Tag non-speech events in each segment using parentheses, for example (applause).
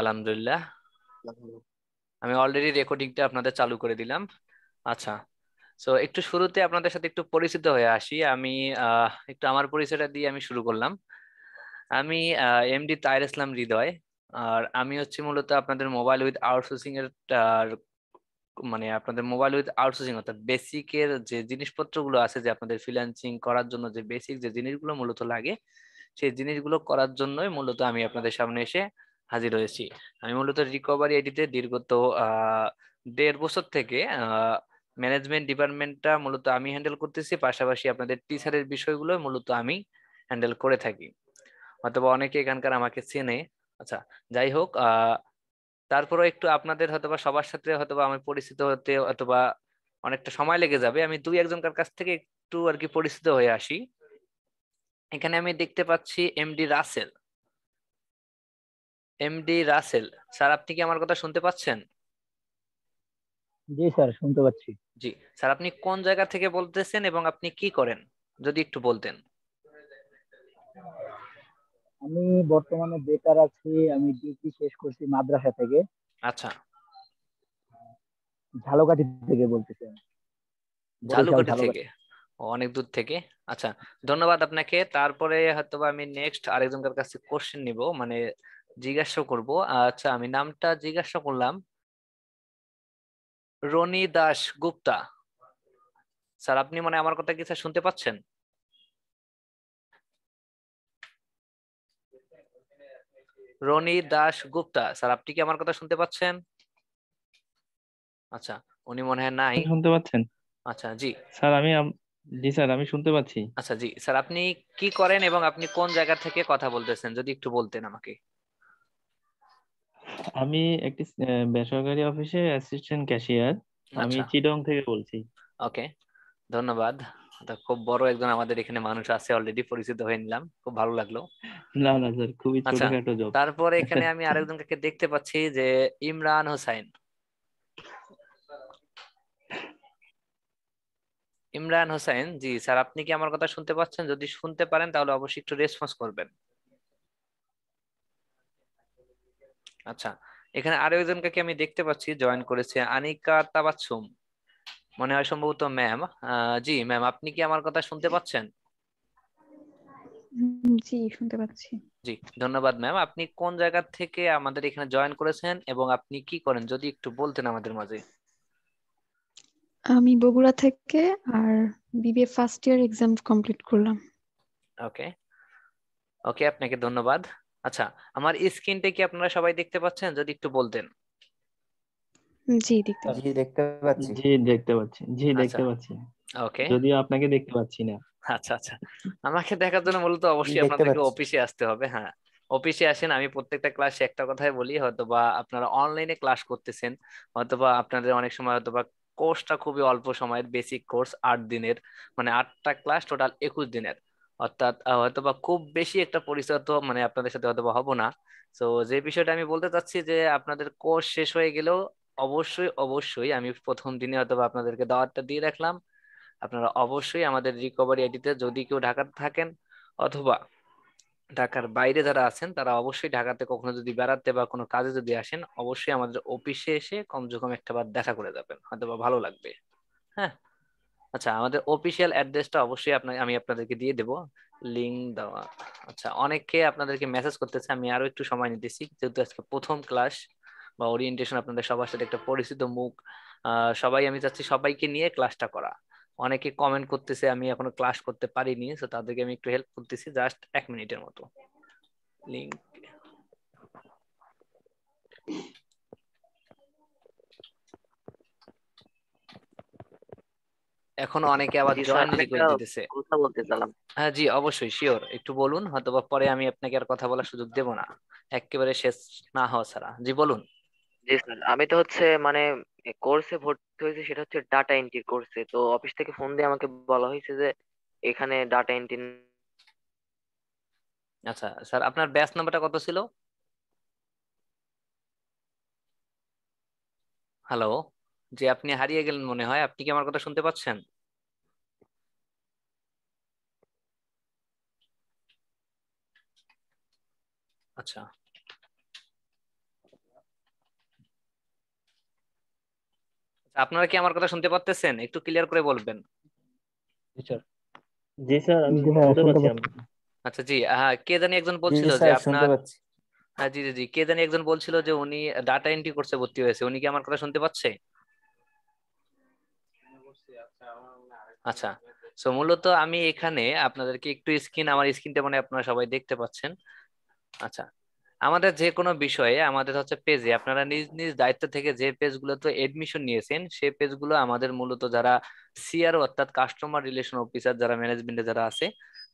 আলহামদুলিল্লাহ আমি অলরেডি রেকর্ডিংটা আপনাদের চালু করে দিলাম আচ্ছা সো একটু শুরুতে আপনাদের সাথে একটু পরিচিত হয়ে আসি আমি একটু আমার পরিচয়টা দিয়ে আমি শুরু করলাম আমি এমডি তাইর ইসলাম হৃদয় আর আমি হচ্ছে মূলত আপনাদের মোবাইল উইথ আউটসোর্সিং এর মানে আপনাদের মোবাইল উইথ আউটসোর্সিং অর্থাৎ বেসিকের যে জিনিসপত্রগুলো আছে যে আপনাদের ফ্রিল্যান্সিং করার জন্য যে বেসিক যে জিনিসগুলো মূলত লাগে সেই জিনিসগুলো করার জন্যই মূলত আমি আপনাদের সামনে এসে হাজির হয়েছি আমি মূলত রিকভারি আইডিতে দীর্ঘত দেড় বছর থেকে ম্যানেজমেন্ট ডিপার্টমেন্টটা মূলত আমি হ্যান্ডেল করতেছি পাশাপাশি আপনাদের টিচারের বিষয়গুলো মূলত আমি হ্যান্ডেল করে থাকি অথবা অনেকে এখানকার আমাকে চেনে আচ্ছা যাই হোক তারপরে একটু আপনাদের হয়তোবা সবার সাথে হয়তোবা আমি পরিচিত হতে অথবা অনেকটা সময় লেগে যাবে আমি দুই একজনকার কাছ থেকে একটু আর কি পরিচিত হয়ে আসি এখানে আমি দেখতে পাচ্ছি MD Rasel MD Rasel sir আপনি কি আমার কথা শুনতে পাচ্ছেন জি স্যার শুনতে পাচ্ছি জি স্যার আপনি কোন জায়গা থেকে বলতেছেন এবং আপনি কি করেন যদি একটু বলতেন আমি বর্তমানে বেকার আছি আমি ডিগ্রি শেষ করছি মাদ্রাসা থেকে আচ্ছা ঝালকাঠি থেকে বলতেছি ঝালকাঠি থেকে অনেক দূর থেকে আচ্ছা ধন্যবাদ আপনাকে তারপরে হয়তো আমি নেক্সট আরেকজনকার কাছে কোশ্চেন নিব মানে জিজ্ঞাসা করব আচ্ছা আমি নামটা জিজ্ঞাসা করলাম রনি দাস গুপ্তা স্যার আপনি মানে আমার কথা কি স্যার শুনতে পাচ্ছেন রনি দাস গুপ্তা স্যার আপনি কি আমার কথা শুনতে পাচ্ছেন আচ্ছা উনি মনে হয় নাই শুনতে পাচ্ছেন আচ্ছা জি স্যার আমি জি স্যার আমি শুনতে পাচ্ছি আচ্ছা জি স্যার আপনি কি করেন এবং আপনি কোন জায়গা থেকে কথা বলতেছেন যদি একটু বলতেন আমাকে আমি একটি বেসরকারি অফিসে অ্যাসিস্ট্যান্ট ক্যাশিয়ার আমি আচ্ছা। চিডং থেকে বলছি ওকে ধন্যবাদ খুব বড় একজন আমাদের এখানে মানুষ আছে অলরেডি পরিচিত হয়ে নিলাম খুব ভালো লাগলো না না স্যার খুবই আচ্ছা, ছোটখাটো জব তারপরে এখানে (laughs) আমি আরেকজনকে দেখতে পাচ্ছি যে ইমরান হোসাইন ইমরান হোসেন জি স্যার আপনি কি আমার কথা শুনতে পাচ্ছেন যদি শুনতে পারেন তাহলে অবশ্যই একটু রেসপন্স করবেন আচ্ছা এখানে আরো একজনকে আমি দেখতে পাচ্ছি জয়েন করেছে আনিকা তাবাচ্ছুম মনে হয় সম্ভবত ম্যাম জি ম্যাম আপনি কি আমার কথা শুনতে পাচ্ছেন জি শুনতে পাচ্ছি জি ধন্যবাদ ম্যাম আপনি কোন জায়গা থেকে আমাদের এখানে জয়েন করেছেন এবং আপনি কি করেন যদি একটু বলতেন আমাদের মাঝে আমি বগুড়া থেকে আর BBA first year exam complete করলাম ওকে ওকে আপনাকে ধন্যবাদ আচ্ছা আমার স্ক্রিনটা কি আপনারা সবাই দেখতে পাচ্ছেন যদি একটু বলতেন জি দেখতে পাচ্ছি জি দেখতে পাচ্ছি জি দেখতে পাচ্ছি আচ্ছা। ওকে যদিও আপনাকে দেখতে পাচ্ছি না আচ্ছা আচ্ছা আমাকে দেখার জন্য মূলত অবশ্যই আপনাদেরকে অফিসে আসতে হবে হ্যাঁ অফিসে আসেন আমি প্রত্যেকটা ক্লাসে একটা কথাই বলি হয়তো বা আপনারা অনলাইনে ক্লাস করতেছেন হয়তো বা আপনাদের অনেক সময় হয়তো বা কোর্সটা খুবই অল্প সময়ের বেসিক কোর্স আট দিনের মানে আটটা ক্লাস টোটাল একুশ দিনের অর্থাৎ হয়তো বা খুব বেশি একটা পরিচয় তো মানে আপনাদের সাথে হয়তো বা হবো না তো যে বিষয়টা আমি বলতে চাচ্ছি যে আপনাদের কোর্স শেষ হয়ে গেলেও অবশ্যই অবশ্যই আমি প্রথম দিনে হয়তো বা আপনাদেরকে দাওয়াতটা দিয়ে রাখলাম আপনারা অবশ্যই আমাদের রিকভারি আইডিতে যদি কেউ ঢাকাতে থাকেন অথবা ঢাকার বাইরে যারা আছেন তারা অবশ্যই ঢাকাতে কখনো যদি বেড়াতে বা কোনো কাজে যদি আসেন অবশ্যই আমাদের অফিসে এসে কমসে কম একটা বার দেখা করে যাবেন হয়তো বা ভালো লাগবে হ্যাঁ আচ্ছা আমাদের অফিসিয়াল অ্যাড্রেসটা অবশ্যই আপনাকে আমি আপনাদেরকে দিয়ে দেবো লিঙ্ক দেওয়া আচ্ছা অনেকে আপনাদেরকে মেসেজ করতেছে আমি আরো একটু সময় নিতেছি যেহেতু আজকে প্রথম ক্লাস বা ওরিয়েন্টেশন আপনাদের সবার সাথে একটা পরিচিত মুখ সবাই আমি চাচ্ছি সবাইকে নিয়ে ক্লাসটা করা অনেকে কমেন্ট করতেছে আমি এখনো ক্লাস করতে পারিনি তো তাদেরকে আমি একটু হেল্প করতেছি জাস্ট এক মিনিটের মতো লিঙ্ক এখনো অনেকে আবার জয়েন দিতেছে কথা বলতে চালাম হ্যাঁ জি অবশ্যই শিওর একটু বলুন হয়তো পরে আমি আপনাকে আর কথা বলার সুযোগ দেব না একেবারে শেষ না হওয়া ছাড়া জি বলুন জি স্যার আমি তো হচ্ছে মানে কোর্সে ভর্তি হয়েছে সেটা হচ্ছে ডাটা এন্ট্রি কোর্সে তো অফিস থেকে ফোন দিয়ে আমাকে বলা হয়েছে যে এখানে ডাটা এন্ট্রি আচ্ছা স্যার আপনার ব্যাচ নাম্বারটা কত ছিল হ্যালো যে আপনি হারিয়ে গেলেন মনে হয় আপনি কি আমার কথা শুনতে পাচ্ছেন আচ্ছা, আচ্ছা আপনারা কি আমার কথা শুনতে পারতেছেন একটু ক্লিয়ার করে বলবেন জি স্যার আমি আচ্ছা জি হ্যাঁ কে জানি একজন বলছিল যে আপনার হ্যাঁ জি জি কে জানি একজন বলছিল যে উনি ডাটা এন্ট্রি করছে ভর্তি হয়েছে উনি কি আমার কথা শুনতে পাচ্ছে আচ্ছা সো মূলত আমি এখানে আপনাদেরকে একটু স্ক্রিন আমার স্ক্রিনটা মানে আপনারা সবাই দেখতে পাচ্ছেন আচ্ছা আমাদের যে কোনো বিষয়ে আমাদের হচ্ছে পেজে আপনারা নিজ নিজ দায়িত্ব থেকে যে পেজগুলো তো এডমিশন নিয়েছেন সে পেজগুলো আমাদের মূলত যারা সিআর অর্থাৎ কাস্টমার রিলেশন অফিসার যারা ম্যানেজমেন্টে যারা আছে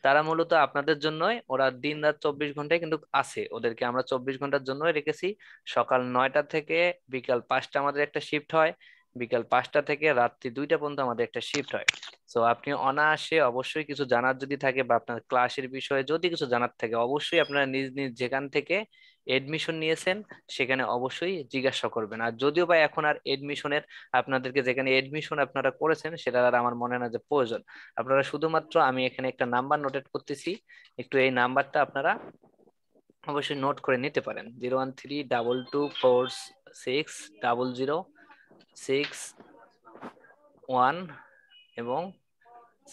তারা মূলত আপনাদের জন্যই ওরা দিন রাত চব্বিশ ঘন্টায় কিন্তু আছে ওদেরকে আমরা চব্বিশ ঘন্টার জন্য রেখেছি সকাল নয়টা থেকে বিকাল পাঁচটা আমাদের একটা শিফট হয় বিকাল পাঁচটা থেকে রাত্রি দুইটা পর্যন্ত আমাদের একটা শিফট হয় সো আপনি অনায়াসে অবশ্যই কিছু জানার যদি থাকে বা আপনার ক্লাসের বিষয়ে যদি কিছু জানার থাকে অবশ্যই আপনারা নিজ নিজ যেখান থেকে এডমিশন নিয়েছেন সেখানে অবশ্যই জিজ্ঞাসা করবেন আর যদিও বা এখন আর এডমিশনের আপনাদেরকে যেখানে এডমিশন আপনারা করেছেন সেটা আর আমার মনে না যে প্রয়োজন আপনারা শুধুমাত্র আমি এখানে একটা নাম্বার নোটেট করতেছি একটু এই নাম্বারটা আপনারা অবশ্যই নোট করে নিতে পারেন zero one three double two four six double zero six one এবং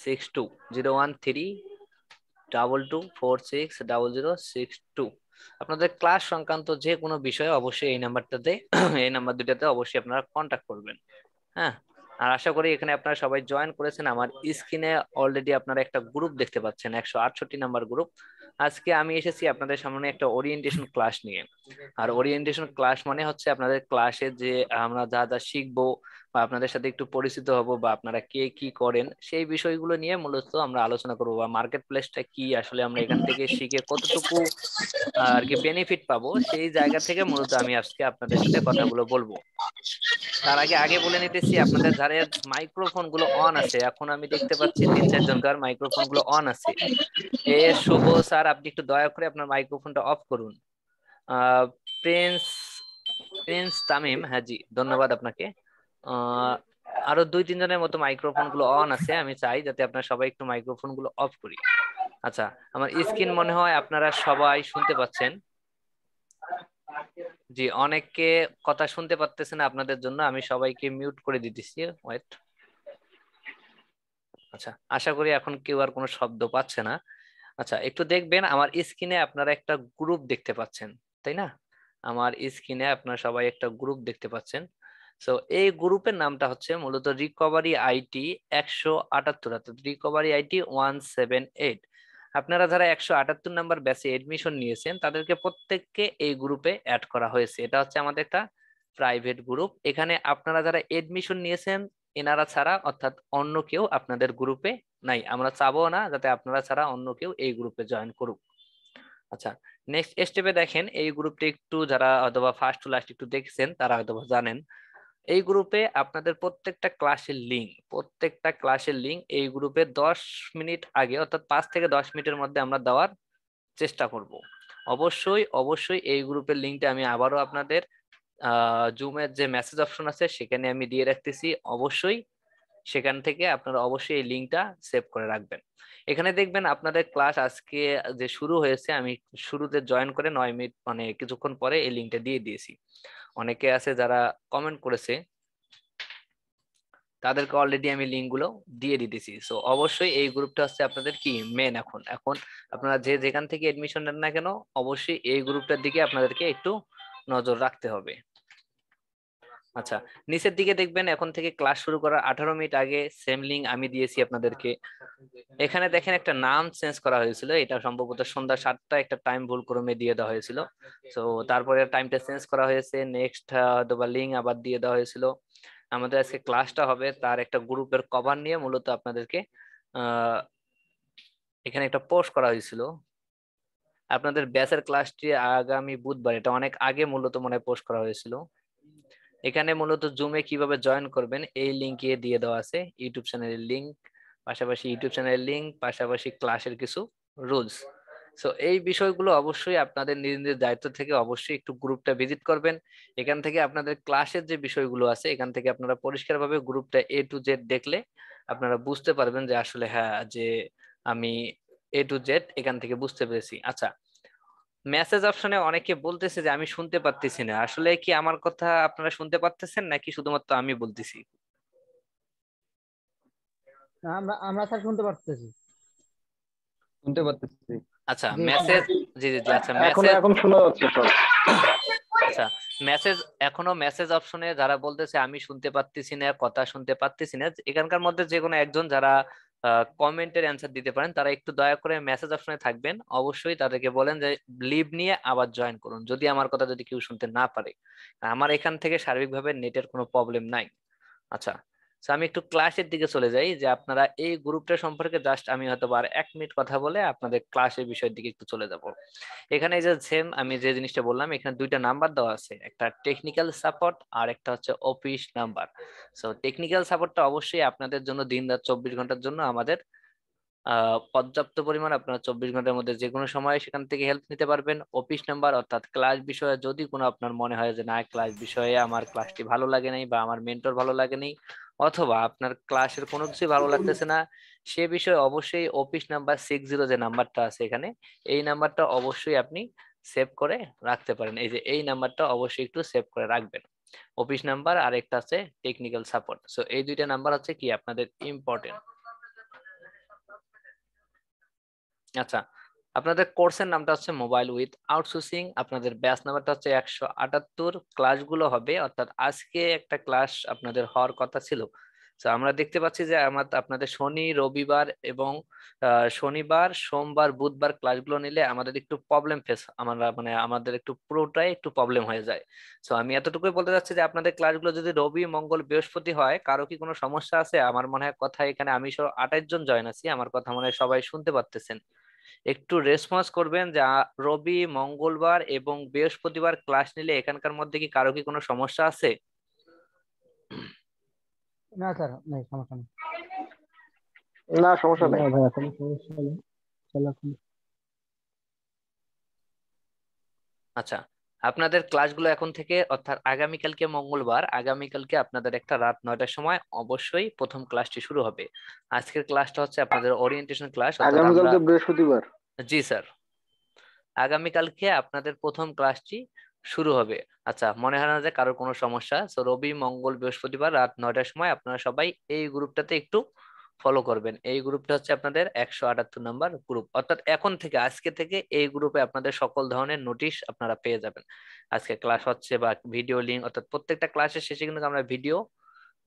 six two zero one three double two four six double zero six two আপনাদের ক্লাস সংক্রান্ত যে কোনো বিষয়ে অবশ্যই এই নাম্বারটাতে এই নাম্বার দুটাতে অবশ্যই আপনারা কন্ট্যাক্ট করবেন হ্যাঁ আর আশা করি এখানে আপনারা সবাই জয়েন করেছেন আমার স্ক্রিনে অলরেডি আপনারা একটা গ্রুপ দেখতে পাচ্ছেন একশো আটষট্টি নাম্বার গ্রুপ আজকে আমি এসেছি আপনাদের সামনে একটা ওরিয়েন্টেশন ক্লাস নিয়ে আর ওরিয়েন্টেশন ক্লাস মানে হচ্ছে আপনাদের ক্লাসে যে আমরা যা যা শিখবো বা আপনাদের সাথে একটু পরিচিত হব বা আপনারা কে কি করেন সেই বিষয়গুলো নিয়ে মূলত আমরা আলোচনা করবো বা মার্কেট প্লেসটা কি আসলে আমরা এখান থেকে শিখে কতটুকু আর কি বেনিফিট পাবো সেই জায়গা থেকে মূলত আমি আজকে আপনাদের সাথে কথাগুলো বলবো তার আগে আগে বলে নিতেছি আপনাদের ধারে মাইক্রোফোন গুলো অন আছে এখন আমি দেখতে পাচ্ছি তিন কার মাইক্রোফোন গুলো অন আছে এ শুভ স্যার আপনি একটু দয়া করে আপনার মাইক্রোফোনটা অফ করুন প্রিন্স প্রিন্স তামিম হ্যাঁ জি ধন্যবাদ আপনাকে আরো দুই তিনজনের মতো মাইক্রোফোন গুলো অন আছে আমি চাই যাতে আপনার সবাই একটু মাইক্রোফোন গুলো অফ করি আচ্ছা আমার স্ক্রিন মনে হয় আপনারা সবাই শুনতে পাচ্ছেন জি অনেককে কথা শুনতে পারতেছে না আপনাদের জন্য আমি সবাইকে মিউট করে দিতেছি ওয়েট আচ্ছা আশা করি এখন কেউ আর কোনো শব্দ পাচ্ছে না আচ্ছা একটু দেখবেন আমার স্ক্রিনে আপনারা একটা গ্রুপ দেখতে পাচ্ছেন তাই না আমার স্ক্রিনে আপনারা সবাই একটা গ্রুপ দেখতে পাচ্ছেন সো এই গ্রুপের নামটা হচ্ছে মূলত রিকভারি আইটি একশো আটাত্তর অর্থাৎ recovery IT one seven eight আপনারা যারা একশো আটাত্তর নাম্বার ব্যাচে এডমিশন নিয়েছেন তাদেরকে প্রত্যেককে এই গ্রুপে অ্যাড করা হয়েছে এটা হচ্ছে আমাদের একটা প্রাইভেট গ্রুপ এখানে আপনারা যারা এডমিশন নিয়েছেন এনারা ছাড়া অর্থাৎ অন্য কেউ আপনাদের গ্রুপে নাই আমরা চাবো না যাতে আপনারা ছাড়া অন্য কেউ এই গ্রুপে জয়েন করুক আচ্ছা নেক্সট স্টেপে দেখেন এই গ্রুপটা একটু যারা অথবা ফার্স্ট টু লাস্ট একটু দেখেছেন তারা হয়তো জানেন এই গ্রুপে আপনাদের প্রত্যেকটা ক্লাসের লিঙ্ক প্রত্যেকটা ক্লাসের লিঙ্ক এই গ্রুপে দশ মিনিট আগে অর্থাৎ পাঁচ থেকে দশ মিনিটের মধ্যে আমরা দেওয়ার চেষ্টা করব অবশ্যই অবশ্যই এই গ্রুপের লিঙ্কটা আমি আবারও আপনাদের জুমের যে মেসেজ অপশন আছে সেখানে আমি দিয়ে রাখতেছি অবশ্যই সেখান থেকে আপনারা অবশ্যই এই লিঙ্কটা সেভ করে রাখবেন এখানে দেখবেন আপনাদের ক্লাস আজকে যে শুরু হয়েছে আমি শুরুতে জয়েন করে নয় মিনিট মানে কিছুক্ষণ পরে এই লিঙ্কটা দিয়ে দিয়েছি অনেকে আছে যারা কমেন্ট করেছে তাদেরকে অলরেডি আমি লিঙ্কগুলো দিয়ে দিতেছি সো অবশ্যই এই গ্রুপটা হচ্ছে আপনাদের কি মেন এখন এখন আপনারা যে যেখান থেকে এডমিশন নেন না কেন অবশ্যই এই গ্রুপটার দিকে আপনাদেরকে একটু নজর রাখতে হবে আচ্ছা নিচের দিকে দেখবেন এখন থেকে ক্লাস শুরু করার আঠারো মিনিট আগে সেম লিঙ্ক আমি দিয়েছি আপনাদেরকে এখানে দেখেন একটা নাম চেঞ্জ করা হয়েছিল এটা সম্ভবত সন্ধ্যা সাতটা একটা টাইম ভুল ক্রমে দিয়ে দেওয়া হয়েছিল সো তারপরে টাইমটা চেঞ্জ করা হয়েছে নেক্সট হয়তো বা লিঙ্ক আবার দিয়ে দেওয়া হয়েছিল আমাদের আজকে ক্লাসটা হবে তার একটা গ্রুপের কভার নিয়ে মূলত আপনাদেরকে এখানে একটা পোস্ট করা হয়েছিল আপনাদের ব্যাসের ক্লাসটি আগামী বুধবার এটা অনেক আগে মূলত মনে পোস্ট করা হয়েছিল এখানে মূলত জুমে কিভাবে জয়েন করবেন এই লিঙ্ক দিয়ে দেওয়া আছে ইউটিউব চ্যানেলের লিঙ্ক পাশাপাশি ইউটিউব চ্যানেলের লিঙ্ক পাশাপাশি ক্লাসের কিছু রুলস সো এই বিষয়গুলো অবশ্যই আপনাদের নিজ নিজের দায়িত্ব থেকে অবশ্যই একটু গ্রুপটা ভিজিট করবেন এখান থেকে আপনাদের ক্লাসের যে বিষয়গুলো আছে এখান থেকে আপনারা পরিষ্কারভাবে গ্রুপটা এ টু জেড দেখলে আপনারা বুঝতে পারবেন যে আসলে হ্যাঁ যে আমি এ টু জেড এখান থেকে বুঝতে পেরেছি আচ্ছা মেসেজ অপশনে অনেকে বলতেছে যে আমি শুনতে পাচ্তেছি না আসলে কি আমার কথা আপনারা শুনতে পাচ্তেছেন নাকি শুধুমাত্র আমি বলতেছি আমরা আমরা স্যার শুনতে পাচ্তেছি শুনতে পাচ্তেছি আচ্ছা মেসেজ জি জি আচ্ছা এখন এখন শোনা যাচ্ছে স্যার আচ্ছা মেসেজ এখনো মেসেজ অপশনে যারা বলতেছে আমি শুনতে পাচ্তেছি না কথা শুনতে পাচ্তেছি না এখানকার মধ্যে যে কোনো একজন যারা কমেন্টের অ্যান্সার দিতে পারেন তারা একটু দয়া করে মেসেজ অপশনে থাকবেন অবশ্যই তাদেরকে বলেন যে লিভ নিয়ে আবার জয়েন করুন যদি আমার কথা যদি কেউ শুনতে না পারে আমার এখান থেকে সার্বিকভাবে নেটের কোনো প্রবলেম নাই আচ্ছা সো আমি একটু ক্লাসের দিকে চলে যাই যে আপনারা এই গ্রুপটা সম্পর্কে জাস্ট আমি হয়তো আর এক মিনিট কথা বলে আপনাদের ক্লাসের বিষয়ের দিকে একটু চলে যাব এখানে যে সেম আমি যে জিনিসটা বললাম এখানে দুইটা নাম্বার দেওয়া আছে একটা টেকনিক্যাল সাপোর্ট আর একটা হচ্ছে অফিস নাম্বার সো টেকনিক্যাল সাপোর্টটা অবশ্যই আপনাদের জন্য দিন রাত চব্বিশ ঘন্টার জন্য আমাদের পর্যাপ্ত পরিমাণ আপনারা চব্বিশ ঘন্টার মধ্যে যে কোনো সময় সেখান থেকে হেল্প নিতে পারবেন অফিস নাম্বার অর্থাৎ ক্লাস বিষয়ে যদি কোনো আপনার মনে হয় যে না ক্লাস বিষয়ে আমার ক্লাসটি ভালো লাগে নাই বা আমার মেন্টর ভালো লাগে নাই অথবা আপনার ক্লাসের কোনো কিছুই ভালো লাগতেছে না সে বিষয়ে অবশ্যই অফিস নাম্বার সিক্স জিরো যে নাম্বারটা আছে এখানে এই নাম্বারটা অবশ্যই আপনি সেভ করে রাখতে পারেন এই যে এই নাম্বারটা অবশ্যই একটু সেভ করে রাখবেন অফিস নাম্বার আর একটা আছে টেকনিক্যাল সাপোর্ট সো এই দুইটা নাম্বার হচ্ছে কি আপনাদের ইম্পর্টেন্ট আচ্ছা আপনাদের কোর্সের নামটা হচ্ছে মোবাইল উইথ আউটসোর্সিং আপনাদের ব্যাস নাম্বারটা হচ্ছে একশো আটাত্তর ক্লাসগুলো হবে অর্থাৎ আজকে একটা ক্লাস আপনাদের হওয়ার কথা ছিল তো আমরা দেখতে পাচ্ছি যে আমার আপনাদের শনি রবিবার এবং শনিবার সোমবার বুধবার ক্লাসগুলো নিলে আমাদের একটু প্রবলেম ফেস আমরা মানে আমাদের একটু পুরোটাই একটু প্রবলেম হয়ে যায় সো আমি এতটুকুই বলতে চাচ্ছি যে আপনাদের ক্লাসগুলো যদি রবি মঙ্গল বৃহস্পতি হয় কারো কি কোনো সমস্যা আছে আমার মনে হয় কথা এখানে আমি সব আঠাশ জন জয়েন আছি আমার কথা মনে হয় সবাই শুনতে পারতেছেন একটু রেসপন্স করবেন যে রবি মঙ্গলবার এবং বৃহস্পতিবার ক্লাস নিলে এখানকার মধ্যে কি কারো কি কোনো সমস্যা আছে না স্যার নেই সমস্যা নেই না সমস্যা নেই ভাই সমস্যা নেই আচ্ছা আপনাদের ক্লাসগুলো এখন থেকে অর্থাৎ আগামীকালকে মঙ্গলবার আগামীকালকে আপনাদের একটা রাত নয়টার সময় অবশ্যই প্রথম ক্লাসটি শুরু হবে আজকের ক্লাসটা হচ্ছে আপনাদের ওরিয়েন্টেশন ক্লাস আগামীকালকে বৃহস্পতিবার জি স্যার আগামীকালকে আপনাদের প্রথম ক্লাসটি শুরু হবে আচ্ছা মনে হয় না যে কারোর কোনো সমস্যা তো রবি মঙ্গল বৃহস্পতিবার রাত নয়টার সময় আপনারা সবাই এই গ্রুপটাতে একটু ফলো করবেন এই গ্রুপটা হচ্ছে আপনাদের একশো আটাত্তর নাম্বার গ্রুপ অর্থাৎ এখন থেকে আজকে থেকে এই গ্রুপে আপনাদের সকল ধরনের নোটিশ আপনারা পেয়ে যাবেন আজকে ক্লাস হচ্ছে বা ভিডিও লিঙ্ক অর্থাৎ প্রত্যেকটা ক্লাসের শেষে কিন্তু আমরা ভিডিও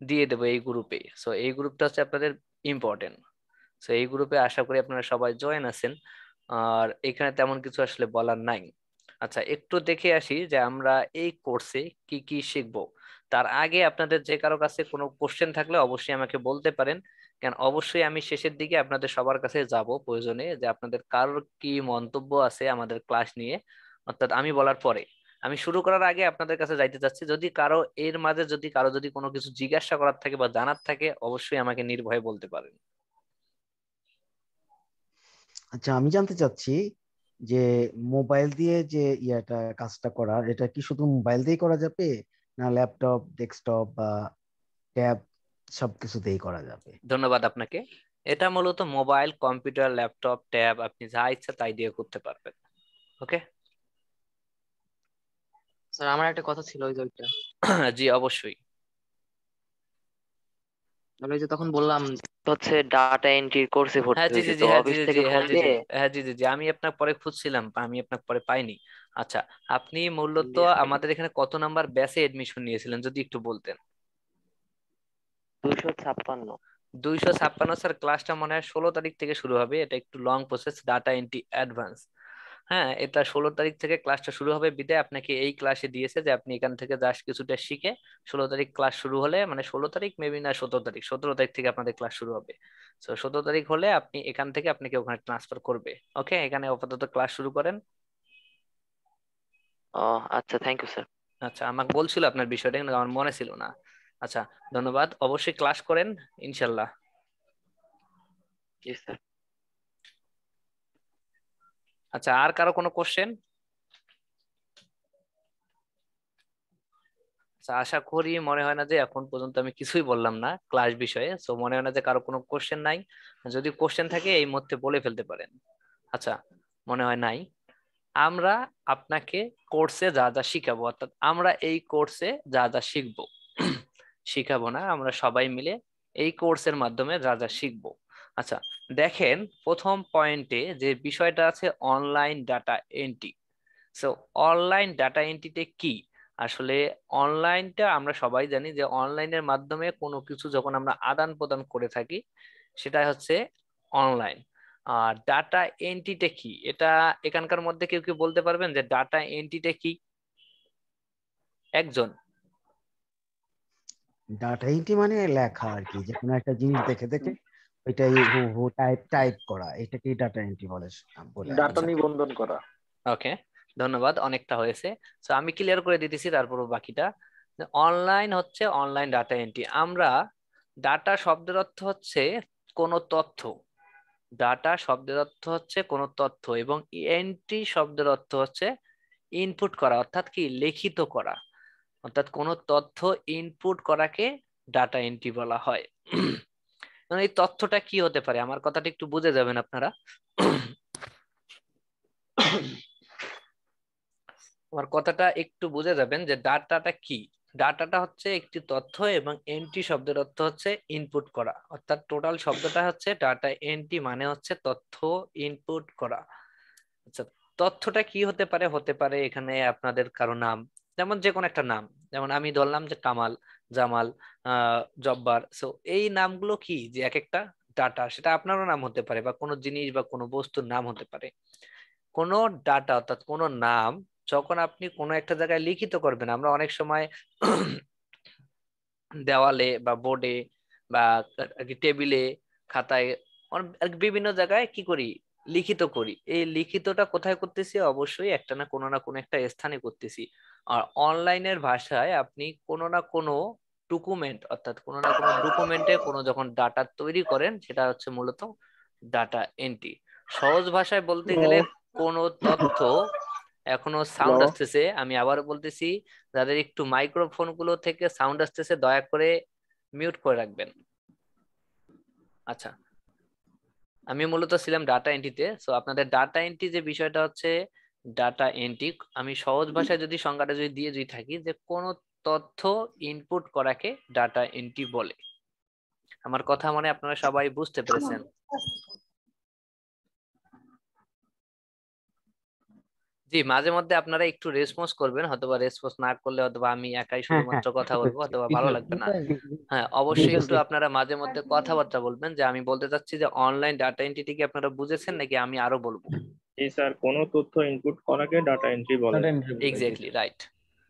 দিয়ে দেবো এই গ্রুপে সো এই গ্রুপটা হচ্ছে আপনাদের ইম্পর্টেন্ট সো এই গ্রুপে আশা করি আপনারা সবাই জয়েন আছেন আর এখানে তেমন কিছু আসলে বলার নাই আচ্ছা একটু দেখে আসি যে আমরা এই কোর্সে কি কি শিখবো তার আগে আপনাদের যে কারো কাছে কোনো কোশ্চেন থাকলে অবশ্যই আমাকে বলতে পারেন কারণ অবশ্যই আমি শেষের দিকে আপনাদের সবার কাছে যাব প্রয়োজনে যে আপনাদের কারোর কি মন্তব্য আছে আমাদের ক্লাস নিয়ে অর্থাৎ আমি বলার পরে আমি শুরু করার আগে আপনাদের কাছে যাইতে চাচ্ছি যদি কারো এর মাঝে যদি কারো যদি কোনো কিছু জিজ্ঞাসা করার থাকে বা জানার থাকে অবশ্যই আমাকে নির্ভয়ে বলতে পারেন আচ্ছা আমি জানতে চাচ্ছি যে মোবাইল দিয়ে যে ইয়াটা কাজটা করা এটা কি শুধু মোবাইল দিয়ে করা যাবে না ল্যাপটপ ডেস্কটপ বা ট্যাব সবকিছুতেই করা যাবে ধন্যবাদ আপনাকে এটা মূলত মোবাইল কম্পিউটার ল্যাপটপ ট্যাব আপনি যা ইচ্ছা তাই দিয়ে করতে পারবেন ওকে স্যার আমার একটা কথা ছিল ওই যে (clears throat) জি অবশ্যই ওই যে তখন বললাম হচ্ছে ডাটা এন্ট্রি করছে ভর্তি হ্যাঁ জি জি হ্যাঁ, হ্যাঁ, জি হ্যাঁ জি জি জি আমি আপনার পরে খুঁজছিলাম আমি আপনার পরে পাইনি আচ্ছা আপনি মূলত আমাদের এখানে কত নাম্বার ব্যাচে এডমিশন নিয়েছিলেন যদি একটু বলতেন দুইশো ছাপ্পান্ন দুইশো ছাপ্পান্ন স্যার ক্লাসটা মনে হয় ষোলো তারিখ থেকে শুরু হবে এটা একটু long process data entry advance হ্যাঁ এটা ষোলো তারিখ থেকে ক্লাসটা শুরু হবে বিদায় আপনাকে এই ক্লাসে দিয়েছে যে আপনি এখান থেকে জাস্ট কিছুটা শিখে ষোলো তারিখ ক্লাস শুরু হলে মানে ষোলো তারিখ মেবি না সতেরো তারিখ সতেরো তারিখ থেকে আপনাদের ক্লাস শুরু হবে তো সতেরো তারিখ হলে আপনি এখান থেকে আপনাকে ওখানে ট্রান্সফার করবে ওকে এখানে আপাতত ক্লাস শুরু করেন ও আচ্ছা থ্যাংক ইউ স্যার আচ্ছা আমাকে বলছিল আপনার বিষয়টা কিন্তু আমার মনে ছিল না আচ্ছা ধন্যবাদ অবশ্যই ক্লাস করেন ইনশাল্লাহ আচ্ছা আর কারো কোনো কোশ্চেন আচ্ছা, আশা করি মনে হয় না যে এখন পর্যন্ত আমি কিছুই বললাম না ক্লাস বিষয়ে সো মনে হয় না যে কারো কোনো কোশ্চেন নাই যদি কোশ্চেন থাকে এই মধ্যে বলে ফেলতে পারেন আচ্ছা মনে হয় নাই আমরা আপনাকে কোর্সে যা যা শিখাবো অর্থাৎ আমরা এই কোর্সে যা যা শিখবো শিখাবো না আমরা সবাই মিলে এই কোর্সের মাধ্যমে যা যা শিখবো আচ্ছা দেখেন প্রথম পয়েন্টে যে বিষয়টা আছে online data entry so online data এন্ট্রিতে কি আসলে অনলাইনটা আমরা সবাই জানি যে অনলাইনের মাধ্যমে কোনো কিছু যখন আমরা আদান প্রদান করে থাকি সেটা হচ্ছে অনলাইন আর ডাটা এন্ট্রিতে কি এটা এখানকার মধ্যে কেউ কেউ বলতে পারবেন যে ডাটা এন্ট্রিতে কি একজন ডাটা এন্ট্রি মানে লেখা আর কি যে কোনো একটা জিনিস দেখে দেখে ওইটাই হু হু টাইপ টাইপ করা এটাকে ডাটা এন্ট্রি বলে বলে ডাটা নিবন্ধন করা ওকে ধন্যবাদ অনেকটা হয়েছে সো আমি ক্লিয়ার করে দিতেছি তারপর বাকিটা অনলাইন হচ্ছে অনলাইন ডাটা এন্ট্রি আমরা ডাটা শব্দের অর্থ হচ্ছে কোনো তথ্য ডাটা শব্দের অর্থ হচ্ছে কোনো তথ্য এবং এন্ট্রি শব্দের অর্থ হচ্ছে ইনপুট করা অর্থাৎ কি লিখিত করা অর্থাৎ কোনো তথ্য ইনপুট করাকে ডাটা এন্ট্রি বলা হয় মানে এই তথ্যটা কি হতে পারে আমার কথাটা একটু বুঝে যাবেন আপনারা আমার কথাটা একটু বুঝে যাবেন যে ডাটাটা কি ডাটাটা হচ্ছে একটি তথ্য এবং এন্ট্রি শব্দের অর্থ হচ্ছে ইনপুট করা অর্থাৎ টোটাল শব্দটা হচ্ছে ডাটা এন্ট্রি মানে হচ্ছে তথ্য ইনপুট করা আচ্ছা তথ্যটা কি হতে পারে হতে পারে এখানে আপনাদের কারো নাম যেমন যে কোনো একটা নাম যেমন আমি ধরলাম যে কামাল জামাল জব্বার সো এই নামগুলো কি যে এক একটা ডাটা সেটা আপনারও নাম হতে পারে বা কোনো জিনিস বা কোনো বস্তুর নাম হতে পারে কোনো ডাটা অর্থাৎ কোনো নাম যখন আপনি কোনো একটা জায়গায় লিখিত করবেন আমরা অনেক সময় দেওয়ালে বা বোর্ডে বা টেবিলে খাতায় বিভিন্ন জায়গায় কি করি লিখিত করি এই লিখিতটা কোথায় করতেছি অবশ্যই একটা না কোনো না কোনো একটা স্থানে করতেছি আর অনলাইনের ভাষায় আপনি কোনো না কোনো ডকুমেন্ট অর্থাৎ কোনো না কোনো ডকুমেন্টে কোনো যখন ডাটা তৈরি করেন সেটা হচ্ছে মূলত ডাটা এন্ট্রি সহজ ভাষায় বলতে গেলে কোনো তথ্য এখনো সাউন্ড আসতেছে আমি আবার বলতেছি যাদের একটু মাইক্রোফোন গুলো থেকে সাউন্ড আসতেছে দয়া করে মিউট করে রাখবেন আচ্ছা আমি মূলত ছিলাম ডাটা এন্ট্রিতে সো আপনাদের ডাটা এন্ট্রি যে বিষয়টা হচ্ছে ডাটা এন্ট্রি আমি সহজ ভাষায় যদি সংজ্ঞাটা যদি দিয়ে যদি থাকি যে কোন তথ্য ইনপুট করাকে ডাটা এন্ট্রি বলে আমার কথা মানে আপনারা সবাই বুঝতে পেরেছেন জি মাঝে মধ্যে আপনারা একটু রেসপন্স করবেন হয়তোবা রেসপন্স না করলে অথবা আমি একাই হ্যাঁ, হ্যাঁ। শুধুমাত্র কথা বলবো অথবা ভালো লাগবে না (laughs) হ্যাঁ অবশ্যই একটু আপনারা মাঝে মধ্যে কথাবার্তা বলবেন যে আমি বলতে চাচ্ছি যে অনলাইন ডাটা এন্ট্রিটি কি আপনারা বুঝেছেন নাকি আমি আরো বলবো জি স্যার কোন তথ্য ইনপুট করাকে ডাটা এন্ট্রি বলে এক্স্যাক্টলি রাইট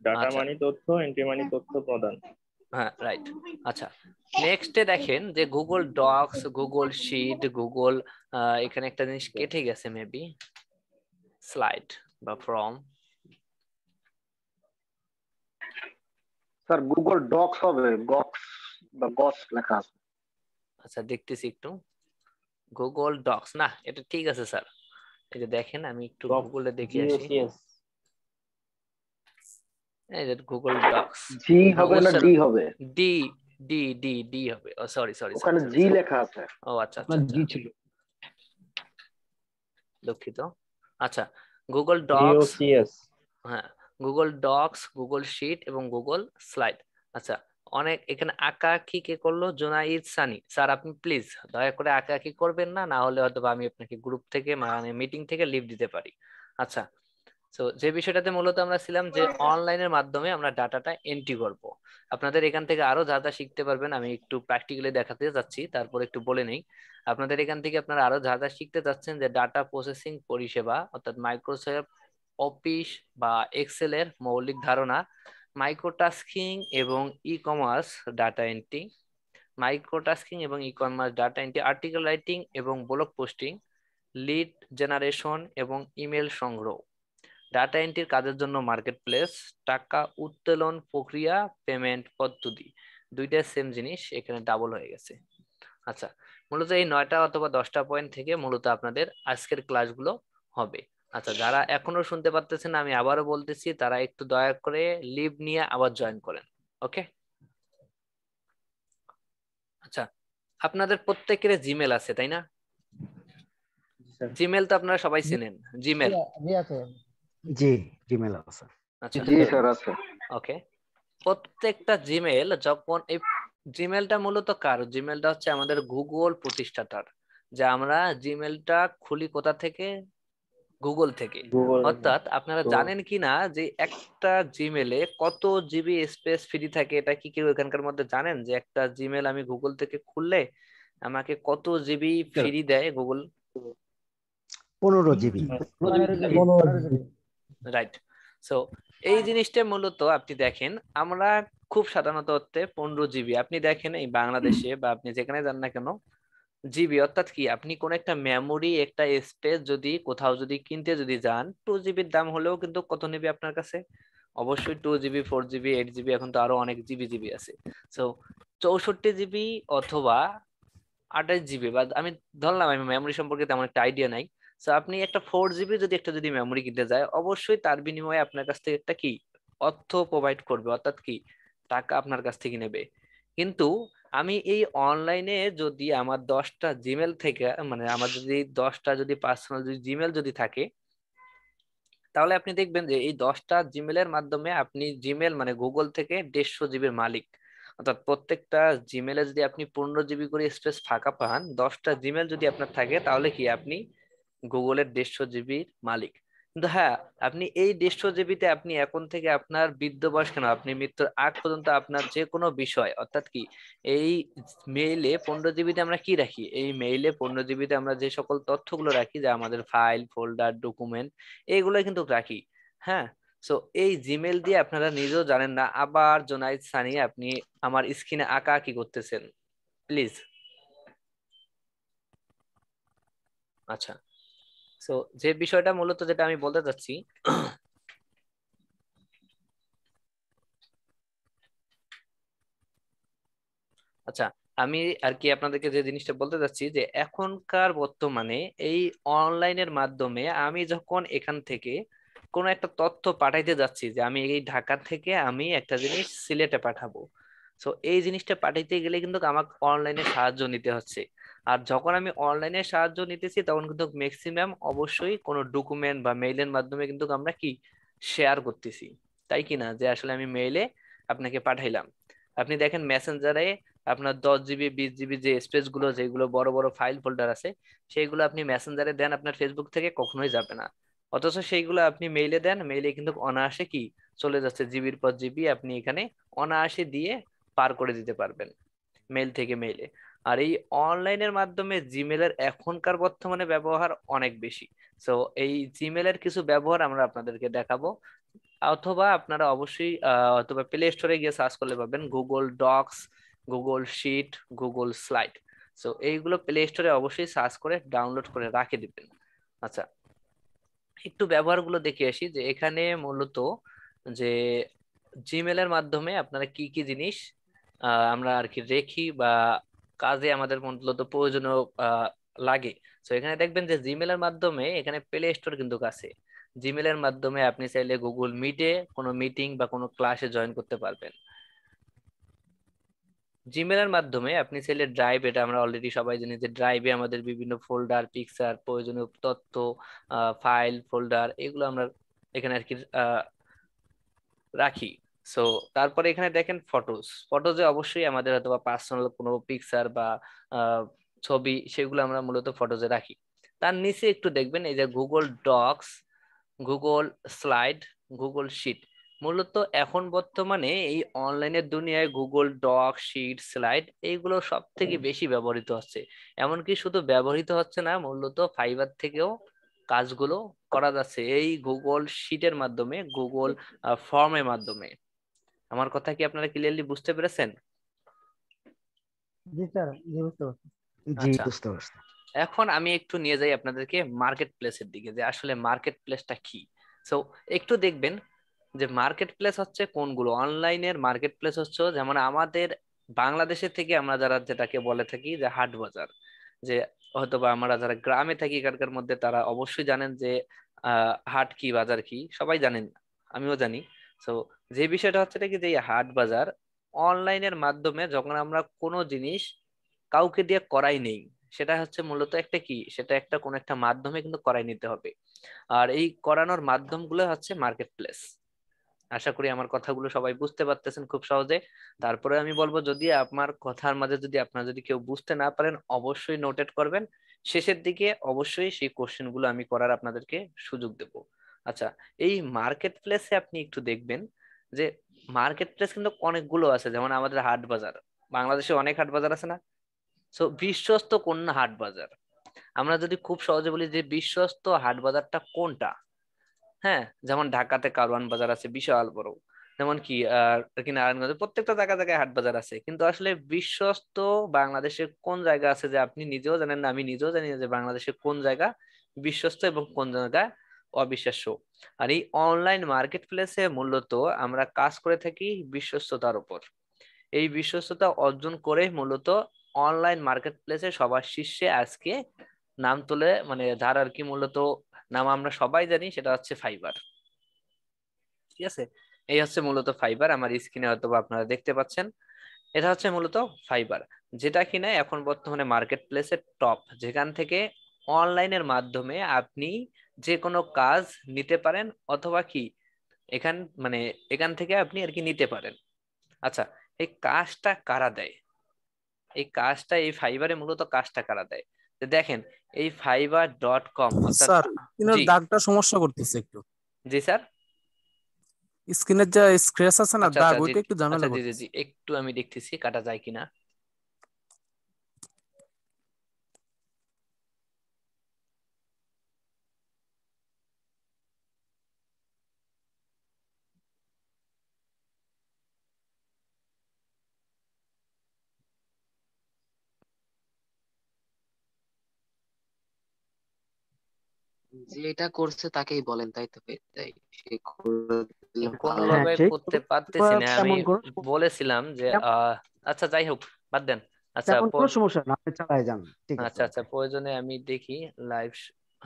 ডাটা মানে তথ্য এন্ট্রি মানে তথ্য প্রদান হ্যাঁ রাইট আচ্ছা নেক্সটে দেখেন যে Google Docs Google sheet Google এখানে একটা জিনিস কেটে গেছে মেবি স্লাইড বা ফ্রম স্যার গুগল ডক্স হবে গক্স বা গস লেখা আছে আচ্ছা দেখতেছি একটু গুগল ডক্স না এটা ঠিক আছে স্যার এই যে দেখেন আমি একটু গুগলে দেখে আসি এই যে গুগল ডক্স জি হবে না ডি হবে ডি ডি ডি ডি হবে ও সরি সরি ওখানে জি লেখা আছে ও আচ্ছা আচ্ছা জি আচ্ছা। ছিল দুঃখিত আচ্ছা গুগল ডক্স হ্যাঁ গুগল ডক্স গুগল শিট এবং গুগল স্লাইড আচ্ছা অনেক এখানে আঁকা কি কে করলো জোনাইদ সানি স্যার আপনি প্লিজ দয়া করে আঁকা কি করবেন না না হলে হয়তো আমি আপনাকে গ্রুপ থেকে মানে মিটিং থেকে লিভ দিতে পারি আচ্ছা সো যে বিষয়টাতে মূলত আমরা ছিলাম যে অনলাইনের মাধ্যমে আমরা ডাটাটা এন্ট্রি করব আপনাদের এখান থেকে আরো যা যা শিখতে পারবেন আমি একটু প্র্যাকটিক্যালি দেখাতে যাচ্ছি তারপর একটু বলে নেই আপনাদের এখান থেকে আপনারা আরো যা যা শিখতে যাচ্ছেন যে ডাটা প্রসেসিং পরিষেবা অর্থাৎ মাইক্রোসফট অফিস বা এক্সেল এর মৌলিক ধারণা মাইক্রোটাস্কিং এবং e commerce data entry microtasking এবং e commerce data entry article writing এবং ব্লক পোস্টিং লিড জেনারেশন এবং ইমেল সংগ্রহ ডাটা এন্ট্রির কাজের জন্য মার্কেট প্লেস টাকা উত্তোলন প্রক্রিয়া পেমেন্ট পদ্ধতি দুইটা সেম জিনিস এখানে ডাবল হয়ে গেছে আচ্ছা মূলত এই নয়টা অথবা দশটা পয়েন্ট থেকে মূলত আপনাদের আজকের ক্লাসগুলো হবে আচ্ছা যারা এখনো শুনতে পারতেছেন আমি আবারও বলতেছি তারা একটু দয়া করে লিভ নিয়ে আবার জয়েন করেন ওকে আচ্ছা আপনাদের প্রত্যেকের জিমেল আছে তাই না জিমেল তো আপনারা সবাই চেনেন জিমেল জি আচ্ছা, জিমেল আছে ওকে প্রত্যেকটা জিমেল যখন এই জিমেলটা মূলত কার জিমেলটা হচ্ছে আমাদের গুগল প্রতিষ্ঠাতার যে আমরা জিমেলটা খুলি কোথা থেকে গুগল থেকে অর্থাৎ আপনারা জানেন কি না যে একটা জিমেলে কত জিবি স্পেস ফ্রি থাকে এটা কি কেউ এখানকার মধ্যে জানেন যে একটা জিমেল আমি গুগল থেকে খুললে আমাকে কত জিবি ফ্রি দেয় গুগল পনেরো জিবি রাইট সো এই জিনিসটা মূলত আপনি দেখেন আমরা খুব সাধারণত হতে পনেরো জিবি আপনি দেখেন এই বাংলাদেশে বা আপনি যেখানে যান না কেন জিবি অর্থাৎ কি আপনি কোন একটা মেমোরি একটা স্পেস যদি কোথাও যদি কিনতে যদি যান টু জিবির দাম হলেও কিন্তু কত নেবে আপনার কাছে অবশ্যই two GB four GB eight GB এখন তো আরো অনেক জিবি জিবি আছে সো চৌষট্টি জিবি অথবা আঠাশ জিবি বা আমি ধরলাম আমি মেমোরি সম্পর্কে তেমন একটা আইডিয়া নাই তো আপনি একটা ফোর জিবি যদি একটা যদি মেমোরি কিনতে যায় অবশ্যই তার বিনিময়ে আপনার কাছ থেকে একটা কি অর্থ প্রোভাইড করবে অর্থাৎ কি টাকা আপনার কাছ থেকে নেবে কিন্তু আমি এই অনলাইনে যদি আমার দশটা জিমেল থেকে মানে আমার যদি দশটা যদি পার্সোনাল যদি জিমেল যদি থাকে তাহলে আপনি দেখবেন যে এই দশটা জিমেলের মাধ্যমে আপনি জিমেল মানে গুগল থেকে দেড়শো জিবির মালিক অর্থাৎ প্রত্যেকটা জিমেলে যদি আপনি পনেরো জিবি করে স্পেস ফাঁকা পান দশটা জিমেল যদি আপনার থাকে তাহলে কি আপনি গুগলের দেড়শো জিবির মালিক কিন্তু হ্যাঁ আপনি এই দেড়শো জিবিতে আপনি এখন থেকে আপনার বৃদ্ধ বয়স কেন আপনি মৃত্যুর আগ পর্যন্ত আপনার যে কোনো বিষয় অর্থাৎ কি এই মেইলে পনেরো জিবিতে আমরা কি রাখি এই মেইলে পনেরো জিবিতে আমরা যে সকল তথ্যগুলো রাখি যা আমাদের ফাইল ফোল্ডার ডকুমেন্ট এইগুলো কিন্তু রাখি হ্যাঁ সো এই জিমেল দিয়ে আপনারা নিজেও জানেন না আবার জোনাইদ সানি আপনি আমার স্ক্রিনে আঁকা কি করতেছেন প্লিজ আচ্ছা সো যে বিষয়টা মূলত যেটা আমি বলতে চাচ্ছি আচ্ছা আমি আর কি আপনাদেরকে যে জিনিসটা বলতে চাচ্ছি যে এখনকার বর্তমানে এই অনলাইনের মাধ্যমে আমি যখন এখান থেকে কোনো একটা তথ্য পাঠাইতে যাচ্ছি যে আমি এই ঢাকা থেকে আমি একটা জিনিস সিলেটে পাঠাবো তো এই জিনিসটা পাঠাইতে গেলে কিন্তু আমাকে অনলাইনে সাহায্য নিতে হচ্ছে আর যখন আমি অনলাইনে সাহায্য নিতেছি তখন কিন্তু ম্যাক্সিমাম অবশ্যই কোনো ডকুমেন্ট বা মেইলের মাধ্যমে কিন্তু আমরা কি শেয়ার করতেছি তাই কি না যে আসলে আমি মেইলে আপনাকে পাঠাইলাম আপনি দেখেন মেসেঞ্জারে আপনার দশ জিবি বিশ জিবি যে স্পেস গুলো যেগুলো বড় বড় ফাইল ফোল্ডার আছে সেইগুলো আপনি মেসেঞ্জারে দেন আপনার ফেসবুক থেকে কখনোই যাবে না অথচ সেইগুলো আপনি মেইলে দেন মেইলে কিন্তু অনায়াসে কি চলে যাচ্ছে জিবির পর জিবি আপনি এখানে অনায়াসে দিয়ে পার করে দিতে পারবেন মেইল থেকে মেইলে আর এই অনলাইনের মাধ্যমে জিমেলের এখনকার বর্তমানে ব্যবহার অনেক বেশি সো এই জিমেলের কিছু ব্যবহার আমরা আপনাদেরকে দেখাবো অথবা আপনারা অবশ্যই অথবা প্লে স্টোরে গিয়ে সার্চ করলে পাবেন Google Docs Google sheet Google slide so এইগুলো প্লে স্টোরে অবশ্যই সার্চ করে ডাউনলোড করে রাখে দিবেন আচ্ছা একটু ব্যবহারগুলো দেখে আসি যে এখানে মূলত যে জিমেলের মাধ্যমে আপনারা কি কি জিনিস আমরা আর কি রেখি বা কাজে আমাদের মূলত প্রয়োজনীয় লাগে তো এখানে দেখবেন যে জিমেলের মাধ্যমে এখানে প্লে স্টোর কিন্তু কাছে জিমেলের মাধ্যমে আপনি চাইলে গুগল মিটে কোনো মিটিং বা কোনো ক্লাসে জয়েন করতে পারবেন জিমেলের মাধ্যমে আপনি চাইলে ড্রাইভ এটা আমরা অলরেডি সবাই জানি যে ড্রাইভে আমাদের বিভিন্ন ফোল্ডার পিকচার প্রয়োজনীয় তথ্য ফাইল ফোল্ডার এগুলো আমরা এখানে আর কি রাখি সো তারপরে এখানে দেখেন ফটোস ফটোজে অবশ্যই আমাদের হয়তো বা পার্সোনাল কোনো পিকচার বা ছবি সেগুলো আমরা মূলত ফটোজে রাখি তার নিচে একটু দেখবেন এই যে Google Docs Google slide Google sheet মূলত এখন বর্তমানে এই অনলাইনের দুনিয়ায় গুগল ডক শিট স্লাইড এইগুলো সব থেকে বেশি ব্যবহৃত হচ্ছে এমনকি শুধু ব্যবহৃত হচ্ছে না মূলত ফাইবার থেকেও কাজগুলো করা যাচ্ছে এই গুগল শিটের মাধ্যমে গুগল ফর্মের মাধ্যমে আমার কথা কি আপনারা ক্লিয়ারলি বুঝতে পেরেছেন জি স্যার জি বুঝতে পারছি জি আচ্ছা। বুঝতে পারছি এখন আমি একটু নিয়ে যাই আপনাদেরকে মার্কেট প্লেসের দিকে যে আসলে মার্কেট প্লেসটা কি সো একটু দেখবেন যে মার্কেট প্লেস হচ্ছে কোনগুলো অনলাইনের মার্কেট প্লেস হচ্ছে যেমন আমাদের বাংলাদেশের থেকে আমরা যারা যেটাকে বলে থাকি যে হাট বাজার যে হয়তোবা আমরা যারা গ্রামে থাকি এখানকার মধ্যে তারা অবশ্যই জানেন যে হাট কি বাজার কি সবাই জানেন আমিও জানি সো যে বিষয়টা হচ্ছে কি যে হাট বাজার অনলাইনের মাধ্যমে যখন আমরা কোনো জিনিস কাউকে দিয়ে করাই নেই সেটা হচ্ছে মূলত একটা কি সেটা একটা কোন একটা মাধ্যমে কিন্তু করাই নিতে হবে আর এই করানোর মাধ্যমগুলো হচ্ছে মার্কেট প্লেস আশা করি আমার কথাগুলো সবাই বুঝতে পারতেছেন খুব সহজে তারপরে আমি বলবো যদি আমার কথার মাঝে যদি আপনারা যদি কেউ বুঝতে না পারেন অবশ্যই নোটেট করবেন শেষের দিকে অবশ্যই সেই কোশ্চেন আমি করার আপনাদেরকে সুযোগ দেব আচ্ছা এই মার্কেট প্লেসে আপনি একটু দেখবেন যে মার্কেট প্লেস কিন্তু অনেকগুলো আছে যেমন আমাদের হাট বাজার বাংলাদেশে অনেক হাট বাজার আছে না সো বিশ্বস্ত কোন হাট বাজার আমরা যদি খুব সহজে বলি যে বিশ্বস্ত হাট বাজারটা কোনটা হ্যাঁ যেমন ঢাকাতে কারওয়ান বাজার আছে বিশাল বড় যেমন কি আর কি নারায়ণগঞ্জে প্রত্যেকটা জায়গা জায়গায় হাট বাজার আছে কিন্তু আসলে বিশ্বস্ত বাংলাদেশে কোন জায়গা আছে যে আপনি নিজেও জানেন না আমি নিজেও জানি যে বাংলাদেশে কোন জায়গা বিশ্বস্ত এবং কোন জায়গা অবিশ্বাস্য আর এই অনলাইন মার্কেট প্লেসে মূলত আমরা কাজ করে থাকি বিশ্বস্ততার উপর এই বিশ্বস্ততা অর্জন করে মূলত অনলাইন মার্কেট প্লেসে সবার শীর্ষে আজকে নাম তুলে মানে যার আর কি মূলত নাম আমরা সবাই জানি সেটা হচ্ছে ফাইবার ঠিক আছে এই হচ্ছে মূলত ফাইবার আমার স্ক্রিনে হয়তো আপনারা দেখতে পাচ্ছেন এটা হচ্ছে মূলত ফাইবার যেটা কিনা এখন বর্তমানে মার্কেট প্লেসের টপ যেখান থেকে অনলাইনের মাধ্যমে আপনি যে কোনো কাজ নিতে পারেন অথবা কি এখান মানে এখান থেকে আপনি আর কি নিতে পারেন আচ্ছা এই কাজটা কারা দেয় এই কাজটা এই ফাইবারে মূলত কাজটা কারা দেয় দেখেন এই ফাইবার ডট কম দাগটা সমস্যা করতেছে একটু জি স্যার স্ক্রিনের যা স্ক্র্যাচ আছে না আচ্ছা, আচ্ছা, দাগ ওইটা একটু আচ্ছা, জানালে করতেছে জি জি একটু আমি দেখতেছি কাটা যায় কিনা যেটা করছে তাকেই বলেন তাই তো তাই সে হ্যাঁ, করতে পারতেছি না আমি বলেছিলাম যে আচ্ছা যাই হোক বাদ দেন আচ্ছা কোনো সমস্যা না চালায় যান ঠিক আছে আচ্ছা আচ্ছা প্রয়োজনে আমি দেখি লাইভ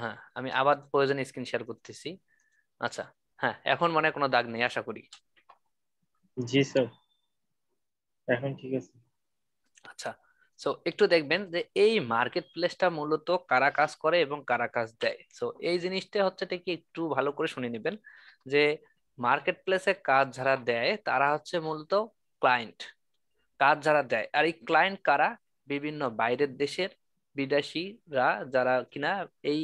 হ্যাঁ আমি আবার প্রয়োজনে স্ক্রিন শেয়ার করতেছি আচ্ছা হ্যাঁ এখন মনে কোনো দাগ নেই আশা করি জি স্যার এখন ঠিক আছে আচ্ছা সো একটু দেখবেন যে এই মার্কেট প্লেসটা মূলত কারা কাজ করে এবং কারা কাজ দেয় সো এই জিনিসটা হচ্ছে কি একটু ভালো করে শুনে নেবেন যে মার্কেট প্লেসে কাজ যারা দেয় তারা হচ্ছে মূলত ক্লায়েন্ট কাজ যারা দেয় আর এই ক্লায়েন্ট কারা বিভিন্ন বাইরের দেশের বিদেশিরা যারা কিনা এই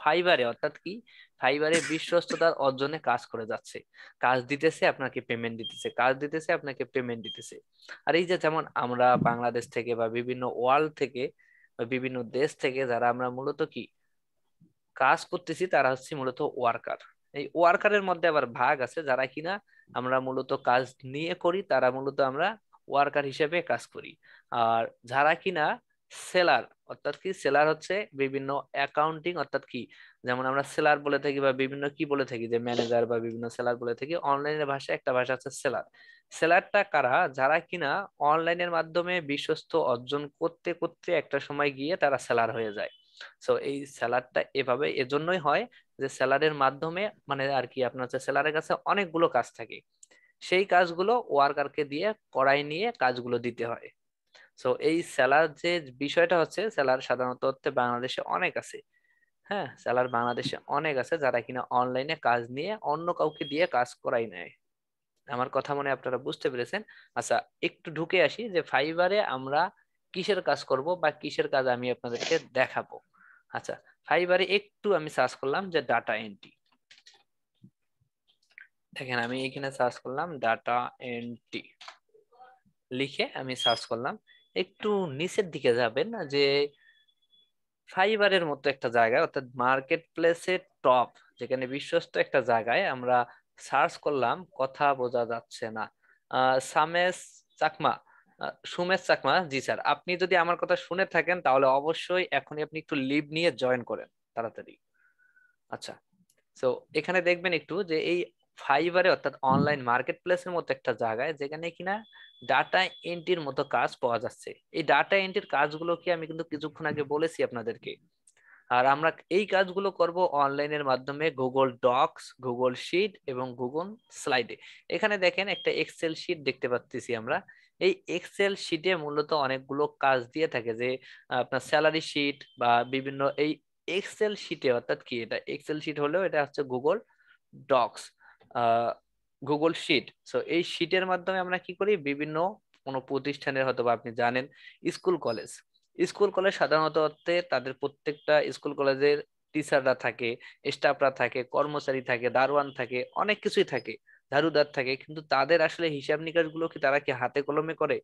ফাইবারে অর্থাৎ কি ফাইবারে বিশ্বস্ততার অর্জনে কাজ করে যাচ্ছে কাজ দিতেছে আপনাকে পেমেন্ট দিতেছে কাজ দিতেছে আপনাকে পেমেন্ট দিতেছে আর এই যে যেমন আমরা বাংলাদেশ থেকে বা বিভিন্ন ওয়ার্ল্ড থেকে বা বিভিন্ন দেশ থেকে যারা আমরা মূলত কি কাজ করতেছি তারা হচ্ছে মূলত ওয়ার্কার এই ওয়ার্কারের মধ্যে আবার ভাগ আছে যারা কিনা আমরা মূলত কাজ নিয়ে করি তারা মূলত আমরা ওয়ার্কার হিসেবে কাজ করি আর যারা কিনা সেলার অর্থাৎ কি সেলার হচ্ছে বিভিন্ন অ্যাকাউন্টিং অর্থাৎ কি যেমন আমরা সেলার বলে থাকি বা বিভিন্ন কি বলে থাকি যে ম্যানেজার বা বিভিন্ন সেলার বলে থাকি অনলাইনের ভাষায় একটা ভাষা আছে সেলার সেলারটা কারা যারা কিনা অনলাইনের মাধ্যমে বিশ্বস্ত অর্জন করতে করতে একটা সময় গিয়ে তারা সেলার হয়ে যায় সো এই স্যালারটা এভাবে এজন্যই হয় যে স্যালাডের মাধ্যমে মানে আর কি আপনার হচ্ছে স্যালারের কাছে অনেকগুলো কাজ থাকে সেই কাজগুলো ওয়ার্কারকে দিয়ে করাই নিয়ে কাজগুলো দিতে হয় সো এই স্যালার যে বিষয়টা হচ্ছে স্যালার সাধারণত বাংলাদেশে অনেক আছে হ্যাঁ স্যালার বাংলাদেশে অনেক আছে যারা কিনা অনলাইনে কাজ নিয়ে অন্য কাউকে দিয়ে কাজ করাই নেয় আমার কথা মনে আপনারা বুঝতে পেরেছেন আচ্ছা একটু ঢুকে আসি যে ফাইবারে আমরা কিসের কাজ করব বা কিসের কাজ আমি আপনাদেরকে দেখাবো আচ্ছা ফাইবারে একটু আমি সার্চ করলাম যে ডাটা এন্ট্রি দেখেন আমি এখানে সার্চ করলাম ডাটা এন্ট্রি লিখে আমি সার্চ করলাম একটু নিচের দিকে যাবেন যে ফাইবারের মতো একটা জায়গায় অর্থাৎ মার্কেট প্লেসের টপ যেখানে বিশ্বস্ত একটা জায়গায় আমরা সার্চ করলাম কথা বোঝা যাচ্ছে না সামেস চাকমা সুমেশ চাকমা জি স্যার আপনি যদি আমার কথা শুনে থাকেন তাহলে অবশ্যই এখনই আপনি একটু লিভ নিয়ে জয়েন করেন তাড়াতাড়ি আচ্ছা তো এখানে দেখবেন একটু যে এই ফাইবারে অর্থাৎ অনলাইন মার্কেট প্লেসের মতো একটা জায়গায় যেখানে কিনা ডাটা এন্ট্রির মতো কাজ পাওয়া যাচ্ছে এই ডাটা এন্ট্রির কাজগুলো কি আমি কিন্তু কিছুক্ষণ আগে বলেছি আপনাদেরকে আর আমরা এই কাজগুলো করব অনলাইনের মাধ্যমে গুগল ডক্স গুগল শিট এবং গুগল স্লাইডে এখানে দেখেন একটা এক্সেল শিট দেখতে পাচ্ছি আমরা এই এক্সেল শিটে মূলত অনেকগুলো কাজ দিয়ে থাকে যে আপনার স্যালারি শিট বা বিভিন্ন এই এক্সেল শিটে অর্থাৎ কি এটা এক্সেল শিট হলেও এটা হচ্ছে Google Docs Google sheet so এই শিটের মাধ্যমে আমরা কি করি বিভিন্ন কোনো প্রতিষ্ঠানের হয়তো বা আপনি জানেন স্কুল কলেজ স্কুল কলেজ সাধারণত অর্থে তাদের প্রত্যেকটা স্কুল কলেজের টিচাররা থাকে স্টাফরা থাকে কর্মচারী থাকে দারোয়ান থাকে অনেক কিছুই থাকে ঝাড়ুদার থাকে কিন্তু তাদের আসলে হিসাব নিকাশ গুলো কি তারা কি হাতে কলমে করে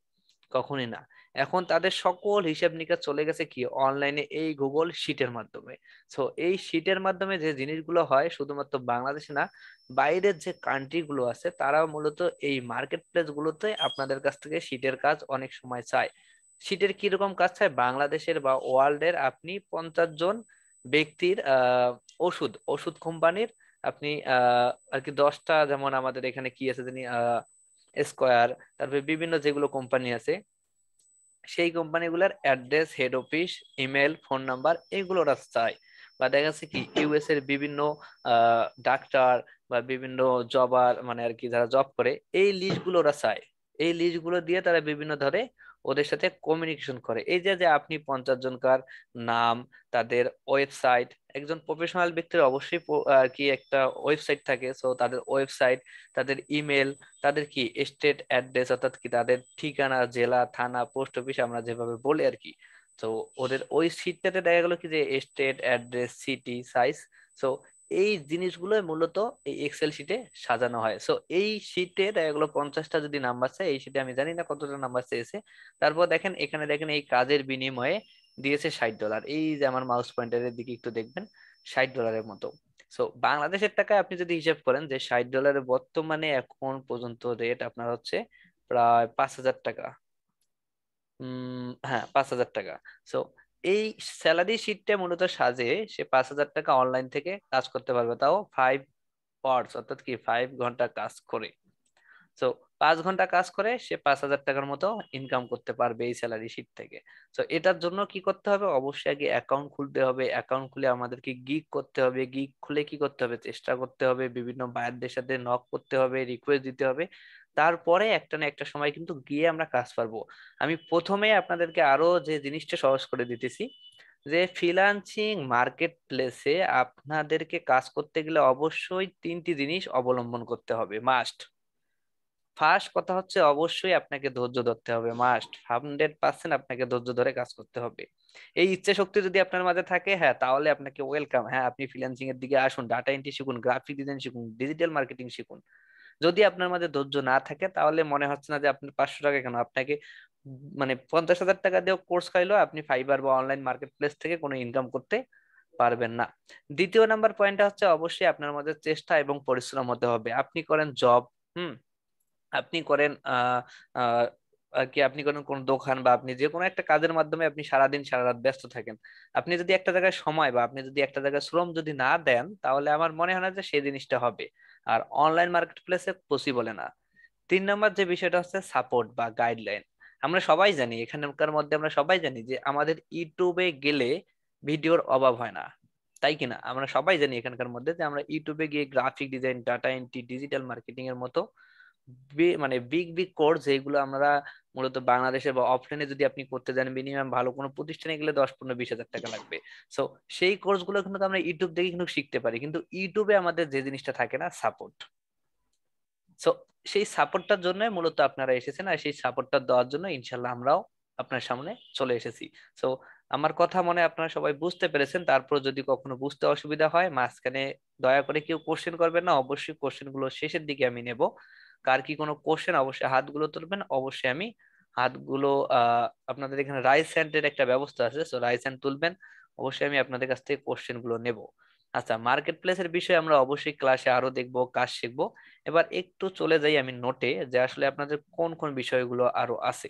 কখনই না এখন তাদের সকল হিসাব নিকাশ চলে গেছে কি অনলাইনে এই গুগল শিটের মাধ্যমে সো এই শিটের মাধ্যমে যে জিনিসগুলো হয় শুধুমাত্র বাংলাদেশে না বাইরের যে কান্ট্রিগুলো আছে তারা মূলত এই মার্কেট প্লেসগুলোতে আপনাদের কাছ থেকে শিটের কাজ অনেক সময় চায় শিটের কিরকম কাজ চায় বাংলাদেশের বা ওয়ার্ল্ডের আপনি পঞ্চাশ জন ব্যক্তির আহ ওষুধ ওষুধ কোম্পানির আপনি আর কি দশটা যেমন আমাদের এখানে কি আছে আহ স্কোয়ার তারপরে বিভিন্ন যেগুলো কোম্পানি আছে সেই কোম্পানিগুলোর address head office email phone number এগুলো ওরা চায় বা দেখা যাচ্ছে কি ইউএস এর বিভিন্ন ডাক্তার বা বিভিন্ন জবার মানে আর কি যারা জব করে এই লিস্টগুলো ওরা চায় এই লিস্টগুলো দিয়ে তারা বিভিন্ন ধরে ওদের সাথে কমিউনিকেশন করে এই যে যে আপনি পঞ্চাশ জনকার নাম তাদের ওয়েবসাইট একজন প্রফেশনাল ব্যক্তির অবশ্যই আর কি একটা ওয়েবসাইট থাকে সো তাদের ওয়েবসাইট তাদের ইমেল তাদের কি স্টেট অ্যাড্রেস অর্থাৎ কি তাদের ঠিকানা জেলা থানা পোস্ট অফিস আমরা যেভাবে বলি আর কি তো ওদের ওই সিটটাতে দেখা গেলো কি যে state address city size so এই জিনিসগুলো মূলত এই এক্সেল শিটে সাজানো হয় সো এই শিটে এগুলো পঞ্চাশটা যদি নাম্বার চাই এই শিটে আমি জানি না কতটা নাম্বার চেয়েছে তারপর দেখেন এখানে দেখেন এই কাজের বিনিময়ে দিয়েছে ষাট ডলার এই যে আমার মাউস পয়েন্টারের দিকে একটু দেখবেন ষাট ডলারের মতো সো বাংলাদেশের টাকায় আপনি যদি হিসাব করেন যে ষাট ডলারের বর্তমানে এখন পর্যন্ত রেট আপনার হচ্ছে প্রায় পাঁচ হাজার টাকা হ্যাঁ পাঁচ হাজার টাকা সো এই স্যালারি শিটটা মূলত সাজে সে পাঁচ হাজার টাকা অনলাইন থেকে কাজ করতে পারবে তাও ফাইভ পার্টস অর্থাৎ কি ফাইভ ঘন্টা কাজ করে সো পাঁচ ঘন্টা কাজ করে সে পাঁচ হাজার টাকার মতো ইনকাম করতে পারবে এই স্যালারি শিট থেকে সো এটার জন্য কি করতে হবে অবশ্যই আগে অ্যাকাউন্ট খুলতে হবে অ্যাকাউন্ট খুলে আমাদেরকে গিক করতে হবে গিগ খুলে কি করতে হবে চেষ্টা করতে হবে বিভিন্ন বায়ারদের সাথে নক করতে হবে রিকোয়েস্ট দিতে হবে তারপরে একটা না একটা সময় কিন্তু গিয়ে আমরা কাজ পারবো আমি প্রথমে আপনাদেরকে আরো যে জিনিসটা সহজ করে দিতেছি যে ফ্রিলান্সিং মার্কেট প্লেসে আপনাদেরকে কাজ করতে গেলে অবশ্যই তিনটি জিনিস অবলম্বন করতে হবে মাস্ট ফার্স্ট কথা হচ্ছে অবশ্যই আপনাকে ধৈর্য ধরতে হবে মাস্ট হান্ড্রেড পার্সেন্ট আপনাকে ধৈর্য ধরে কাজ করতে হবে এই ইচ্ছে শক্তি যদি আপনার মাঝে থাকে হ্যাঁ তাহলে আপনাকে ওয়েলকাম হ্যাঁ আপনি ফ্রিল্যান্সিং এর দিকে আসুন ডাটা এন্ট্রি শিখুন গ্রাফিক ডিজাইন শিখুন ডিজিটাল মার্কেটিং শিখুন যদি আপনার মধ্যে ধৈর্য না থাকে তাহলে মনে হচ্ছে না যে আপনার পাঁচশো টাকা কেন আপনাকে মানে পঞ্চাশ হাজার টাকা দিয়েও কোর্স খাইলেও আপনি ফাইবার বা অনলাইন মার্কেট প্লেস থেকে কোনো ইনকাম করতে পারবেন না দ্বিতীয় নাম্বার পয়েন্টটা হচ্ছে অবশ্যই আপনার মধ্যে চেষ্টা এবং পরিশ্রম হতে হবে আপনি করেন জব হুম আপনি করেন কি আপনি করেন কোনো দোকান বা আপনি যে কোনো একটা কাজের মাধ্যমে আপনি সারাদিন সারা রাত ব্যস্ত থাকেন আপনি যদি একটা জায়গায় সময় বা আপনি যদি একটা জায়গায় শ্রম যদি না দেন তাহলে আমার মনে হয় না যে সেই জিনিসটা হবে আর অনলাইন মার্কেট প্লেসে পসিবলে না তিন নম্বর যে বিষয়টা হচ্ছে সাপোর্ট বা গাইডলাইন আমরা সবাই জানি এখানকার মধ্যে আমরা সবাই জানি যে আমাদের ইউটিউবে গেলে ভিডিওর অভাব হয় না তাই কিনা আমরা সবাই জানি এখানকার মধ্যে যে আমরা ইউটিউবে গিয়ে graphic design data entry digital marketing এর মতো মানে বিগ বিগ কোর্স যেগুলো আমরা মূলত বাংলাদেশে বা অফলাইনে যদি আপনি করতে যান মিনিমাম ভালো কোনো প্রতিষ্ঠানে গেলে দশ পনেরো বিশ হাজার টাকা লাগবে সো সেই কোর্স গুলো কিন্তু আমরা ইউটিউব দেখে কিন্তু শিখতে পারি কিন্তু ইউটিউবে আমাদের যে জিনিসটা থাকে না সাপোর্ট সো সেই সাপোর্টটার জন্য মূলত আপনারা এসেছেন আর সেই সাপোর্টটা দেওয়ার জন্য ইনশাল্লাহ আমরাও আপনার সামনে চলে এসেছি সো আমার কথা মনে আপনারা সবাই বুঝতে পেরেছেন তারপর যদি কখনো বুঝতে অসুবিধা হয় মাঝখানে দয়া করে কেউ কোশ্চেন করবেন না অবশ্যই কোশ্চেন গুলো শেষের দিকে আমি নেব কার কি কোনো কোশ্চেন অবশ্যই হাতগুলো তুলবেন অবশ্যই আমি হাতগুলো আপনাদের এখানে রাইস হ্যান্ডের একটা ব্যবস্থা আছে সো রাইস হ্যান্ড তুলবেন অবশ্যই আমি আপনাদের কাছ থেকে কোশ্চেন গুলো নেব আচ্ছা মার্কেট প্লেসের বিষয়ে আমরা অবশ্যই ক্লাসে আরো দেখব কাজ শিখবো এবার একটু চলে যাই আমি নোটে যে আসলে আপনাদের কোন কোন বিষয়গুলো আরো আছে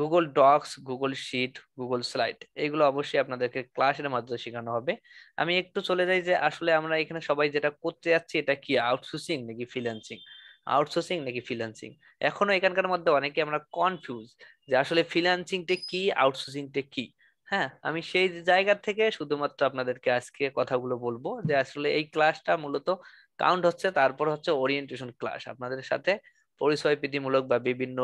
Google Docs Google sheet Google slide এগুলো অবশ্যই আপনাদেরকে ক্লাসের মাধ্যমে শেখানো হবে আমি একটু চলে যাই যে আসলে আমরা এখানে সবাই যেটা করতে যাচ্ছি এটা কি আউটসোর্সিং নাকি ফ্রিল্যান্সিং আউটসোর্সিং নাকি ফ্রিল্যান্সিং এখনো এখানকার মধ্যে অনেকে আমরা কনফিউজ যে আসলে ফ্রিল্যান্সিংটা কি আউটসোর্সিংটা কি হ্যাঁ আমি সেই জায়গার থেকে শুধুমাত্র আপনাদেরকে আজকে কথাগুলো বলবো যে আসলে এই ক্লাসটা মূলত কাউন্ট হচ্ছে তারপর হচ্ছে ওরিয়েন্টেশন ক্লাস আপনাদের সাথে পরিচয় প্রীতিমূলক বা বিভিন্ন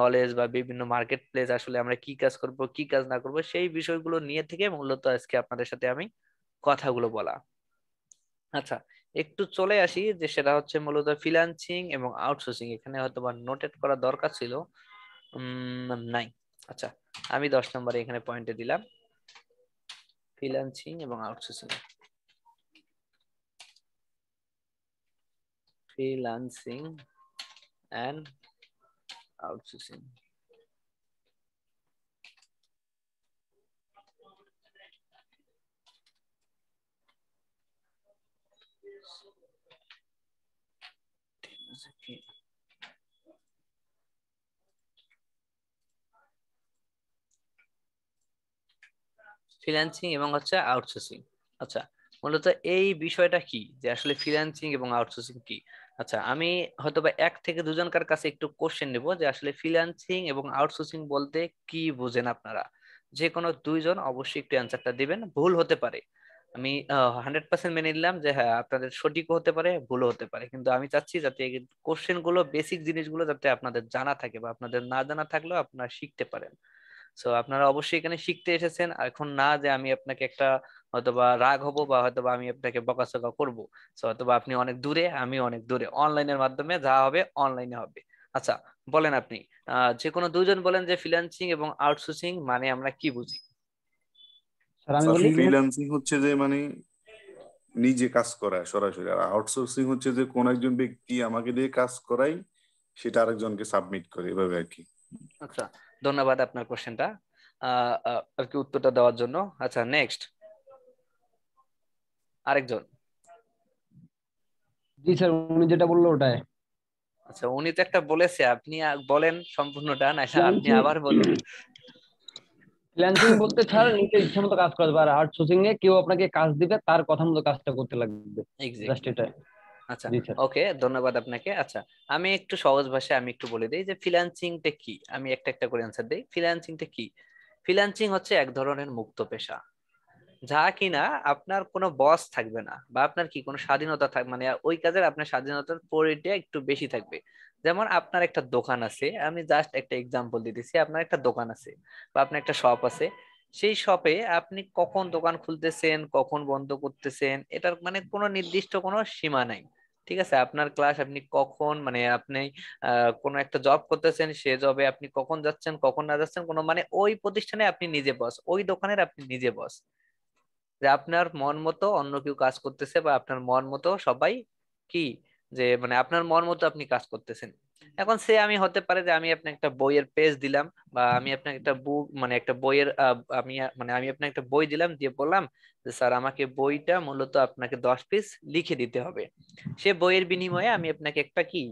নলেজ বা বিভিন্ন মার্কেট প্লেস আসলে আমরা কি কাজ করব কি কাজ না করব সেই বিষয়গুলো নিয়ে থেকে মূলত আজকে আপনাদের সাথে আমি কথাগুলো বলা আচ্ছা একটু চলে আসি যে সেটা হচ্ছে মূলত ফ্রিল্যান্সিং এবং আউটসোর্সিং এখানে হয়তো বা নোটেড করা দরকার ছিল নাই আচ্ছা আমি দশ নম্বরে এখানে পয়েন্টে দিলাম ফ্রিল্যান্সিং এবং outsourcing freelancing and outsourcing freelancing এবং হচ্ছে আউটসোর্সিং আচ্ছা মূলত এই বিষয়টা কি যে আসলে ফ্রিল্যান্সিং এবং আউটসোর্সিং কি আচ্ছা আমি হয়তো বা এক থেকে দুজনকার কাছে একটু কোশ্চেন নেব যে আসলে ফ্রিল্যান্সিং এবং আউটসোর্সিং বলতে কি বোঝেন আপনারা যে কোনো দুইজন অবশ্যই একটু অ্যান্সারটা দিবেন ভুল হতে পারে আমি হান্ড্রেড পার্সেন্ট মেনে নিলাম যে হ্যাঁ আপনাদের সঠিকও হতে পারে ভুলও হতে পারে কিন্তু আমি চাচ্ছি যাতে কোশ্চেন গুলো বেসিক জিনিসগুলো যাতে আপনাদের জানা থাকে বা আপনাদের না জানা থাকলেও আপনারা শিখতে পারেন সো আপনারা অবশ্যই এখানে শিখতে এসেছেন আর এখন না যে আমি আপনাকে একটা হয়তোবা রাগ হবো বা হয়তোবা আমি আপনাকে বকাচকা করব সো হয়তোবা আপনি অনেক দূরে আমি অনেক দূরে অনলাইনের মাধ্যমে যা হবে অনলাইনে হবে আচ্ছা বলেন আপনি যে কোনো দুজন বলেন যে ফ্রিল্যান্সিং এবং আউটসোর্সিং মানে আমরা কি বুঝি ফ্রিল্যান্সিং হচ্ছে যে মানে নিজে কাজ করা সরাসরি আর আউটসোর্সিং হচ্ছে যে কোন একজন ব্যক্তি আমাকে দিয়ে কাজ করাই সেটা আরেকজনকে সাবমিট করে এভাবে আর কি আচ্ছা ধন্যবাদ আপনার কোশ্চেনটা আর কি উত্তরটা দেওয়ার জন্য আচ্ছা নেক্সট আরেকজন জি স্যার উনি যেটা বললো ওটাই আচ্ছা উনি তো একটা বলেছে আপনি বলেন সম্পূর্ণটা না আপনি আবার বলুন ফ্রিল্যান্সিং বলতে স্যার নিজের ইচ্ছা মতো কাজ করতে পারে আর আউটসোর্সিং এ কেউ আপনাকে কাজ দিবে তার কথা মতো কাজটা করতে লাগবে জাস্ট এটা আচ্ছা ওকে ধন্যবাদ আপনাকে আচ্ছা আমি একটু সহজ ভাষায় আমি একটু বলে যে ফ্রিল্যান্সিংটা কি আমি একটা একটা করে ফ্রিল্যান্সিংটা কি ফ্রিল্যান্সিং হচ্ছে এক ধরনের মুক্ত পেশা যা কিনা আপনার কোনো বস থাকবে না বা আপনার কি কোনো স্বাধীনতা থাকবে মানে ওই কাজের আপনার স্বাধীনতার পরিটা একটু বেশি থাকবে যেমন আপনার একটা দোকান আছে আমি জাস্ট একটা এক্সাম্পল দিতেছি আপনার একটা দোকান আছে বা আপনার একটা শপ আছে সেই শপে আপনি কখন দোকান খুলতেছেন কখন বন্ধ করতেছেন এটার মানে কোনো নির্দিষ্ট কোনো সীমা নাই ঠিক আছে আপনার ক্লাস আপনি কখন মানে আপনি কোনো একটা জব করতেছেন সে জবে আপনি কখন যাচ্ছেন কখন না যাচ্ছেন কোনো মানে ওই প্রতিষ্ঠানে আপনি নিজে বস ওই দোকানের আপনি নিজে বস যে আপনার মন মতো অন্য কেউ কাজ করতেছে বা আপনার মন মতো সবাই কি যে মানে আপনার মন মতো আপনি কাজ করতেছেন এখন সে আমি হতে পারে যে আমি আপনাকে একটা বইয়ের পেজ দিলাম বা আমি আপনাকে একটা বুক মানে একটা বইয়ের আমি মানে আমি আপনাকে একটা বই দিলাম দিয়ে বললাম যে স্যার আমাকে বইটা মূলত আপনাকে দশ পিস লিখে দিতে হবে সে বইয়ের বিনিময়ে আমি আপনাকে একটা কি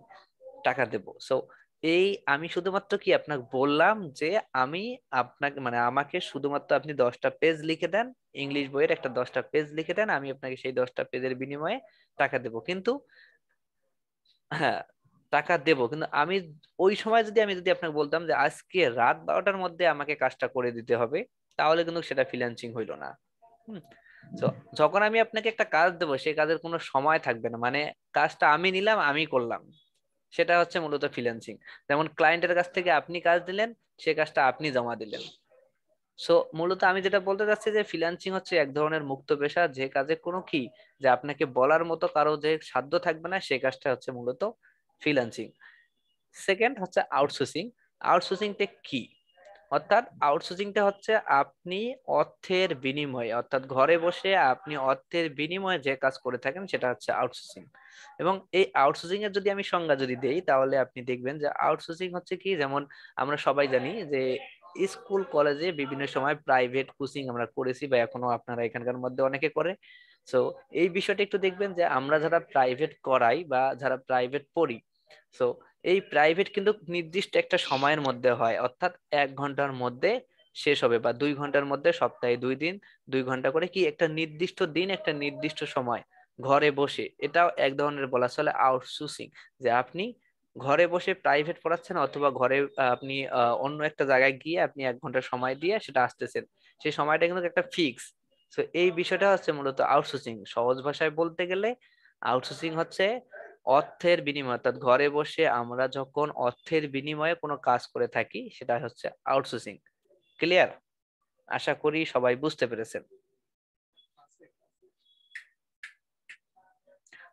টাকা দেব সো এই আমি শুধুমাত্র কি আপনাকে বললাম যে আমি আপনাকে মানে আমাকে শুধুমাত্র আপনি দশটা পেজ লিখে দেন ইংলিশ বইয়ের একটা দশটা পেজ লিখে দেন আমি আপনাকে সেই দশটা পেজের বিনিময়ে টাকা দেব কিন্তু হ্যাঁ টাকা দেব কিন্তু আমি ওই সময় যদি আমি যদি আপনাকে বলতাম যে আজকে রাত বারোটার মধ্যে আমাকে কাজটা করে দিতে হবে তাহলে কিন্তু সেটা ফ্রিল্যান্সিং হইলো না যখন আমি আপনাকে একটা কাজ দেবো সেই কাজের কোনো সময় থাকবে না মানে কাজটা আমি নিলাম আমি করলাম সেটা হচ্ছে মূলত ফ্রিল্যান্সিং যেমন ক্লায়েন্টের কাছ থেকে আপনি কাজ দিলেন সে কাজটা আপনি জমা দিলেন সো মূলত আমি যেটা বলতে চাচ্ছি যে ফ্রিল্যান্সিং হচ্ছে এক ধরনের মুক্ত পেশা যে কাজে কোনো কি যে আপনাকে বলার মতো কারো যে সাধ্য থাকবে না সে কাজটা হচ্ছে মূলত ফ্রিলান্সিং সেকেন্ড হচ্ছে আউটসোর্সিং আউটসোর্সিংটা কি অর্থাৎ আউটসোর্সিংটা হচ্ছে আপনি অর্থের বিনিময়ে অর্থাৎ ঘরে বসে আপনি অর্থের বিনিময়ে যে কাজ করে থাকেন সেটা হচ্ছে আউটসোর্সিং এবং এই আউটসোর্সিং এর যদি আমি সংজ্ঞা যদি দেই তাহলে আপনি দেখবেন যে আউটসোর্সিং হচ্ছে কি যেমন আমরা সবাই জানি যে স্কুল কলেজে বিভিন্ন সময় প্রাইভেট কোচিং আমরা করেছি বা এখনো আপনারা এখানকার মধ্যে অনেকে করে সো এই বিষয়টা একটু দেখবেন যে আমরা যারা প্রাইভেট করাই বা যারা প্রাইভেট পড়ি সো এই প্রাইভেট কিন্তু নির্দিষ্ট একটা সময়ের মধ্যে হয় অর্থাৎ এক ঘন্টার মধ্যে শেষ হবে বা দুই ঘন্টার মধ্যে সপ্তাহে দুই দিন দুই ঘন্টা করে কি একটা নির্দিষ্ট দিন একটা নির্দিষ্ট সময় ঘরে বসে এটাও এক ধরনের বলা চলে আউটসোর্সিং যে আপনি ঘরে বসে প্রাইভেট পড়াচ্ছেন অথবা ঘরে আপনি অন্য একটা জায়গায় গিয়ে আপনি এক ঘন্টা সময় দিয়ে সেটা আসতেছেন সেই সময়টা কিন্তু একটা ফিক্স তো এই বিষয়টা হচ্ছে মূলত আউটসোর্সিং সহজ ভাষায় বলতে গেলে আউটসোর্সিং হচ্ছে অর্থের বিনিময় অর্থাৎ ঘরে বসে আমরা যখন অর্থের বিনিময়ে কোনো কাজ করে থাকি সেটা হচ্ছে আউটসোর্সিং ক্লিয়ার আশা করি সবাই বুঝতে পেরেছেন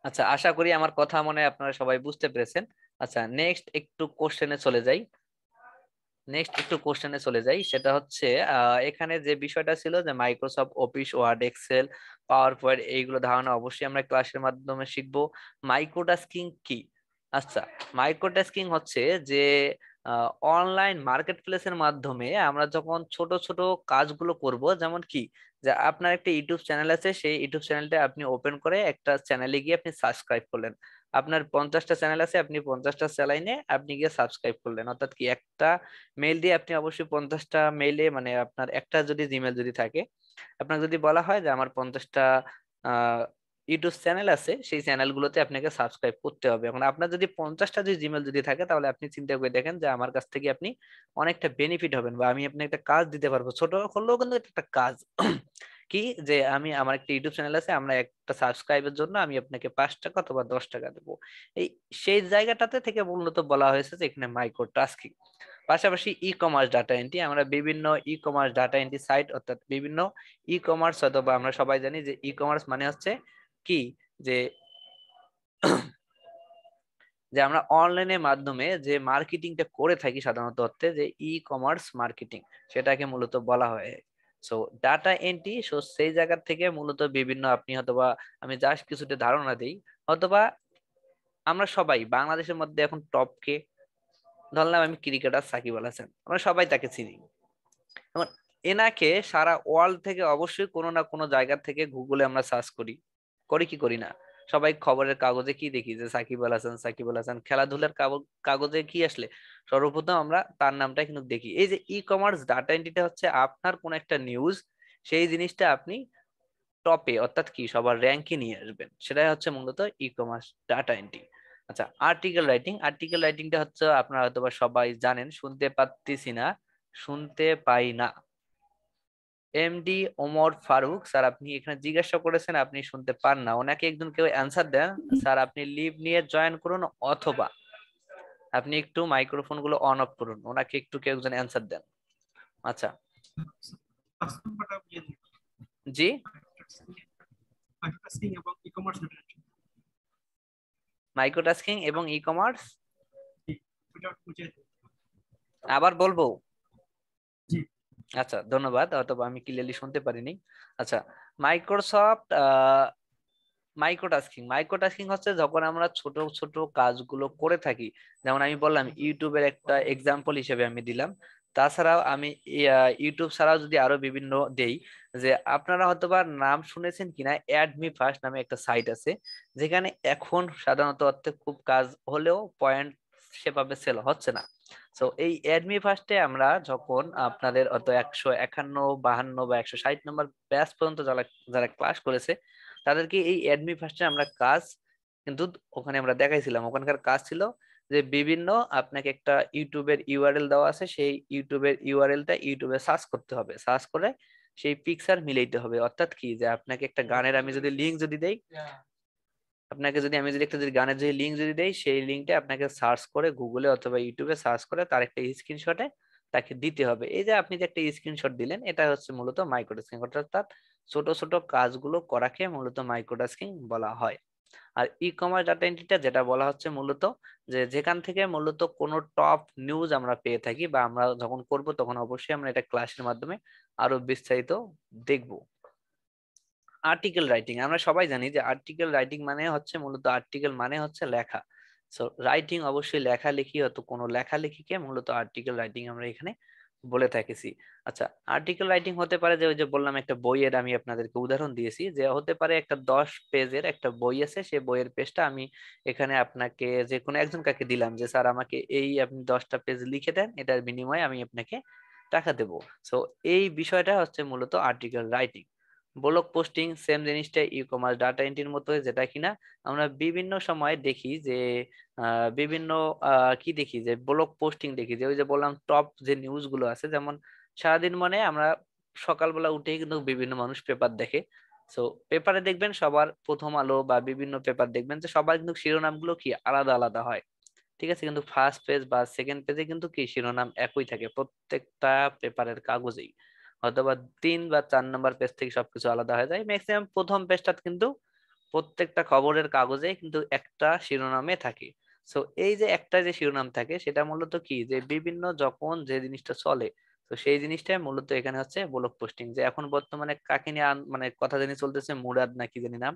আচ্ছা আশা করি আমার কথা মনে আপনারা সবাই বুঝতে পেরেছেন আচ্ছা নেক্সট একটু কোশ্চেনে চলে যাই নেক্সট একটু কোশ্চেনে চলে যাই সেটা হচ্ছে এখানে যে বিষয়টা ছিল যে Microsoft Office Word Excel PowerPoint এইগুলো ধারণা অবশ্যই আমরা ক্লাসের মাধ্যমে শিখব মাইক্রোটাস্কিং কি আচ্ছা মাইক্রোটাস্কিং হচ্ছে যে অনলাইন মার্কেট প্লেসের মাধ্যমে আমরা যখন ছোট ছোট কাজগুলো করব যেমন কি যে আপনার একটা ইউটিউব চ্যানেল আছে সেই ইউটিউব চ্যানেলটা আপনি ওপেন করে একটা চ্যানেলে গিয়ে আপনি সাবস্ক্রাইব করলেন আপনার পঞ্চাশটা চ্যানেল আছে আপনি পঞ্চাশটা চ্যালাইনে আপনি গিয়ে সাবস্ক্রাইব করলেন অর্থাৎ কি একটা মেইল দিয়ে আপনি অবশ্যই পঞ্চাশটা মেইলে মানে আপনার একটা যদি জিমেল যদি থাকে আপনাকে যদি বলা হয় যে আমার পঞ্চাশটা ইউটিউব চ্যানেল আছে সেই চ্যানেলগুলোতে আপনাকে সাবস্ক্রাইব করতে হবে এখন আপনার যদি পঞ্চাশটা যদি জিমেল যদি থাকে তাহলে আপনি চিন্তা করে দেখেন যে আমার কাছ থেকে আপনি অনেকটা বেনিফিট হবেন বা আমি আপনি একটা কাজ দিতে পারবো ছোট হলেও কিন্তু একটা কাজ কি যে আমি আমার একটা ইউটিউব চ্যানেল আছে আমরা একটা সাবস্ক্রাইবের জন্য আমি আপনাকে পাঁচ টাকা অথবা দশ টাকা দেবো এই সেই জায়গাটাতে থেকে মূলত বলা হয়েছে যে এখানে মাইক্রো টাস্কিং পাশাপাশি ই কমার্স ডাটা এন্ট্রি আমরা বিভিন্ন e commerce data entry site অর্থাৎ বিভিন্ন ই কমার্স অথবা আমরা সবাই জানি যে ই কমার্স মানে হচ্ছে কি যে (coughs) যে আমরা অনলাইনে মাধ্যমে যে মার্কেটিংটা করে থাকি সাধারণত অর্থে যে ই কমার্স মার্কেটিং সেটাকে মূলত বলা হয় সো ডাটা এন্ট্রি সো সেই জায়গা থেকে মূলত বিভিন্ন আপনি হয়তোবা আমি জাস্ট কিছুতে ধারণা দিই হয়তোবা আমরা সবাই বাংলাদেশের মধ্যে এখন টপ কে ধরলাম আমি ক্রিকেটার সাকিব আল হাসান আমরা সবাই তাকে চিনি এখন এনাকে সারা ওয়ার্ল্ড থেকে অবশ্যই কোনো না কোনো জায়গা থেকে গুগলে আমরা সার্চ করি করি কি করি না সবাই খবরের কাগজে কি দেখি যে সাকিব আল হাসান সাকিব আল হাসান খেলাধুলার কাগজে কি আসলে সর্বপ্রথম আমরা তার নামটা কিন্তু দেখি এই যে ই কমার্স ডাটা এন্ট্রিটা হচ্ছে আপনার কোন একটা নিউজ সেই জিনিসটা আপনি টপে অর্থাৎ কি সবার র্যাঙ্কে নিয়ে আসবেন সেটাই হচ্ছে মূলত ই কমার্স ডাটা এন্ট্রি আচ্ছা আর্টিকেল রাইটিং আর্টিকেল রাইটিংটা হচ্ছে আপনারা হয়তো সবাই জানেন শুনতে পাচ্ছি না শুনতে পাই না এমডি ওমর ফারুক স্যার আপনি এখানে জিজ্ঞাসা করেছেন আপনি শুনতে পান না ওনাকে একজন কেউ অ্যান্সার দেন স্যার আপনি লিভ নিয়ে জয়েন করুন অথবা আপনি একটু মাইক্রোফোন গুলো অন অফ করুন ওনাকে একটু কেউ একজন অ্যান্সার দেন আচ্ছা জি মাইক্রোটাস্কিং এবং ই কমার্স আবার বলবো আচ্ছা ধন্যবাদ অথবা আমি ক্লিয়ারলি শুনতে পারিনি আচ্ছা মাইক্রোসফট মাইক্রোটাস্কিং মাইক্রোটাস্কিং হচ্ছে যখন আমরা ছোট ছোট কাজগুলো করে থাকি যেমন আমি বললাম ইউটিউবের একটা এক্সাম্পল হিসেবে আমি দিলাম তাছাড়াও আমি ইউটিউব ছাড়াও যদি আরো বিভিন্ন দেই যে আপনারা হয়তো বা নাম শুনেছেন কিনা অ্যাডমি ফার্স্ট নামে একটা সাইট আছে যেখানে এখন সাধারণত অর্থে খুব কাজ হলেও পয়েন্ট সেভাবে সেল হচ্ছে না সো এই অ্যাডমি ফার্স্টে আমরা যখন আপনাদের অত একশো একান্ন বাহান্ন বা একশো ষাট নম্বর ব্যাস পর্যন্ত যারা যারা ক্লাস করেছে তাদেরকে এই অ্যাডমি ফার্স্টে আমরা কাজ কিন্তু ওখানে আমরা দেখাইছিলাম ওখানকার কাজ ছিল যে বিভিন্ন আপনাকে একটা ইউটিউবের ইউআরএল দেওয়া আছে সেই ইউটিউবের ইউআরএলটা ইউটিউবে সার্চ করতে হবে সার্চ করে সেই পিকচার মিলাইতে হবে অর্থাৎ কি যে আপনাকে একটা গানের আমি যদি লিঙ্ক যদি দেই আপনাকে যদি আমি যদি একটা যদি গানের যদি লিঙ্ক যদি দেই সেই লিঙ্কটা আপনাকে সার্চ করে গুগলে অথবা ইউটিউবে সার্চ করে তার একটা স্ক্রিনশটে তাকে দিতে হবে এই যে আপনি যে একটা স্ক্রিনশট দিলেন এটা হচ্ছে মূলত মাইক্রোটাস্কিং অর্থাৎ ছোট ছোট কাজগুলো করাকে মূলত মাইক্রোটাস্কিং বলা হয় আর ই কমার্স ডাটা এন্ট্রিটা যেটা বলা হচ্ছে মূলত যে যেখান থেকে মূলত কোনো টপ নিউজ আমরা পেয়ে থাকি বা আমরা যখন করব তখন অবশ্যই আমরা এটা ক্লাসের মাধ্যমে আরো বিস্তারিত দেখবো আর্টিকেল রাইটিং আমরা সবাই জানি যে আর্টিকেল রাইটিং মানে হচ্ছে মূলত আর্টিকেল মানে হচ্ছে লেখা সো রাইটিং অবশ্যই লেখালেখি হয়তো কোনো লেখালেখিকে মূলত আর্টিকেল রাইটিং আমরা এখানে বলে থাকেছি আচ্ছা আর্টিকেল রাইটিং হতে পারে যে ওই যে বললাম একটা বইয়ের আমি আপনাদেরকে উদাহরণ দিয়েছি যে হতে পারে একটা দশ পেজের একটা বই আছে সে বইয়ের পেজটা আমি এখানে আপনাকে যে কোনো একজন কাকে দিলাম যে স্যার আমাকে এই আপনি দশটা পেজ লিখে দেন এটার বিনিময়ে আমি আপনাকে টাকা দেবো সো এই বিষয়টা হচ্ছে মূলত article writing blog posting same জিনিসটা ই কমার্স ডাটা এন্ট্রির মতো যেটা কিনা আমরা বিভিন্ন সময় দেখি যে বিভিন্ন কি দেখি যে ব্লক পোস্টিং দেখি যে ওই যে বললাম টপ যে নিউজগুলো আছে যেমন সারাদিন মানে আমরা সকালবেলা উঠে কিন্তু বিভিন্ন মানুষ পেপার দেখে সো পেপারে দেখবেন সবার প্রথম আলো বা বিভিন্ন পেপার দেখবেন যে সবার কিন্তু শিরোনামগুলো কি আলাদা আলাদা হয় ঠিক আছে কিন্তু ফার্স্ট পেজ বা সেকেন্ড পেজে কিন্তু কি শিরোনাম একই থাকে প্রত্যেকটা পেপারের কাগজেই অথবা তিন বা চার নম্বর পেজ থেকে সবকিছু আলাদা হয়ে যায় ম্যাক্সিমাম প্রথম পেজটা কিন্তু প্রত্যেকটা খবরের কাগজে কিন্তু একটা শিরোনামে থাকে সো এই যে একটা যে শিরোনাম থাকে সেটা মূলত কি যে বিভিন্ন যখন যে জিনিসটা চলে তো সেই জিনিসটাই মূলত এখানে হচ্ছে ব্লগ পোস্টিং যে এখন বর্তমানে কাকে নিয়ে মানে কথা জানি চলতেছে মুরাদ নাকি জানি নাম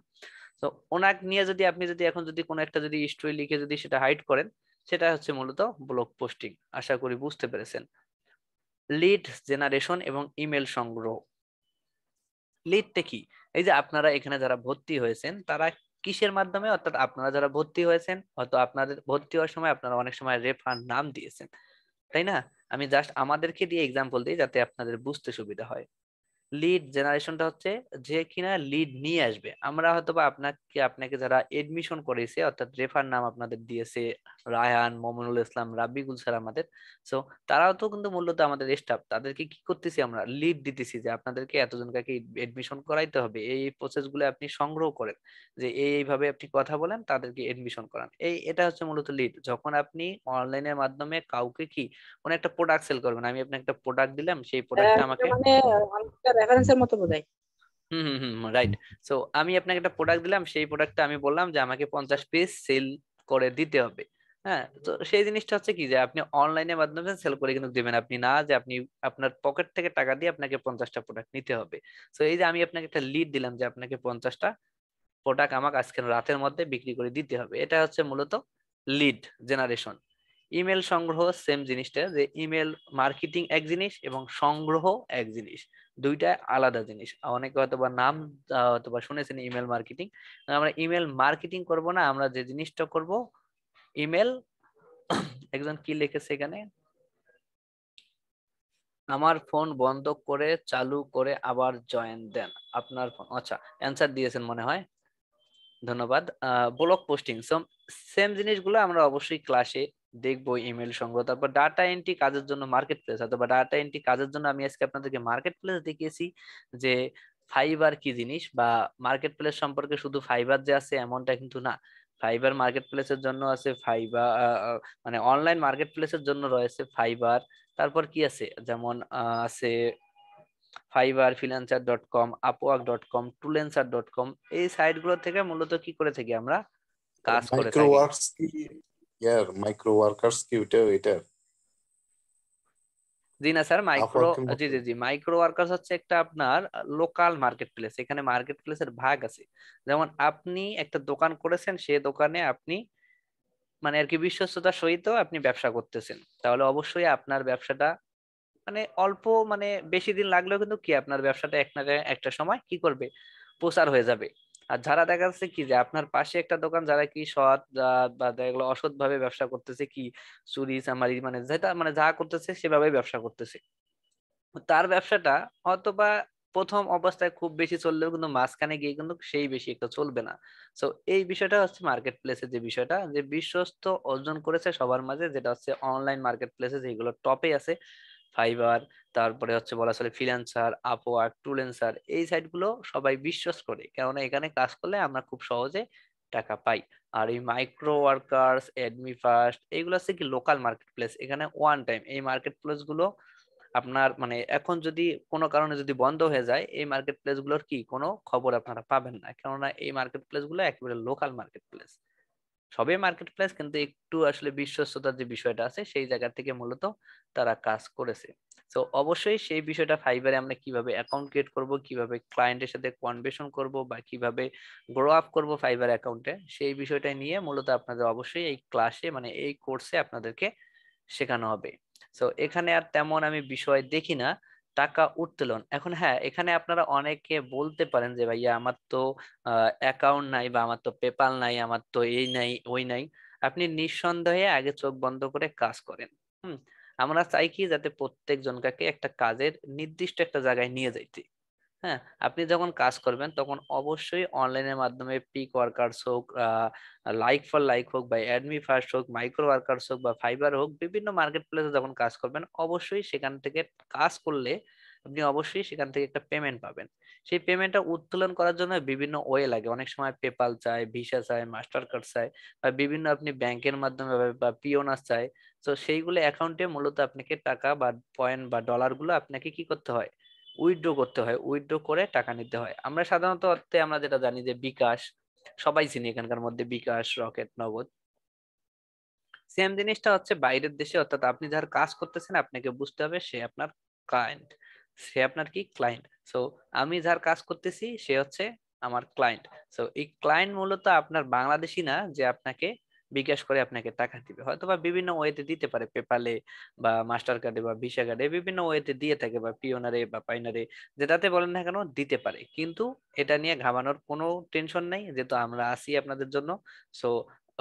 তো ওনাক নিয়ে যদি আপনি যদি এখন যদি কোনো একটা যদি স্টোরি লিখে যদি সেটা হাইড করেন সেটা হচ্ছে মূলত ব্লগ পোস্টিং আশা করি বুঝতে পেরেছেন লিড জেনারেশন এবং ইমেল সংগ্রহ লিডটা কি এই যে আপনারা এখানে যারা ভর্তি হয়েছেন তারা কিসের মাধ্যমে অর্থাৎ আপনারা যারা ভর্তি হয়েছেন হয়তো আপনাদের ভর্তি হওয়ার সময় আপনারা অনেক সময় রেফার নাম দিয়েছেন তাই না আমি জাস্ট আমাদেরকে দিয়ে এক্সাম্পল দিই যাতে আপনাদের বুঝতে সুবিধা হয় লিড জেনারেশনটা হচ্ছে যে কিনা লিড নিয়ে আসবে আমরা হয়তো বা আপনাকে আপনাকে যারা এডমিশন করেছে অর্থাৎ রেফার নাম আপনাদের দিয়েছে রায়হান মোমিনুল ইসলাম রাবিকুল স্যার আমাদের সো তারাও তো কিন্তু মূলত আমাদের স্টাফ তাদেরকে কি করতেছি আমরা লিড দিতেছি যে আপনাদেরকে এতজনকে এডমিশন করাইতে হবে এই প্রসেসগুলো আপনি সংগ্রহ করেন যে এইভাবে আপনি কথা বলেন তাদেরকে এডমিশন করান এই এটা হচ্ছে মূলত লিড যখন আপনি অনলাইনের মাধ্যমে কাউকে কি কোনো একটা প্রোডাক্ট সেল করবেন আমি আপনাকে একটা প্রোডাক্ট দিলাম সেই প্রোডাক্টটা হ্যাঁ, আমাকে মানে রেফারেন্সের মতো বোঝাই হুম হুম রাইট সো আমি আপনাকে একটা প্রোডাক্ট দিলাম সেই প্রোডাক্টটা আমি বললাম যে আমাকে পঞ্চাশ পিস সেল করে দিতে হবে হ্যাঁ তো সেই জিনিসটা হচ্ছে কি যে আপনি অনলাইনের মাধ্যমে সেল করে কিন্তু দিবেন আপনি না যে আপনি আপনার পকেট থেকে টাকা দিয়ে আপনাকে পঞ্চাশটা প্রোডাক্ট নিতে হবে তো এই যে আমি আপনাকে একটা লিড দিলাম যে আপনাকে পঞ্চাশটা প্রোডাক্ট আমাকে আজকে রাতের মধ্যে বিক্রি করে দিতে হবে এটা হচ্ছে মূলত লিড জেনারেশন ইমেল সংগ্রহ সেম জিনিসটা যে ইমেল মার্কেটিং এক জিনিস এবং সংগ্রহ এক জিনিস দুইটা আলাদা জিনিস অনেকে হয়তো বা নাম হয়তো বা শুনেছেন ইমেল মার্কেটিং আমরা ইমেল মার্কেটিং করব না আমরা যে জিনিসটা করব ইমেল একজন কি লিখেছে এখানে আমার ফোন বন্ধ করে চালু করে আবার জয়েন দেন আপনার ফোন আচ্ছা অ্যান্সার দিয়েছেন মনে হয় ধন্যবাদ ব্লগ পোস্টিং সেম জিনিসগুলো আমরা অবশ্যই ক্লাসে দেখবো ইমেল সংগ্রহ তারপর ডাটা এন্ট্রি কাজের জন্য মার্কেট প্লেস অথবা ডাটা এন্ট্রি কাজের জন্য আমি আজকে আপনাদেরকে মার্কেট প্লেস দেখিয়েছি যে ফাইবার কি জিনিস বা মার্কেট প্লেস সম্পর্কে শুধু ফাইবার যে আছে এমনটা কিন্তু না ফাইবার মার্কেট প্লেসের জন্য আছে ফাইবার মানে অনলাইন মার্কেট প্লেসের জন্য রয়েছে ফাইবার তারপর কি আছে যেমন আছে Fiverr Freelancer dot com Upwork dot com Truelancer dot com এই সাইটগুলো থেকে মূলত কি করে থাকি আমরা কাজ করে থাকি ইয়ার মাইক্রো ওয়ার্কারস কি ওটা এটা জি না স্যার মাইক্রো জি জি জি মাইক্রো ওয়ার্কারস হচ্ছে একটা আপনার লোকাল মার্কেট প্লেস এখানে মার্কেট প্লেসের ভাগ আছে যেমন আপনি একটা দোকান করেছেন সে দোকানে আপনি মানে আর কি বিশ্বস্ততার সহিত আপনি ব্যবসা করতেছেন তাহলে অবশ্যই আপনার ব্যবসাটা মানে অল্প মানে বেশি দিন লাগলেও কিন্তু কি আপনার ব্যবসাটা একটা একটা সময় কি করবে প্রচার হয়ে যাবে আর যারা দেখা যাচ্ছে কি যে আপনার পাশে একটা দোকান যারা কি সৎ বা এগুলো অসৎ ভাবে ব্যবসা করতেছে কি চুরি চামারি মানে যেটা মানে যা করতেছে সেভাবে ব্যবসা করতেছে তার ব্যবসাটা হয়তো প্রথম অবস্থায় খুব বেশি চললেও কিন্তু মাঝখানে গিয়ে কিন্তু সেই বেশি একটা চলবে না সো এই বিষয়টা হচ্ছে মার্কেট প্লেসের যে বিষয়টা যে বিশ্বস্ত অর্জন করেছে সবার মাঝে যেটা হচ্ছে অনলাইন মার্কেট প্লেসে যেগুলো টপে আছে ফাইবার তারপরে হচ্ছে বলা চলে ফ্রিল্যান্সার আপওয়ার্ক ট্রুলেন্সার এই সাইটগুলো সবাই বিশ্বাস করে কেননা এখানে কাজ করলে আমরা খুব সহজে টাকা পাই আর এই মাইক্রো ওয়ার্কার্স এডমি ফার্স্ট এগুলো হচ্ছে কি লোকাল মার্কেট প্লেস এখানে ওয়ান টাইম এই মার্কেট প্লেসগুলো আপনার মানে এখন যদি কোনো কারণে যদি বন্ধ হয়ে যায় এই মার্কেট প্লেসগুলোর কি কোনো খবর আপনারা পাবেন না কেননা এই মার্কেট প্লেসগুলো একেবারে লোকাল মার্কেট প্লেস সবই মার্কেট প্লেস কিন্তু একটু আসলে বিশ্বস্ততার যে বিষয়টা আছে সেই জায়গা থেকে মূলত তারা কাজ করেছে তো অবশ্যই সেই বিষয়টা ফাইবারে আমরা কিভাবে অ্যাকাউন্ট ক্রিয়েট করব কিভাবে ক্লায়েন্টের সাথে কনভেশন করব বা কিভাবে গ্রো আপ করব ফাইবার অ্যাকাউন্টে সেই বিষয়টা নিয়ে মূলত আপনাদের অবশ্যই এই ক্লাসে মানে এই কোর্সে আপনাদেরকে শেখানো হবে সো এখানে আর তেমন আমি বিষয় দেখি না টাকা উত্তোলন এখন হ্যাঁ এখানে আপনারা অনেকে বলতে পারেন যে ভাইয়া আমার তো অ্যাকাউন্ট নাই বা আমার তো পেপাল নাই আমার তো এই নাই ওই নাই আপনি নিঃসন্দেহে আগে চোখ বন্ধ করে কাজ করেন হুম আমরা চাই কি যাতে প্রত্যেক একটা কাজের নির্দিষ্ট একটা জায়গায় নিয়ে যাইতে হ্যাঁ আপনি যখন কাজ করবেন তখন অবশ্যই অনলাইনের মাধ্যমে পিক ওয়ার্কার্স হোক লাইক ফর লাইক হোক বা অ্যাডমি ফার্স্ট হোক মাইক্রো ওয়ার্কার্স হোক বা ফাইবার হোক বিভিন্ন মার্কেট প্লেসে যখন কাজ করবেন অবশ্যই সেখান থেকে কাজ করলে আপনি অবশ্যই সেখান থেকে একটা পেমেন্ট পাবেন সেই পেমেন্টটা উত্তোলন করার জন্য বিভিন্ন ওয়ে লাগে অনেক সময় পেপাল চায় ভিসা চায় মাস্টার কার্ড চায় বা বিভিন্ন আপনি ব্যাংকের মাধ্যমে বা পিওনাস চায় তো সেইগুলো অ্যাকাউন্টে মূলত আপনাকে টাকা বা পয়েন্ট বা ডলারগুলো আপনাকে কি করতে হয় উইথড্র করতে হয় উইথড্র করে টাকা নিতে হয় আমরা সাধারণত অর্থে আমরা যেটা জানি যে বিকাশ সবাই চিনি এখানকার মধ্যে বিকাশ রকেট নগদ সেম জিনিসটা হচ্ছে বাইরের দেশে অর্থাৎ আপনি যার কাজ করতেছেন আপনাকে বুঝতে হবে সে আপনার ক্লায়েন্ট সে আপনার কি ক্লায়েন্ট সো আমি যার কাজ করতেছি সে হচ্ছে আমার ক্লায়েন্ট সো এই ক্লায়েন্ট মূলত আপনার বাংলাদেশি না যে আপনাকে বিকাশ করে আপনাকে টাকা দিবে হয়তো বা বিভিন্ন ওয়েতে দিতে পারে পেপালে বা মাস্টার কার্ডে বা ভিসা কার্ডে বিভিন্ন ওয়েতে দিয়ে থাকে বা পিওনারে বা পাইনারে যেটাতে বলেন না কেন দিতে পারে কিন্তু এটা নিয়ে ঘামানোর কোনো টেনশন নেই যেহেতু আমরা আসি আপনাদের জন্য সো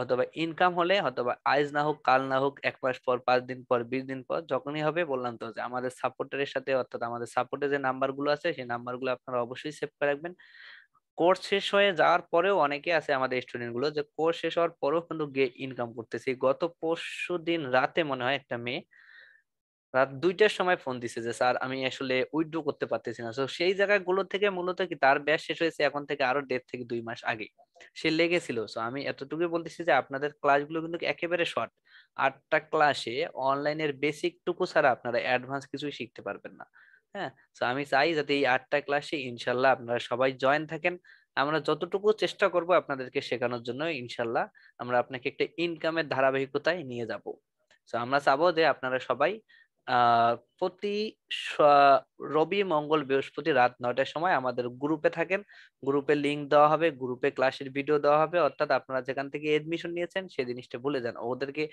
অথবা ইনকাম হলে অথবা আজ না হোক কাল না হোক এক মাস পর পাঁচ দিন পর বিশ দিন পর যখনই হবে বললাম তো যে আমাদের সাপোর্টারের সাথে অর্থাৎ আমাদের সাপোর্টে যে নাম্বারগুলো আছে সেই নাম্বারগুলো আপনারা অবশ্যই সেভ করে রাখবেন কোর্স শেষ হয়ে যাওয়ার পরেও অনেকে আছে আমাদের গুলো যে কোর্স শেষ হওয়ার পরেও কিন্তু ইনকাম করতেছি গত পরশু দিন রাতে মনে হয় একটা মেয়ে রাত দুইটার সময় ফোন দিছে যে স্যার আমি আসলে উইথড্র করতে পারতেছি না তো সেই জায়গাগুলো থেকে মূলত কি তার ব্যাস শেষ হয়েছে এখন থেকে আরো দেড় থেকে দুই মাস আগে সে লেগেছিল তো আমি এতটুকু বলতেছি যে আপনাদের ক্লাসগুলো কিন্তু একেবারে শর্ট আটটা ক্লাসে অনলাইনের বেসিক টুকু ছাড়া আপনারা অ্যাডভান্স কিছুই শিখতে পারবেন না হ্যাঁ তো আমি চাই যাতে এই আটটা ক্লাসে ইনশাল্লাহ আপনারা সবাই জয়েন থাকেন আমরা যতটুকু চেষ্টা করব আপনাদেরকে শেখানোর জন্য ইনশাল্লাহ আমরা আপনাকে একটা ইনকামের ধারাবাহিকতায় নিয়ে যাব তো আমরা চাবো যে আপনারা সবাই আহ প্রতি রবি মঙ্গল বৃহস্পতি রাত নয়টার সময় আমাদের গ্রুপে থাকেন গ্রুপে লিঙ্ক দেওয়া হবে গ্রুপে ক্লাসের ভিডিও দেওয়া হবে অর্থাৎ আপনারা যেখান থেকে এডমিশন নিয়েছেন সেই জিনিসটা ভুলে যান ওদেরকে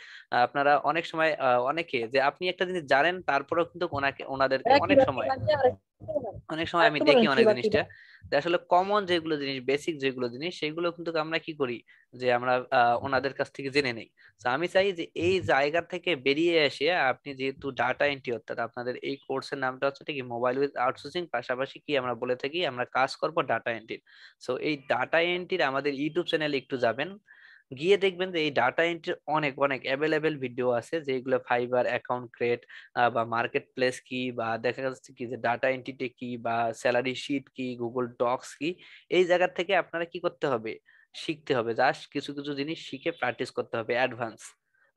আপনারা অনেক সময় অনেকে যে আপনি একটা জিনিস জানেন তারপরেও কিন্তু ওনাকে ওনাদেরকে অনেক সময় অনেক সময় আমি দেখি অনেক জিনিসটা যে আসলে কমন যেগুলো জিনিস বেসিক যেগুলো জিনিস সেগুলো কিন্তু আমরা কি করি যে আমরা ওনাদের কাছ থেকে জেনে নেই আমি চাই যে এই জায়গা থেকে বেরিয়ে এসে আপনি যেহেতু ডাটা এন্ট্রি অর্থাৎ আপনার আপনাদের এই কোর্সের নামটা হচ্ছে কি মোবাইল উইথ আউটসোর্সিং পাশাপাশি কি আমরা বলে থাকি আমরা কাজ করবো ডাটা এন্ট্রির সো এই ডাটা এন্ট্রির আমাদের ইউটিউব চ্যানেলে একটু যাবেন গিয়ে দেখবেন যে এই ডাটা এন্ট্রির অনেক অনেক অ্যাভেলেবেল ভিডিও আছে যেগুলো ফাইবার অ্যাকাউন্ট ক্রিয়েট বা মার্কেট প্লেস কি বা দেখা যাচ্ছে কি যে ডাটা এন্ট্রিতে কি বা স্যালারি শিট কি গুগল ডক্স কি এই জায়গা থেকে আপনারা কি করতে হবে শিখতে হবে জাস্ট কিছু কিছু জিনিস শিখে প্র্যাকটিস করতে হবে অ্যাডভান্স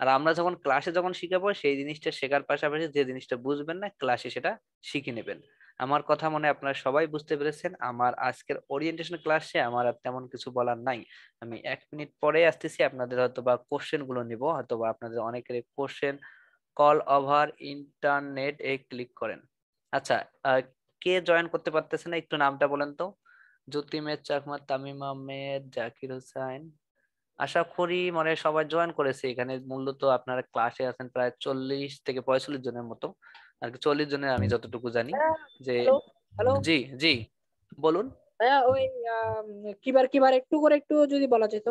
আর আমরা যখন ক্লাসে যখন শিখাবো সেই জিনিসটা শেখার পাশাপাশি যে জিনিসটা বুঝবেন না ক্লাসে সেটা শিখে নেবেন আমার কথা মনে আপনারা সবাই বুঝতে পেরেছেন আমার আজকের ওরিয়েন্টেশন ক্লাসে আমার আর তেমন কিছু বলার নাই আমি এক মিনিট পরে আসতেছি আপনাদের হয়তো বা কোশ্চেন গুলো নিব হয়তো বা আপনাদের অনেকের কোশ্চেন কল ওভার ইন্টারনেট এ ক্লিক করেন আচ্ছা কে জয়েন করতে পারতেছে না একটু নামটা বলেন তো জ্যোতি মেদ চাকমা তামিম আহমেদ জাকির হোসেন আশা করি মানে সবাই জয়েন করেছে এখানে মূলত আপনারা ক্লাসে আছেন প্রায় চল্লিশ থেকে পঁয়তাল্লিশ জনের মতো আর কি চল্লিশ জনের আমি যতটুকু জানি হ্যাঁ, যে জি জি বলুন হ্যাঁ, ওই কিবার কিবার একটু করে একটু যদি বলা যেত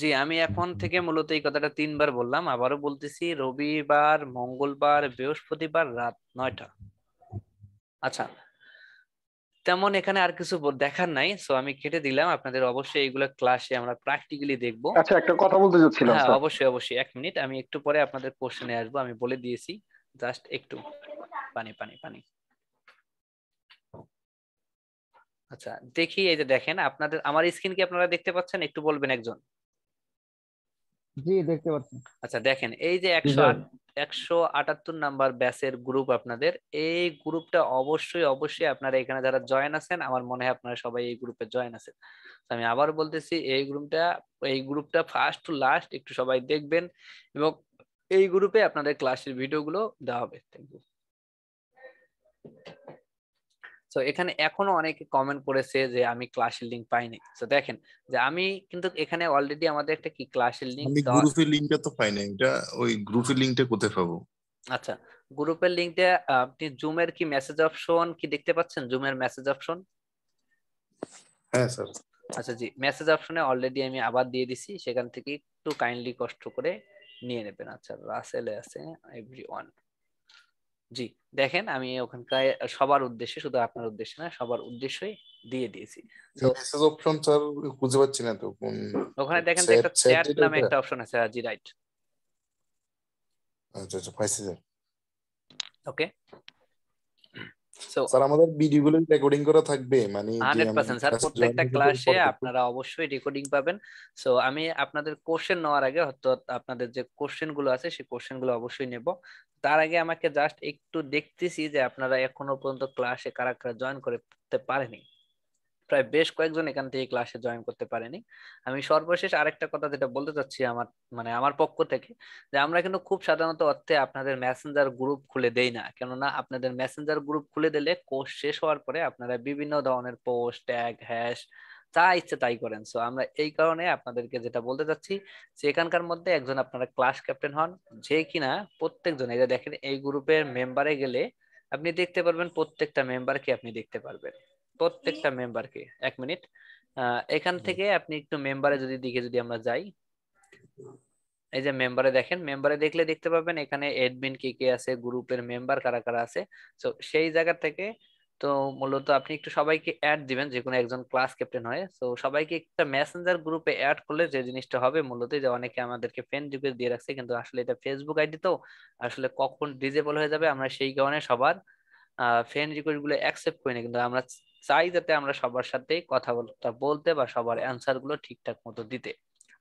জি আমি এখন থেকে মূলত এই কথাটা তিনবার বললাম আবারও বলতেছি রবিবার মঙ্গলবার বৃহস্পতিবার রাত নয়টা আচ্ছা তেমন এখানে আর কিছু দেখার নাই সো আমি কেটে দিলাম আপনাদের অবশ্যই এগুলো ক্লাসে আমরা প্র্যাকটিক্যালি দেখব আচ্ছা একটা কথা বলতে যাচ্ছিলাম হ্যাঁ অবশ্যই অবশ্যই এক মিনিট আমি একটু পরে আপনাদের কোশ্চেনে আসবো আমি বলে দিয়েছি জাস্ট একটু পানি পানি পানি আচ্ছা দেখি এই যে দেখেন আপনাদের আমার স্ক্রিন কি আপনারা দেখতে পাচ্ছেন একটু বলবেন একজন জি দেখতে পাচ্ছেন আচ্ছা দেখেন এই যে একশো একশো আটাত্তর নাম্বার ব্যাসের গ্রুপ আপনাদের এই গ্রুপটা অবশ্যই অবশ্যই আপনারা এখানে যারা জয়েন আছেন আমার মনে হয় আপনারা সবাই এই গ্রুপে জয়েন আছেন আমি আবার বলতেছি এই গ্রুপটা এই গ্রুপটা ফার্স্ট টু লাস্ট একটু সবাই দেখবেন এবং এই গ্রুপে আপনাদের ক্লাসের ভিডিওগুলো দেওয়া হবে থ্যাংক ইউ সো এখানে এখনো অনেকে কমেন্ট করেছে যে আমি ক্লাসের লিংক পাইনি তো দেখেন যে আমি কিন্তু এখানে অলরেডি আমাদের একটা কি ক্লাসের লিংক আমি গ্রুপের লিংকটা তো পাইনি এটা ওই গ্রুপের লিংকটা কোথায় পাবো আচ্ছা গ্রুপের লিংকটা আপনি জুমের কি মেসেজ অপশন কি দেখতে পাচ্ছেন জুমের মেসেজ অপশন হ্যাঁ স্যার আচ্ছা জি মেসেজ অপশনে অলরেডি আমি আবার দিয়ে দিছি সেখান থেকে একটু কাইন্ডলি কষ্ট করে নিয়ে নেবেন আচ্ছা রাসেলে আছে এভরি ওয়ান জি দেখেন আমি ওখানকার সবার উদ্দেশ্যে শুধু আপনার উদ্দেশ্যে না সবার উদ্দেশ্যেই দিয়ে দিয়েছি না তো ওখানে দেখেন একটা চ্যাট নামে একটা অপশন আছে জি রাইট ওকে স্যার আমাদের ভিডিওগুলো রেকর্ডিং করা থাকবে মানে 100% স্যার প্রত্যেকটা ক্লাসে আপনারা অবশ্যই রেকর্ডিং পাবেন সো আমি আপনাদের কোশ্চেন নেওয়ার আগে অর্থাৎ আপনাদের যে কোশ্চেন গুলো আছে সেই কোশ্চেন গুলো অবশ্যই নেব তার আগে আমাকে জাস্ট একটু দেখতেছি যে আপনারা এখনো পর্যন্ত ক্লাসে কারা কারা জয়েন করতে পারেনি প্রায় বেশ কয়েকজন এখান থেকে ক্লাসে জয়েন করতে পারেনি আমি সর্বশেষ আরেকটা কথা যেটা বলতে চাচ্ছি আমার মানে আমার পক্ষ থেকে যে আমরা কিন্তু খুব সাধারণত অর্থে আপনাদের মেসেঞ্জার গ্রুপ খুলে দেই না কেননা আপনাদের মেসেঞ্জার গ্রুপ খুলে দিলে কোর্স শেষ হওয়ার পরে আপনারা বিভিন্ন ধরনের পোস্ট ট্যাগ হ্যাশ তা ইচ্ছে তাই করেন সো আমরা এই কারণে আপনাদেরকে যেটা বলতে চাচ্ছি যে এখানকার মধ্যে একজন আপনারা ক্লাস ক্যাপ্টেন হন যে কিনা প্রত্যেকজন এই দেখেন এই গ্রুপের মেম্বারে গেলে আপনি দেখতে পারবেন প্রত্যেকটা মেম্বারকে আপনি দেখতে পারবেন প্রত্যেকটা মেম্বারকে এক মিনিট এখান থেকে আপনি একটু মেম্বারে যদি দিকে যদি আমরা যাই এই যে মেম্বারে দেখেন মেম্বারে দেখলে দেখতে পাবেন এখানে এডমিন কে কে আছে গ্রুপের মেম্বার কারা কারা আছে তো সেই জায়গা থেকে তো মূলত আপনি একটু সবাইকে অ্যাড দিবেন যে কোনো একজন ক্লাস ক্যাপ্টেন হয় তো সবাইকে একটা মেসেঞ্জার গ্রুপে অ্যাড করলে যে জিনিসটা হবে মূলত যে অনেকে আমাদেরকে ফ্রেন্ড রিকোয়েস্ট দিয়ে রাখছে কিন্তু আসলে এটা ফেসবুক আইডি তো আসলে কখন ডিজেবল হয়ে যাবে আমরা সেই কারণে সবার ফ্রেন্ড রিকোয়েস্ট গুলো অ্যাকসেপ্ট করি না কিন্তু আমরা চাই যাতে আমরা সবার সাথে কথাবার্তা বলতে বা সবার অ্যান্সার গুলো ঠিকঠাক মতো দিতে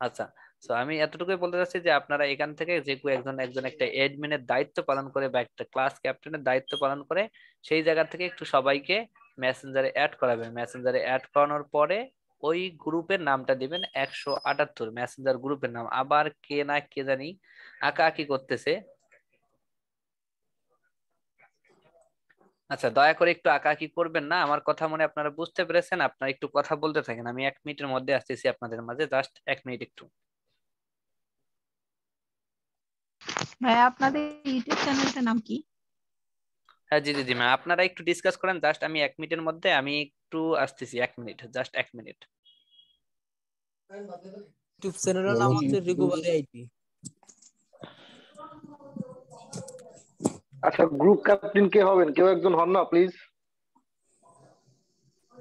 আচ্ছা তো আমি এতটুকুই বলতে চাচ্ছি যে আপনারা এখান থেকে যে একজন একজন একটা এডমিনের দায়িত্ব পালন করে বা একটা ক্লাস ক্যাপ্টেনের দায়িত্ব পালন করে সেই জায়গা থেকে একটু সবাইকে মেসেঞ্জারে অ্যাড করাবেন মেসেঞ্জারে অ্যাড করানোর পরে ওই গ্রুপের নামটা দিবেন একশো আটাত্তর মেসেঞ্জার গ্রুপের নাম আবার কে না কে জানি আঁকা আঁকি করতেছে আচ্ছা দয়া করে একটু আঁকাআঁকি করবেন না আমার কথা মনে আপনারা বুঝতে পেরেছেন আপনারা একটু কথা বলতে থাকেন আমি এক মিনিটের মধ্যে আসতেছি আপনাদের মাঝে জাস্ট এক মিনিট একটু ভাই আপনাদের ইউটিউব চ্যানেলটার নাম কি হ্যাঁ জি জি জি ম্যাম আপনারা একটু ডিসকাস করেন জাস্ট আমি এক মিনিটের মধ্যে আমি একটু আসতেছি এক মিনিট জাস্ট এক মিনিট ইউটিউব চ্যানেলের নাম হচ্ছে রিগোবালি আইটি আচ্ছা গ্রুপ ক্যাপ্টেন কে হবেন কেউ একজন হন না প্লিজ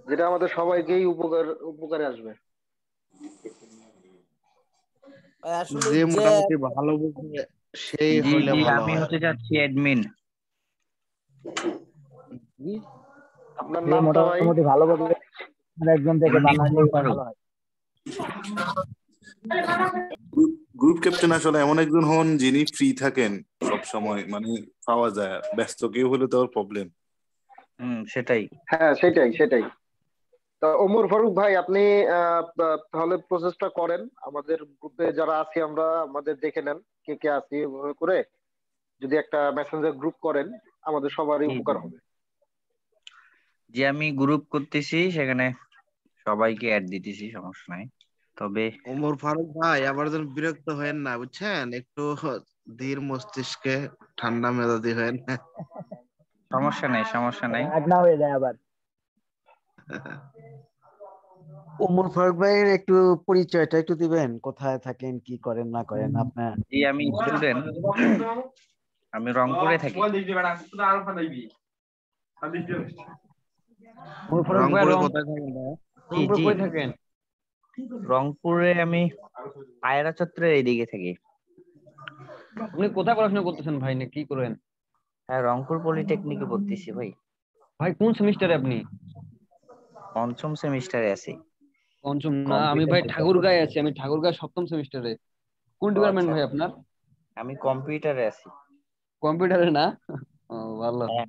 যেটা আমাদের সবাইকেই উপকার উপকারে আসবে যে মোটামুটি ভালো বুঝবে সেই ভালো আমি হতে যাচ্ছি অ্যাডমিন আপনার নাম মোটামুটি ভালো বুঝবে একজন থেকে বানানো ভালো হয় গ্রুপ ক্যাপ্টেন আসলে এমন একজন হন যিনি ফ্রি থাকেন সব সময় মানে পাওয়া যায় ব্যস্ত কেউ হলে তো প্রবলেম হুম সেটাই হ্যাঁ সেটাই সেটাই তা ওমর ফারুক ভাই আপনি তাহলে প্রসেসটা করেন আমাদের গ্রুপে যারা আছি আমরা আমাদের দেখে নেন কে কে আছি ওভাবে করে যদি একটা মেসেঞ্জার গ্রুপ করেন আমাদের সবারই উপকার হবে যে আমি গ্রুপ করতেছি সেখানে সবাইকে অ্যাড দিতেছি সমস্যা নাই তবে ওমর ফারুক ভাই আবার যেন বিরক্ত হয়েন না বুঝছেন একটু ধীর মস্তিষ্কে ঠান্ডা মেজাজি হয়েন সমস্যা নাই সমস্যা নাই আগনা হয়ে যায় আবার ওমর ফারুক ভাইয়ের একটু পরিচয়টা একটু দিবেন কোথায় থাকেন কি করেন না করেন আপনার জি আমি স্টুডেন্ট আমি রংপুরে থাকি রংপুরে কোথায় থাকেন রংপুরে থাকেন রংপুরে আমি আয়রা চত্বরের এইদিকে থাকি আপনি কোথায় পড়াশোনা করতেছেন ভাই না কি করেন হ্যাঁ রংপুর পলিটেকনিকে পড়তেছি ভাই ভাই কোন সেমিস্টারে আপনি পঞ্চম সেমিস্টারে আছি পঞ্চম না আমি ভাই ঠাকুরগাঁয়ে আছি আমি ঠাকুরগাঁও সপ্তম সেমিস্টারে কোন ডিপার্টমেন্ট আচ্ছা। ভাই আপনার আমি কম্পিউটারে আছি কম্পিউটারে না ও ভালো হ্যাঁ।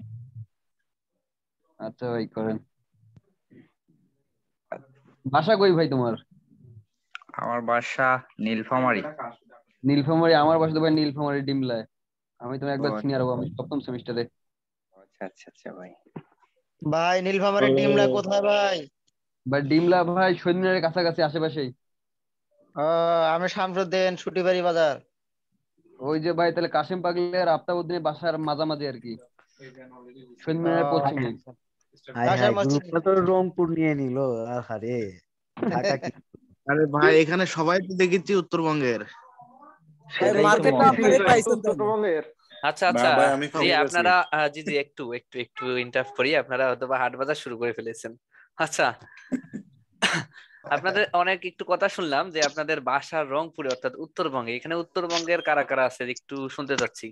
আচ্ছা ভাই করেন ভাষা কই ভাই তোমার আমার বাসা নীলফামারী নীলফামারি আমার বাসা তো ভাই নীলফামারি ডিমলায় আমি তোমায় একবার চিনি আরো আমি আচ্ছা। সপ্তম সেমিস্টারে আচ্ছা আচ্ছা আচ্ছা ভাই ভাই নীলফামারি ডিমলা কোথায় ভাই ভাই ডিমলা ভাই সৈন্যের কাছাকাছি আশেপাশেই আমি শামসুদ্দিন বাড়ি বাজার ওই যে ভাই তাহলে কাশিম পাগলের আর আফতাবউদ্দিনের বাসার মাঝামাঝি আর কি সৈন্যের পশ্চিমে আচ্ছা, আচ্ছা। রংপুর নিয়ে নিল আরে আরে ভাই এখানে সবাই তো দেখেছি উত্তরবঙ্গের আচ্ছা আচ্ছা জি আপনারা জি জি একটু একটু একটু করি আপনারা হয়তো হাট বাজার শুরু করে ফেলেছেন আচ্ছা (laughs) আপনাদের অনেক একটু কথা শুনলাম যে আপনাদের রংপুরে অর্থাৎ উত্তরবঙ্গে এখানে উত্তরবঙ্গের কারা কারা আছে একটু শুনতে চাচ্ছি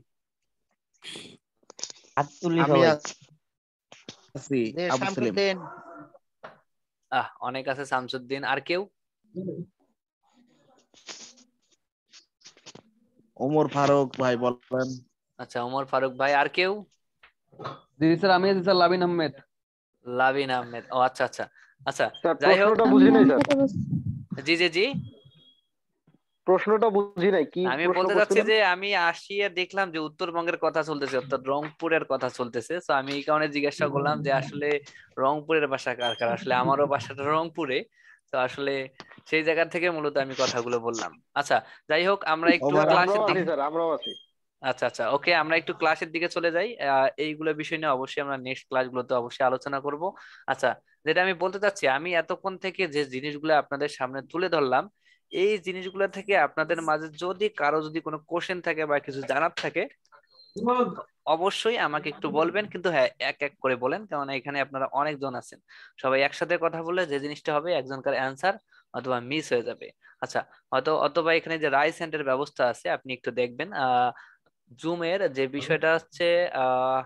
আহ অনেক আছে শামসুদ্দিন আর কেউ ওমর ফারুক ভাই আচ্ছা ওমর ফারুক ভাই আর কেউ জি স্যার আমি স্যার লাবিন আহমেদ লাবিন আহমেদ ও আচ্ছা আচ্ছা আচ্ছা যাই হোক বুঝি নাই স্যার জি জি জি প্রশ্নটা বুঝি নাই কি আমি বলতে চাচ্ছি যে আমি আসিয়া দেখলাম যে উত্তরবঙ্গের কথা চলতেছে অর্থাৎ রংপুরের কথা চলতেছে তো আমি এই কারণে জিজ্ঞাসা করলাম যে আসলে রংপুরের ভাষা কার কার আসলে আমারও ভাষাটা রংপুরে তো আসলে সেই জায়গা থেকে মূলত আমি কথাগুলো বললাম আচ্ছা যাই হোক আমরা একটু ক্লাসের দিকে আচ্ছা আচ্ছা ওকে আমরা একটু ক্লাসের দিকে চলে যাই এইগুলো বিষয় নিয়ে অবশ্যই আমরা নেক্সট ক্লাসগুলোতে অবশ্যই আলোচনা করব আচ্ছা যেটা আমি বলতে চাচ্ছি আমি এতক্ষণ থেকে যে জিনিসগুলো আপনাদের সামনে তুলে ধরলাম এই জিনিসগুলো থেকে আপনাদের মাঝে যদি কারো যদি কোনো কোশ্চেন থাকে বা কিছু জানার থাকে অবশ্যই আমাকে একটু বলবেন কিন্তু হ্যাঁ এক এক করে বলেন কারণ এখানে আপনারা অনেকজন আছেন সবাই একসাথে কথা বললে যে জিনিসটা হবে একজনকার অ্যান্সার অথবা মিস হয়ে যাবে আচ্ছা হয়তো অথবা এখানে যে রাইস হ্যান্ডের ব্যবস্থা আছে আপনি একটু দেখবেন আহ জুমের যে বিষয়টা হচ্ছে আহ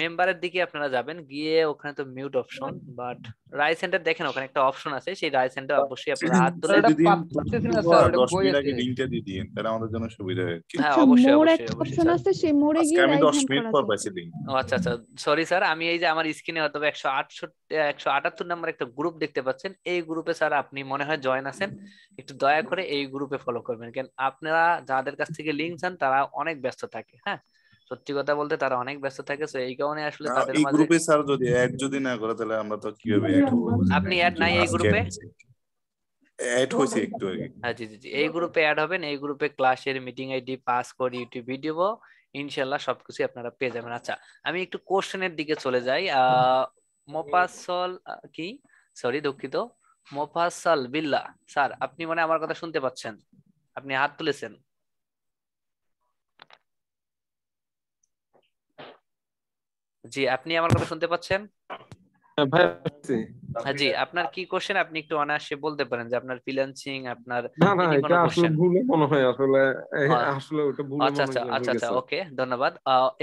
মেম্বারের দিকে আপনারা যাবেন গিয়ে ওখানে তো mute option but right center দেখেন ওখানে একটা অপশন আছে সেই রাই সেন্টার অবশ্যই আপনারা হাত ধরে এটা লিংকটা দিয়ে দিন তাহলে আমাদের জন্য সুবিধা হয় হ্যাঁ আচ্ছা, অবশ্যই অবশ্যই অপশন আছে সেই মোড়ে গিয়ে আমি 10 মিনিট পর পাইছি লিংক আচ্ছা আচ্ছা সরি স্যার আমি এই যে আমার স্ক্রিনে হয়তো 168 178 নাম্বার একটা গ্রুপ দেখতে পাচ্ছেন এই গ্রুপে স্যার আপনি মনে হয় জয়েন আছেন একটু দয়া করে এই গ্রুপে ফলো করবেন কারণ আপনারা যাদের কাছ থেকে লিংক চান তারা অনেক ব্যস্ত থাকে হ্যাঁ সত্যি কথা বলতে তারা অনেক ব্যস্ত থাকে সো এই কারণে আসলে তাদের মাঝে গ্রুপে স্যার যদি অ্যাড যদি না করে তাহলে আমরা তো কিভাবে অ্যাড করব আপনি অ্যাড নাই এই গ্রুপে অ্যাড হইছে একটু আগে হ্যাঁ জি জি এই গ্রুপে অ্যাড হবেন এই গ্রুপে ক্লাসের মিটিং আইডি পাস করে ইউটিউব ভিডিও ইনশাআল্লাহ সবকিছু আপনারা পেয়ে যাবেন আচ্ছা আমি একটু কোশ্চেনের দিকে চলে যাই মোপাসল কি সরি দুঃখিত মোফাসল বিল্লাহ স্যার আপনি মানে আমার কথা শুনতে পাচ্ছেন আপনি হাত তুলেছেন জি আপনি আমার কথা শুনতে পাচ্ছেন হ্যাঁ, হ্যাঁ, জি আপনার কি কোশ্চেন আপনি একটু অনায়াসে বলতে পারেন যে আপনার ফ্রিল্যান্সিং আপনার আচ্ছা আচ্ছা আচ্ছা আচ্ছা, আচ্ছা ওকে ধন্যবাদ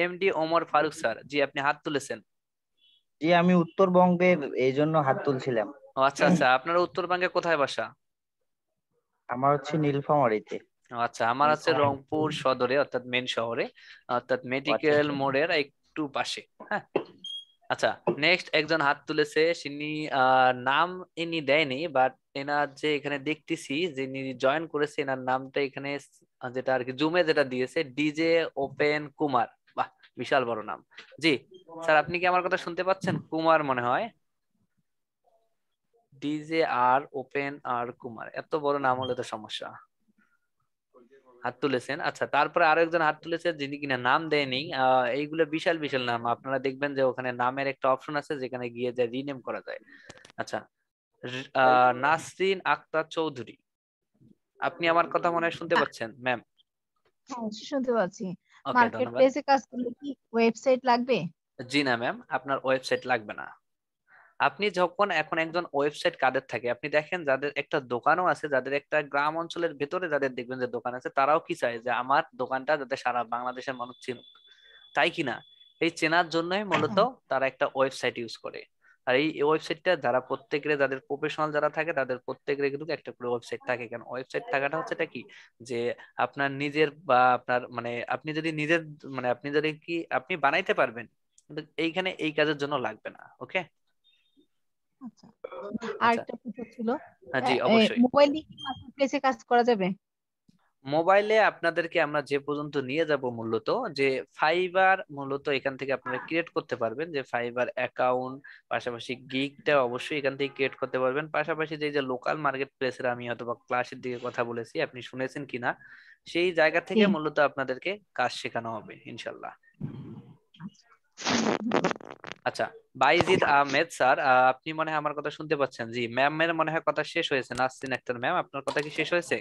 এমডি ওমর ফারুক স্যার জি আপনি হাত তুলেছেন জি আমি উত্তরবঙ্গে এই জন্য হাত তুলছিলাম ও আচ্ছা আচ্ছা আপনার উত্তরবঙ্গে কোথায় বাসা আমার হচ্ছে নীলফামারিতে আচ্ছা আমার আছে রংপুর সদরে অর্থাৎ মেন শহরে অর্থাৎ মেডিকেল আচ্ছা, আচ্ছা। মোড়ের একটু পাশে হ্যাঁ আচ্ছা নেক্সট একজন হাত তুলেছে সিনি নাম ইনি দেয়নি বাট এনার যে এখানে দেখতেছি যে জয়েন করেছে এনার নামটা এখানে যেটা আর কি জুমে যেটা দিয়েছে ডিজে ওপেন কুমার বাহ বিশাল বড় নাম জি স্যার আপনি কি আমার কথা শুনতে পাচ্ছেন কুমার মনে হয় ডিজে আর ওপেন আর কুমার এত বড় নাম হলে তো সমস্যা হাত তুলেছেন আচ্ছা তারপরে আরো একজন হাত তুলেছে যিনি কিনা নাম দেয়নি এইগুলো বিশাল বিশাল নাম আপনারা দেখবেন যে ওখানে নামের একটা অপশন আছে যেখানে গিয়ে যে রিনেম করা যায় আচ্ছা নাসরিন আক্তার চৌধুরী আপনি আমার কথা মনে শুনতে হ্যাঁ। পাচ্ছেন ম্যাম হ্যাঁ শুনতে পাচ্ছি মার্কেট প্লেসে কাজ করলে কি ওয়েবসাইট লাগবে জি না ম্যাম আপনার ওয়েবসাইট লাগবে না আপনি যখন এখন একজন ওয়েবসাইট কাদের থাকে আপনি দেখেন যাদের একটা দোকানও আছে যাদের একটা গ্রাম অঞ্চলের ভেতরে যাদের দেখবেন যে দোকান আছে তারাও কি চায় যে আমার দোকানটা যাতে সারা বাংলাদেশের মানুষ চিনুক তাই কিনা এই চেনার জন্যই মূলত হ্যাঁ। তারা একটা ওয়েবসাইট ইউজ করে আর এই ওয়েবসাইটটা যারা প্রত্যেকের যাদের প্রফেশনাল যারা থাকে তাদের প্রত্যেকের কিন্তু একটা করে ওয়েবসাইট থাকে কারণ ওয়েবসাইট থাকাটা হচ্ছে এটা কি যে আপনার নিজের বা আপনার মানে আপনি যদি নিজের মানে আপনি যদি কি আপনি বানাইতে পারবেন কিন্তু এইখানে এই কাজের জন্য লাগবে না ওকে আচ্ছা। আচ্ছা। আরেকটা প্রশ্ন ছিল হ্যাঁ, জি অবশ্যই মোবাইলে কি মার্কেটপ্লেসে কাজ করা যাবে মোবাইলে আপনাদেরকে আমরা যে পর্যন্ত নিয়ে যাব মূলত যে ফাইবার মূলত এখান থেকে আপনারা ক্রিয়েট করতে পারবেন যে ফাইবার অ্যাকাউন্ট পাশাপাশি গিগটা অবশ্যই এখান থেকে ক্রিয়েট করতে পারবেন পাশাপাশি যে যে লোকাল মার্কেট প্লেসের আমি হয়তো বা ক্লাসের দিকে কথা বলেছি আপনি শুনেছেন কিনা সেই জায়গা থেকে মূলত আপনাদেরকে কাজ শেখানো হবে ইনশাল্লাহ আচ্ছা। আচ্ছা বাইজিদ আহমেদ স্যার আপনি মনে হয় আমার কথা শুনতে পাচ্ছেন জি ম্যাম এর মনে হয় কথা শেষ হয়েছে নাসরিন আক্তার ম্যাম আপনার কথা কি শেষ হয়েছে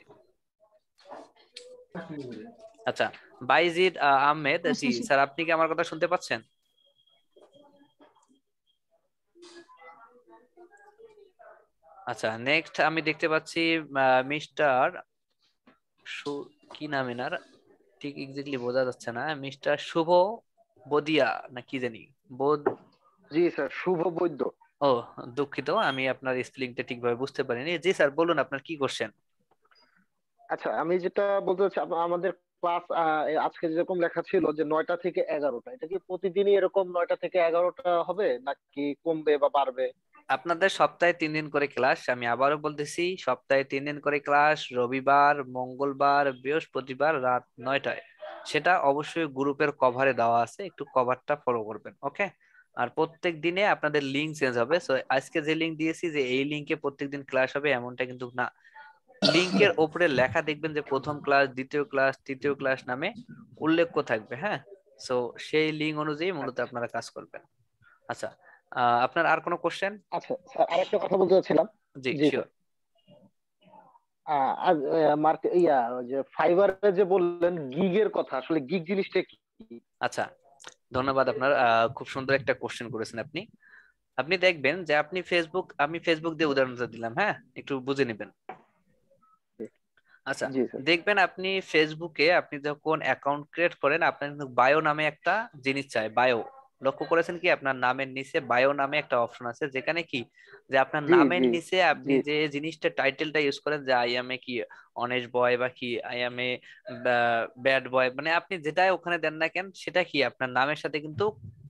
আচ্ছা বাইজিদ আহমেদ হ্যাঁ, জি স্যার আপনি কি আমার কথা শুনতে পাচ্ছেন আচ্ছা নেক্সট আমি দেখতে পাচ্ছি মিস্টার কি নাম এনার ঠিক এক্সাক্টলি বোঝা যাচ্ছে না মিস্টার শুভ বদিয়া না কি জানি বোধ জি স্যার শুভ বৈদ্য ও দুঃখিত আমি আপনার স্পেলিংটা ঠিকভাবে বুঝতে পারিনি জি স্যার বলুন আপনার কি করছেন আচ্ছা আমি যেটা বলতে চাচ্ছি আমাদের ক্লাস আজকে যেরকম লেখা ছিল যে নয়টা থেকে এগারোটা এটা কি প্রতিদিনই এরকম নয়টা থেকে এগারোটা হবে নাকি কমবে বা বাড়বে আপনাদের সপ্তাহে তিন দিন করে ক্লাস আমি আবারও বলতেছি সপ্তাহে তিন দিন করে ক্লাস রবিবার মঙ্গলবার বৃহস্পতিবার রাত নয়টায় সেটা অবশ্যই গ্রুপের কভারে দেওয়া আছে একটু কভারটা ফলো করবেন ওকে আর প্রত্যেক দিনে আপনাদের লিঙ্ক চেঞ্জ হবে সো আজকে যে লিঙ্ক দিয়েছি যে এই লিঙ্কে প্রত্যেকদিন ক্লাস হবে এমনটা কিন্তু না লিঙ্কের ওপরে লেখা দেখবেন যে প্রথম ক্লাস দ্বিতীয় ক্লাস তৃতীয় ক্লাস নামে উল্লেখ্য থাকবে হ্যাঁ সো সেই লিঙ্ক অনুযায়ী মূলত আপনারা কাজ করবেন আচ্ছা আপনার আর কোনো কোশ্চেন আচ্ছা স্যার আরেকটা কথা বলতে চাচ্ছিলাম জি শিওর ইয়া যে ফাইবারে যে বললেন গিগের কথা আসলে গিগ জিনিসটা কি আচ্ছা ধন্যবাদ আপনার খুব সুন্দর একটা কোশ্চেন করেছেন আপনি আপনি দেখবেন যে আপনি ফেসবুক আমি ফেসবুক দিয়ে উদাহরণটা দিলাম হ্যাঁ একটু বুঝে নেবেন আচ্ছা দেখবেন আপনি ফেসবুকে আপনি যখন অ্যাকাউন্ট ক্রিয়েট করেন আপনার কিন্তু বায়ো নামে একটা জিনিস চাই বায়ো লক্ষ্য করেছেন কি আপনার নামের নিচে বায়ো নামে একটা অপশন আছে যেখানে কি যে আপনার নামের নিচে আপনি যে জিনিসটা টাইটেলটা ইউজ করেন যে আই এম এ কি অনেস্ট বয় বা কি I am a bad boy মানে আপনি যেটাই ওখানে দেন না কেন সেটা কি আপনার নামের সাথে কিন্তু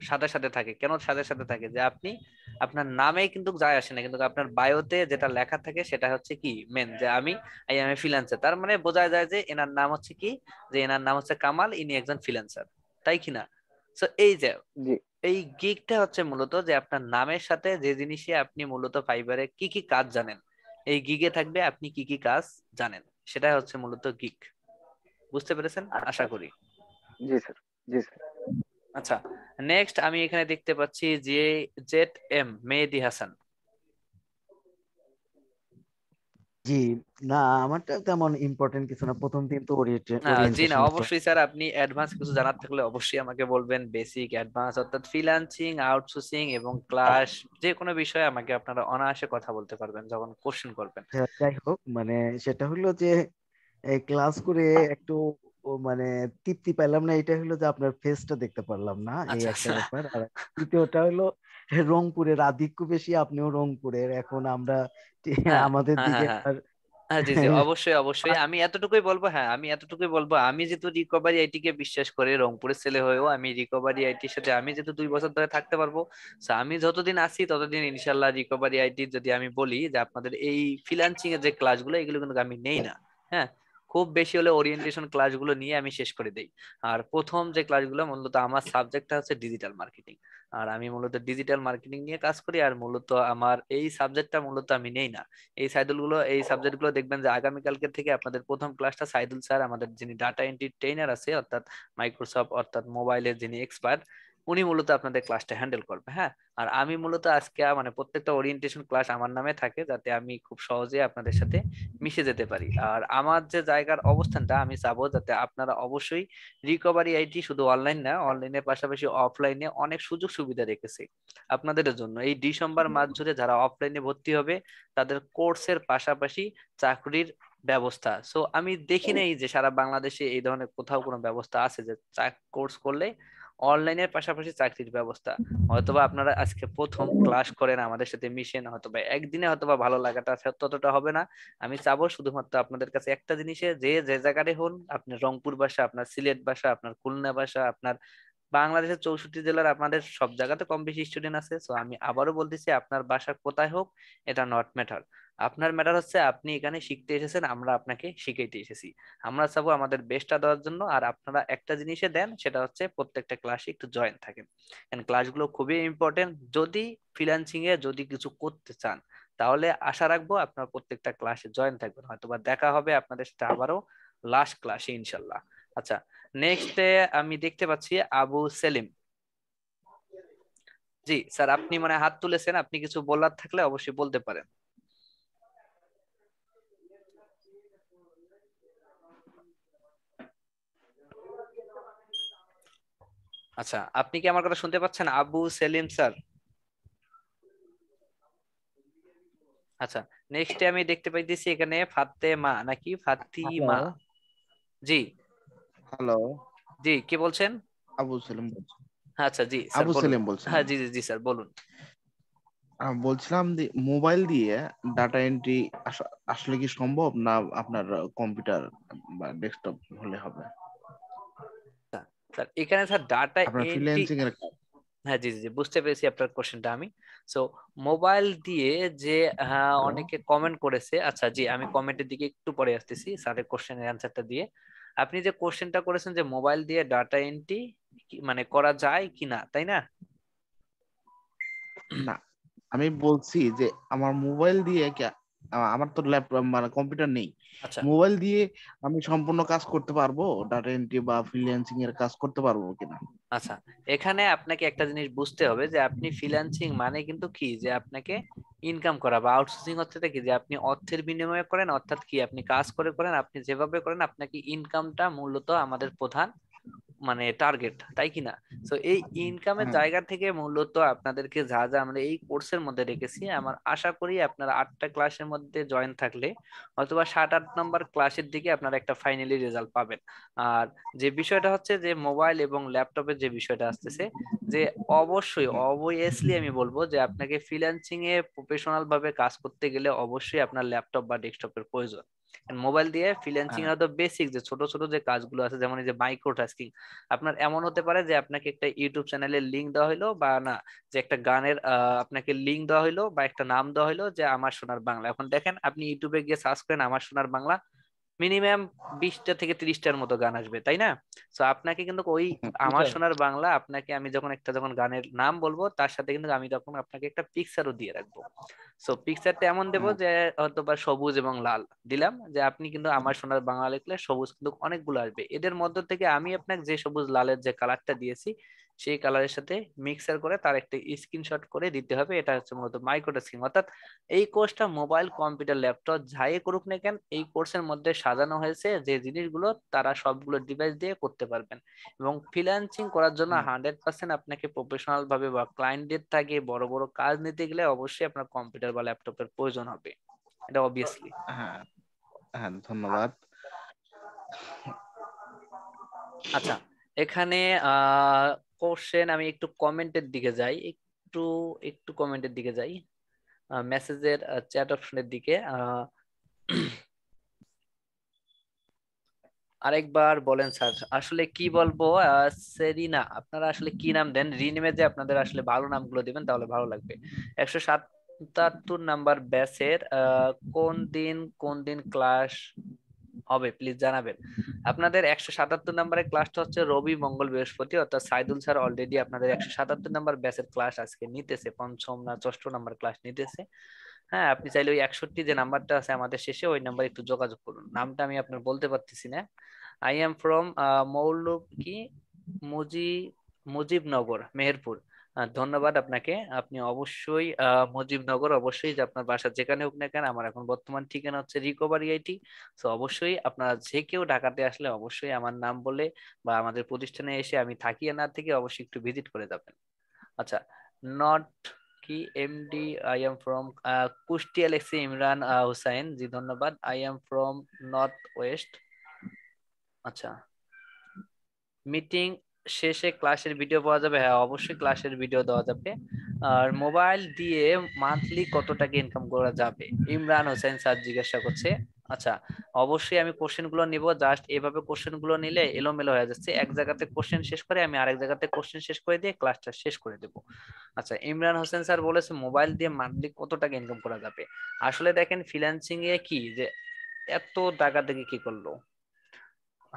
সাথে সাথে থাকে কেন সাথে সাথে থাকে যে আপনি আপনার নামে কিন্তু যায় আসে না কিন্তু আপনার বায়োতে যেটা লেখা থাকে সেটা হচ্ছে কি মেন যে আমি আই এম এ ফিলান্সার তার মানে বোঝা যায় যে এনার নাম হচ্ছে কি যে এনার নাম হচ্ছে কামাল ইনি একজন ফিলান্সার তাই কিনা সো এই যে এই গিগটা হচ্ছে মূলত যে আপনার নামের সাথে যে জিনিসে আপনি মূলত ফাইবারে কি কি কাজ জানেন এই গিগে থাকবে আপনি কি কি কাজ জানেন সেটা হচ্ছে মূলত গিগ বুঝতে পেরেছেন আচ্ছা। আশা করি জি স্যার জি স্যার আচ্ছা নেক্সট আমি এখানে দেখতে পাচ্ছি যে জেড এম মেহেদি হাসান জি না আমারটা তেমন ইম্পর্টেন্ট কিছু না প্রথম দিন তো জি না অবশ্যই স্যার আপনি অ্যাডভান্স কিছু জানার থাকলে অবশ্যই আমাকে বলবেন বেসিক অ্যাডভান্স অর্থাৎ ফ্রিলান্সিং আউটসোর্সিং এবং ক্লাস যে কোনো বিষয়ে আমাকে আপনারা অনায়াসে কথা বলতে পারবেন যখন কোশ্চেন করবেন হ্যাঁ, যাই হোক মানে সেটা হলো যে এই ক্লাস করে একটু মানে তৃপ্তি পেলাম না এটা হলো যে আপনার ফেসটা দেখতে পারলাম না এই আচ্ছা, একটা আচ্ছা। ব্যাপার আর তৃতীয়টা হলো রংপুরের আধিক্য বেশি আপনিও রংপুরের এখন আমরা হ্যাঁ, আমাদের হ্যাঁ, দিকে হ্যাঁ। জি জি অবশ্যই (laughs) অবশ্যই আমি এতটুকুই বলবো হ্যাঁ আমি এতটুকুই বলবো আমি যেহেতু রিকভারি আইটি কে বিশ্বাস করে রংপুরের ছেলে হয়েও আমি রিকভারি আইটির সাথে আমি যেহেতু দুই বছর ধরে থাকতে পারবো আমি যতদিন আছি ততদিন ইনশাল্লাহ রিকভারি আইটি যদি আমি বলি যে আপনাদের এই ফ্রিল্যান্সিং এর যে ক্লাসগুলো এগুলো কিন্তু আমি নেই না হ্যাঁ খুব বেশি হলে ওরিয়েন্টেশন ক্লাসগুলো নিয়ে আমি শেষ করে দেই আর প্রথম যে ক্লাসগুলো মূলত আমার সাবজেক্টটা হচ্ছে ডিজিটাল মার্কেটিং আর আমি মূলত ডিজিটাল মার্কেটিং নিয়ে কাজ করি আর মূলত আমার এই সাবজেক্টটা মূলত আমি নেই না এই সাইদুল গুলো এই সাবজেক্ট গুলো দেখবেন যে আগামীকালকে থেকে আপনাদের প্রথম ক্লাসটা সাইদুল স্যার আমাদের যিনি ডাটা এন্টারটেইনার আছে অর্থাৎ মাইক্রোসফট অর্থাৎ মোবাইলের যিনি এক্সপার্ট উনি মূলত আপনাদের ক্লাসটা হ্যান্ডেল করবে হ্যাঁ আর আমি মূলত আজকে মানে প্রত্যেকটা ওরিয়েন্টেশন ক্লাস আমার নামে থাকে যাতে আমি খুব সহজে আপনাদের সাথে মিশে যেতে পারি আর আমার যে জায়গার অবস্থানটা আমি চাবো যাতে আপনারা অবশ্যই রিকভারি আইটি শুধু অনলাইন না অনলাইনের পাশাপাশি অফলাইনে অনেক সুযোগ সুবিধা রেখেছে আপনাদের জন্য এই ডিসেম্বর মাস জুড়ে যারা অফলাইনে ভর্তি হবে তাদের কোর্সের পাশাপাশি চাকরির ব্যবস্থা সো আমি দেখি নাই যে সারা বাংলাদেশে এই ধরনের কোথাও কোনো ব্যবস্থা আছে যে কোর্স করলে অনলাইনের পাশাপাশি চাকরির ব্যবস্থা হয়তোবা আপনারা আজকে প্রথম ক্লাস করেন আমাদের সাথে মিশেন হয়তোবা একদিনে হয়তোবা ভালো লাগাটা ততটা হবে না আমি চাবো শুধুমাত্র আপনাদের কাছে একটা জিনিসে যে যে জায়গাটাই হন আপনার রংপুর বাসা আপনার সিলেট বাসা আপনার খুলনা বাসা আপনার বাংলাদেশের চৌষট্টি জেলার আপনাদের সব জায়গাতে কম বেশি স্টুডেন্ট আছে সো আমি আবারও বলতেছি আপনার বাসা কোথায় হোক এটা নট ম্যাটার আপনার ম্যাটার হচ্ছে আপনি এখানে শিখতে এসেছেন আমরা আপনাকে শিখাইতে এসেছি আমরা চাবো আমাদের বেস্টটা দেওয়ার জন্য আর আপনারা একটা জিনিসে দেন সেটা হচ্ছে প্রত্যেকটা ক্লাসে একটু জয়েন থাকেন কারণ ক্লাসগুলো খুবই ইম্পর্টেন্ট যদি ফ্রিল্যান্সিং এ যদি কিছু করতে চান তাহলে আশা রাখবো আপনার প্রত্যেকটা ক্লাসে জয়েন থাকবেন হয়তোবা দেখা হবে আপনাদের সাথে আবারও লাস্ট ক্লাসে ইনশাল্লাহ আচ্ছা নেক্সটে আমি দেখতে পাচ্ছি আবু সেলিম জি স্যার আপনি মানে হাত তুলেছেন আপনি কিছু বলার থাকলে অবশ্যই বলতে পারেন আচ্ছা আপনি কি আমার কথা শুনতে পাচ্ছেন আবু সেলিম স্যার আচ্ছা নেক্সটে আমি দেখতে পাইতেছি এখানে ফাতে মা নাকি ফাতি মা জি হ্যালো জি কে বলছেন আবু বলছেন আচ্ছা জি আবু বলছেন হ্যাঁ জি জি স্যার বলুন বলছিলাম মোবাইল দিয়ে ডাটা এন্ট্রি আসলে কি সম্ভব না আপনার কম্পিউটার বা ডেস্কটপ হলে হবে স্যার এখানে স্যার ডাটা হ্যাঁ জি জি বুঝতে পেরেছি আপনার কোশ্চেনটা আমি সো মোবাইল দিয়ে যে হ্যাঁ, অনেকে কমেন্ট করেছে আচ্ছা জি আমি কমেন্টের দিকে একটু পরে আসতেছি স্যারের কোশ্চেনের অ্যান্সারটা দিয়ে আপনি যে কোশ্চেনটা করেছেন যে মোবাইল দিয়ে ডাটা এন্ট্রি মানে করা যায় কিনা তাই না না আমি বলছি যে আমার মোবাইল দিয়ে আমার তো ল্যাপ মানে কম্পিউটার নেই আচ্ছা। মোবাইল দিয়ে আমি সম্পূর্ণ কাজ করতে পারবো ডাটা এন্ট্রি বা ফ্রিল্যান্সিং এর কাজ করতে পারবো কিনা আচ্ছা এখানে আপনাকে একটা জিনিস বুঝতে হবে যে আপনি ফ্রিল্যান্সিং মানে কিন্তু কি যে আপনাকে ইনকাম করা বা আউটসোর্সিং হচ্ছে কি যে আপনি অর্থের বিনিময়ে করেন অর্থাৎ কি আপনি কাজ করে করেন আপনি যেভাবে করেন আপনাকে ইনকামটা মূলত আমাদের প্রধান মানে টার্গেট তাই কি না তো এই ইনকামের হ্যাঁ। জায়গা থেকে মূলত আপনাদেরকে যা যা আমরা এই কোর্সের মধ্যে রেখেছি আমার আশা করি আপনারা আটটা ক্লাসের মধ্যে জয়েন থাকলে অথবা সাত আট নম্বর ক্লাসের দিকে আপনারা একটা ফাইনালি রেজাল্ট পাবেন আর যে বিষয়টা হচ্ছে যে মোবাইল এবং ল্যাপটপের যে বিষয়টা আসতেছে যে অবশ্যই অবয়েসলি আমি বলবো যে আপনাকে ফ্রিল্যান্সিং এ প্রফেশনাল ভাবে কাজ করতে গেলে অবশ্যই আপনার ল্যাপটপ বা ডেস্কটপের প্রয়োজন মোবাইল দিয়ে ফ্রিল্যান্সিং এর তো বেসিক যে ছোট ছোট যে কাজগুলো আছে যেমন এই যে মাইক্রো টাস্কিং আপনার এমন হতে পারে যে আপনাকে একটা ইউটিউব চ্যানেলের লিংক দেওয়া হলো বা না যে একটা গানের আপনাকে লিংক দেওয়া হলো বা একটা নাম দেওয়া হলো যে আমার সোনার বাংলা এখন দেখেন আপনি ইউটিউবে গিয়ে সার্চ করেন আমার সোনার বাংলা মিনিমাম বিশটা থেকে তিরিশটার মতো গান আসবে তাই না তো আপনাকে কিন্তু ওই আমার সোনার বাংলা আপনাকে আমি যখন একটা যখন গানের নাম বলবো তার সাথে কিন্তু আমি তখন আপনাকে একটা পিকচারও দিয়ে রাখবো সো পিকচারটা এমন দেবো যে হয়তো বা সবুজ এবং লাল দিলাম যে আপনি কিন্তু আমার সোনার বাংলা লিখলে সবুজ কিন্তু অনেকগুলো আসবে এদের মধ্য থেকে আমি আপনাকে যে সবুজ লালের যে কালারটা দিয়েছি সেই কালারের সাথে মিক্সার করে তার একটা স্ক্রিনশট করে দিতে হবে এটা হচ্ছে মূলত মাইক্রোটাস্কিং অর্থাৎ এই কোর্সটা মোবাইল কম্পিউটার ল্যাপটপ যাই করুক না কেন এই কোর্সের মধ্যে সাজানো হয়েছে যে জিনিসগুলো তারা সবগুলো ডিভাইস দিয়ে করতে পারবেন এবং ফ্রিল্যান্সিং করার জন্য হান্ড্রেড পার্সেন্ট আপনাকে প্রফেশনাল ভাবে বা ক্লায়েন্টদের থাকে বড় বড় কাজ নিতে গেলে অবশ্যই আপনার কম্পিউটার বা ল্যাপটপের প্রয়োজন হবে এটা অবভিয়াসলি হ্যাঁ হ্যাঁ ধন্যবাদ আচ্ছা এখানে কোশ্চেন আমি একটু কমেন্টের দিকে যাই একটু একটু কমেন্টের দিকে যাই মেসেজের চ্যাট অপশনের দিকে (clears throat) আরেকবার বলেন স্যার আসলে কি বলবো সেরিনা আপনারা আসলে কি নাম দেন রিনেমে যে আপনাদের আসলে ভালো নামগুলো দিবেন তাহলে ভালো লাগবে একশো সাতাত্তর নাম্বার ব্যাচের কোন দিন কোন দিন ক্লাস হবে প্লিজ জানাবেন আপনাদের একশো সাতাত্তর নম্বরের ক্লাসটা হচ্ছে রবি মঙ্গল বৃহস্পতি অর্থাৎ সাইদুল স্যার অলরেডি আপনাদের একশো সাতাত্তর নম্বর ব্যাচের ক্লাস আজকে নিতেছে পঞ্চম না ষষ্ঠ নম্বর ক্লাস নিতেছে হ্যাঁ আপনি চাইলে ওই একষট্টি যে নাম্বারটা আছে আমাদের শেষে ওই নাম্বার একটু যোগাযোগ করুন নামটা আমি আপনার বলতে পারতেছি না আই এম ফ্রম মৌল কি মুজি মুজিবনগর মেহেরপুর ধন্যবাদ আপনাকে আপনি অবশ্যই মুজিবনগর অবশ্যই যে আপনার বাসা যেখানে হোক না কেন আমার এখন বর্তমান ঠিকানা হচ্ছে রিকভারি আইটি তো অবশ্যই আপনারা যে কেউ ঢাকাতে আসলে অবশ্যই আমার নাম বলে বা আমাদের প্রতিষ্ঠানে এসে আমি থাকি না থেকে অবশ্যই একটু ভিজিট করে যাবেন আচ্ছা নট কি এমডি আই এম ফ্রম কুষ্টি লেখছি ইমরান হুসাইন জি ধন্যবাদ I am from north west আচ্ছা মিটিং শেষে ক্লাসের ভিডিও পাওয়া যাবে হ্যাঁ অবশ্যই ক্লাসের ভিডিও দেওয়া যাবে আর মোবাইল দিয়ে মান্থলি কত টাকা ইনকাম করা যাবে ইমরান হোসেন স্যার জিজ্ঞাসা করছে আচ্ছা অবশ্যই আমি কোশ্চেন গুলো নিব জাস্ট এভাবে কোশ্চেন গুলো নিলে এলোমেলো হয়ে যাচ্ছে এক জায়গাতে কোশ্চেন শেষ করে আমি আরেক জায়গাতে কোশ্চেন শেষ করে দিয়ে ক্লাসটা শেষ করে দেব আচ্ছা ইমরান হোসেন স্যার বলেছে মোবাইল দিয়ে মান্থলি কত টাকা ইনকাম করা যাবে আসলে দেখেন ফ্রিল্যান্সিং এ কি যে এত টাকা থেকে কি করলো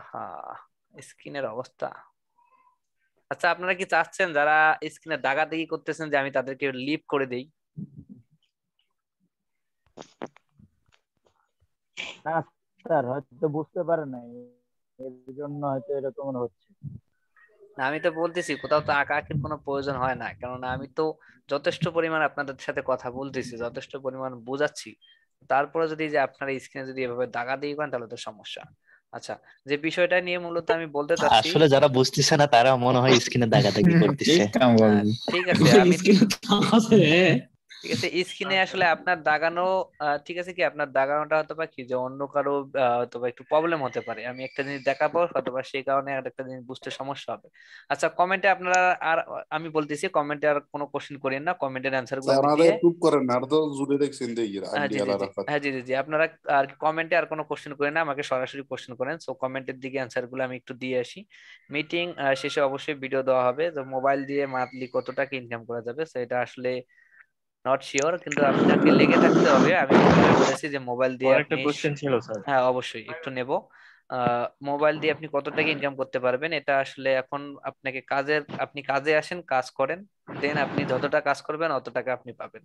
হ্যাঁ স্ক্রিনের অবস্থা আচ্ছা আপনারা কি চাচ্ছেন যারা স্ক্রিনে দাগাদাগি করতেছেন যে আমি তাদেরকে লিভ করে দেই না স্যার হয়তো বুঝতে পারে নাই এর জন্য হয়তো এরকম হচ্ছে আমি তো বলতেছি কোথাও তো আঁকা আঁকির কোনো প্রয়োজন হয় না কেননা আমি তো যথেষ্ট পরিমাণ আপনাদের সাথে কথা বলতেছি যথেষ্ট পরিমাণ বোঝাচ্ছি তারপরে যদি যে আপনারা স্ক্রিনে যদি এভাবে দাগা দিয়ে করেন তাহলে তো সমস্যা আচ্ছা যে বিষয়টা নিয়ে মূলত আমি বলতে চাচ্ছি আসলে যারা বুঝতেছে না তারা মনে হয় স্ক্রিনে দাগাদাগি করতেছে ঠিক আছে আমি ঠিক আছে স্কিনে আচ্ছা। আসলে আপনার দাগানো ঠিক আছে কি আপনার দাগানোটা হতে পারে কি যে অন্য কারো হয়তো একটু প্রবলেম হতে পারে আমি একটা জিনিস দেখাবো হয়তো বা সেই কারণে আর একটা জিনিস বুঝতে সমস্যা হবে আচ্ছা কমেন্টে আপনারা আর আমি বলতেছি কমেন্টে আর কোনো কোশ্চেন করেন না কমেন্টের অ্যানসার গুলো দিয়ে করেন আর তো জুড়ে দেখছেন হ্যাঁ, হ্যাঁ জি জি আপনারা আর কমেন্টে আর কোনো কোশ্চেন করেন না আমাকে সরাসরি কোশ্চেন করেন সো কমেন্টের দিকে অ্যানসার গুলো আমি একটু দিয়ে আসি মিটিং শেষে অবশ্যই ভিডিও দেওয়া হবে তো মোবাইল দিয়ে মান্থলি কত টাকা ইনকাম করা যাবে সেটা আসলে নট শিওর কিন্তু আপনাকে লেগে থাকতে হবে আমি বলেছি যে মোবাইল দিয়ে একটা কোশ্চেন ছিল স্যার হ্যাঁ অবশ্যই একটু নেব মোবাইল দিয়ে আপনি কত টাকা ইনকাম করতে পারবেন এটা আসলে এখন আপনাকে কাজের আপনি কাজে আসেন কাজ করেন দেন আপনি যতটা কাজ করবেন অত টাকা আপনি পাবেন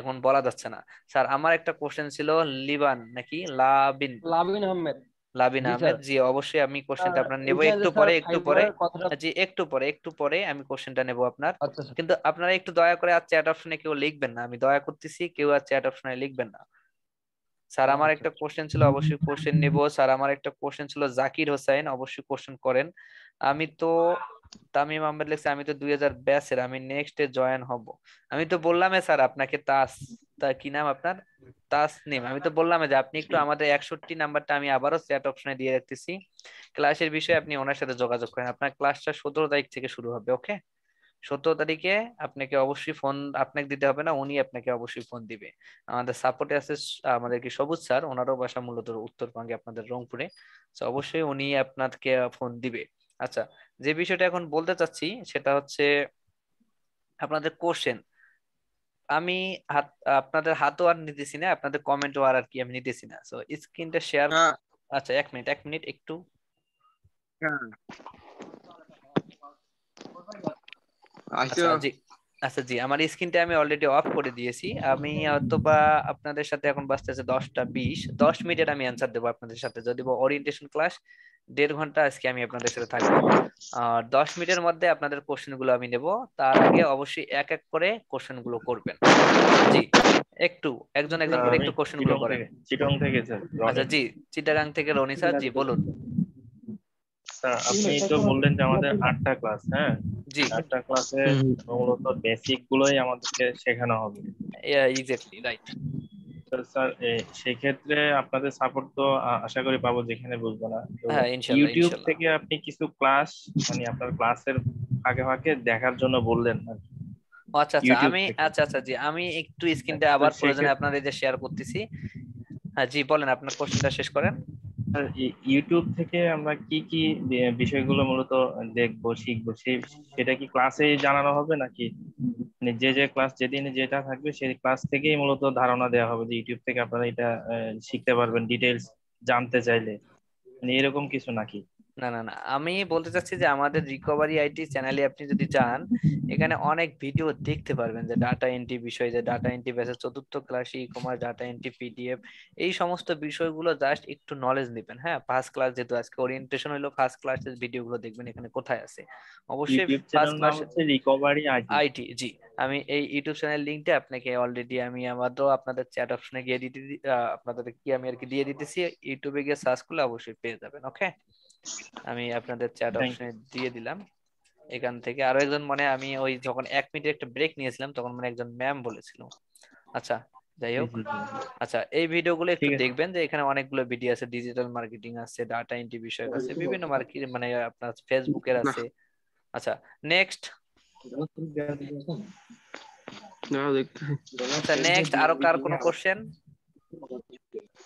এখন বলা যাচ্ছে না স্যার আমার একটা কোশ্চেন ছিল লিবান নাকি লাবিন লাবিন আহমেদ লাবিন আহমেদ জি অবশ্যই আমি কোশ্চেনটা আপনার নেব একটু পরে একটু পরে জি একটু পরে একটু পরে আমি কোশ্চেনটা নেব আপনার আচ্ছা, কিন্তু আপনারা একটু দয়া করে আর চ্যাট অপশনে কেউ লিখবেন না আমি দয়া করতেছি কেউ আর চ্যাট অপশনে লিখবেন না স্যার আচ্ছা। আমার একটা কোশ্চেন ছিল অবশ্যই কোশ্চেন নেব স্যার আমার একটা কোশ্চেন ছিল জাকির হোসেন অবশ্যই কোশ্চেন করেন আমি তো তামিম আহমেদ লেখছে আমি তো দুই হাজার ব্যাচের আমি নেক্সট জয়েন হব আমি তো বললাম স্যার আপনাকে তাস তা কি নাম আপনার তাস নেম আমি তো বললাম যে আপনি একটু আমাদের একষট্টি নাম্বারটা আমি আবারও চ্যাট অপশনে দিয়ে রাখতেছি ক্লাসের বিষয়ে আপনি ওনার সাথে যোগাযোগ করেন আপনার ক্লাসটা সতেরো তারিখ থেকে শুরু হবে ওকে সতেরো তারিখে আপনাকে অবশ্যই ফোন আপনাকে দিতে হবে না উনি আপনাকে অবশ্যই ফোন দিবে আমাদের সাপোর্টে আছে আমাদের কি সবুজ স্যার ওনারও বাসা মূলত উত্তরবঙ্গে আপনাদের রংপুরে অবশ্যই উনি আপনাকে ফোন দিবে আচ্ছা যে বিষয়টা এখন বলতে চাচ্ছি সেটা হচ্ছে আপনাদের কোশ্চেন আমি আপনাদের হাতও আর নিতেছি না আপনাদের কমেন্ট আর আর কি আমি নিতেছি না সো স্ক্রিনটা শেয়ার আচ্ছা এক মিনিট এক মিনিট একটু হ্যাঁ। আচ্ছা, জি আচ্ছা জি আমার স্ক্রিনটা আমি অলরেডি অফ করে দিয়েছি আমি অথবা আপনাদের সাথে এখন বাঁচতেছে দশটা বিশ দশ মিনিটের আমি অ্যান্সার দেবো আপনাদের সাথে যদি বা ওরিয়েন্টেশন ক্লাস দেড় ঘন্টা আজকে আমি আপনাদের সাথে থাকবো আর দশ মিনিটের মধ্যে আপনাদের কোশ্চেন গুলো আমি নেব তার আগে অবশ্যই এক এক করে কোশ্চেন গুলো করবেন জি একটু একজন একজন করে একটু কোশ্চেন গুলো করেন চিটাং থেকে স্যার আচ্ছা জি চিটাগাং থেকে রনি স্যার জি বলুন আপনি তো বললেন যে আমাদের আটটা ক্লাস হ্যাঁ জি আটটা ক্লাসে মূলত বেসিক গুলোই আমাদেরকে শেখানো হবে এক্স্যাক্টলি রাইট স্যার সেক্ষেত্রে আপনাদের সাপোর্ট তো আশা করি পাবো যেখানে বুঝবো না হ্যাঁ, ইউটিউব থেকে আপনি কিছু ক্লাস মানে আপনার ক্লাসের আগে ফাঁকে দেখার জন্য বললেন আচ্ছা আচ্ছা আমি আচ্ছা আচ্ছা জি আমি একটু স্ক্রিনটা আচ্ছা, আবার প্রয়োজনে আপনাদের যে শেয়ার করতেছি হ্যাঁ জি বলেন আপনার কোশ্চেনটা শেষ করেন ইউটিউব থেকে আমরা কি কি বিষয়গুলো মূলত দেখবো শিখবো সেটা কি ক্লাসে জানানো হবে নাকি মানে যে যে ক্লাস যেদিন যেটা থাকবে সেই ক্লাস থেকেই মূলত ধারণা দেওয়া হবে যে ইউটিউব থেকে আপনারা এটা শিখতে পারবেন ডিটেলস জানতে চাইলে মানে এরকম কিছু নাকি না না না আমি বলতে চাচ্ছি যে আমাদের রিকভারি আইটি চ্যানেলে আপনি যদি চান এখানে অনেক ভিডিও দেখতে পারবেন যে ডাটা এন্ট্রি বিষয় যে ডাটা এন্ট্রি ব্যাচের চতুর্থ class e commerce data entry PDF এই সমস্ত বিষয়গুলো জাস্ট একটু নলেজ নেবেন হ্যাঁ ফার্স্ট ক্লাস যেহেতু আজকে ওরিয়েন্টেশন হলো ফার্স্ট ক্লাসের ভিডিওগুলো দেখবেন এখানে কোথায় আছে অবশ্যই ফার্স্ট ক্লাস রিকভারি আইটি জি আমি এই ইউটিউব চ্যানেল লিংকটা আপনাকে অলরেডি আমি আমারও আপনাদের চ্যাট অপশনে গিয়ে দিতে আপনাদের কি আমি আর কি দিয়ে দিতেছি ইউটিউবে গিয়ে সার্চ করলে অবশ্যই পেয়ে যাবেন ওকে আমি আপনাদের চ্যাট অপশনে দিয়ে দিলাম এখান থেকে আরো একজন মানে আমি ওই যখন এক মিনিটের একটা ব্রেক নিয়েছিলাম তখন মানে একজন ম্যাম বলেছিল আচ্ছা যাই হোক আচ্ছা এই ভিডিওগুলো একটু দেখবেন যে এখানে অনেকগুলো ভিডিও আছে ডিজিটাল মার্কেটিং আছে ডাটা এন্ট্রি বিষয়ক আছে বিভিন্ন মার্কেট মানে আপনার ফেসবুকের আছে আচ্ছা নেক্সট আচ্ছা নেক্সট আরো কার কোনো কোশ্চেন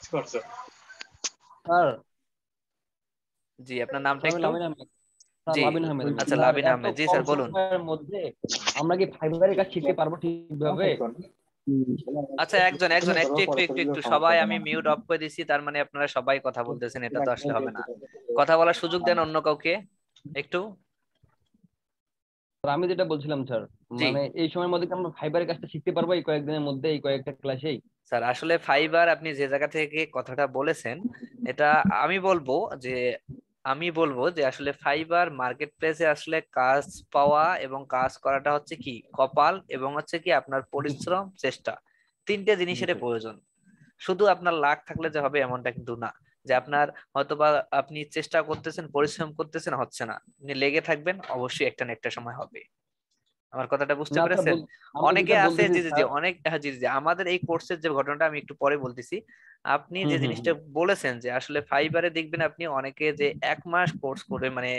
স্যার জি আপনার নামটা একটু আচ্ছা আমরা আচ্ছা, একজন একজন একটু একটু একটু একটু সবাই আমি মিউট অফ করে তার মানে আপনারা সবাই কথা বলতেছেন এটা তো আসলে হবে না কথা বলার সুযোগ দেন অন্য কাউকে একটু আমি যেটা বলছিলাম স্যার মানে এই সময়ের মধ্যে আমরা ফাইবারের কাজটা শিখতে পারবো এই কয়েকদিনের মধ্যে এই কয়েকটা ক্লাসেই স্যার আসলে ফাইবার আপনি যে জায়গা থেকে কথাটা বলেছেন এটা আমি বলবো যে আমি বলবো যে আসলে ফাইবার মার্কেট প্লেসে আসলে কাজ পাওয়া এবং কাজ করাটা হচ্ছে কি কপাল এবং হচ্ছে কি আপনার পরিশ্রম চেষ্টা তিনটে জিনিসের প্রয়োজন শুধু আপনার লাখ থাকলে যে হবে এমনটা কিন্তু না যে আপনার হয়তোবা আপনি চেষ্টা করতেছেন পরিশ্রম করতেছেন হচ্ছে না আপনি লেগে থাকবেন অবশ্যই একটা না একটা সময় হবে আমার কথাটা বুঝতে পেরেছেন অনেকে আছে জি জি অনেক হ্যাঁ, জি জি আমাদের এই কোর্সের যে ঘটনাটা আমি একটু পরে বলতেছি আপনি যে জিনিসটা বলেছেন যে আসলে ফাইবারে দেখবেন আপনি অনেকে যে এক মাস কোর্স করে মানে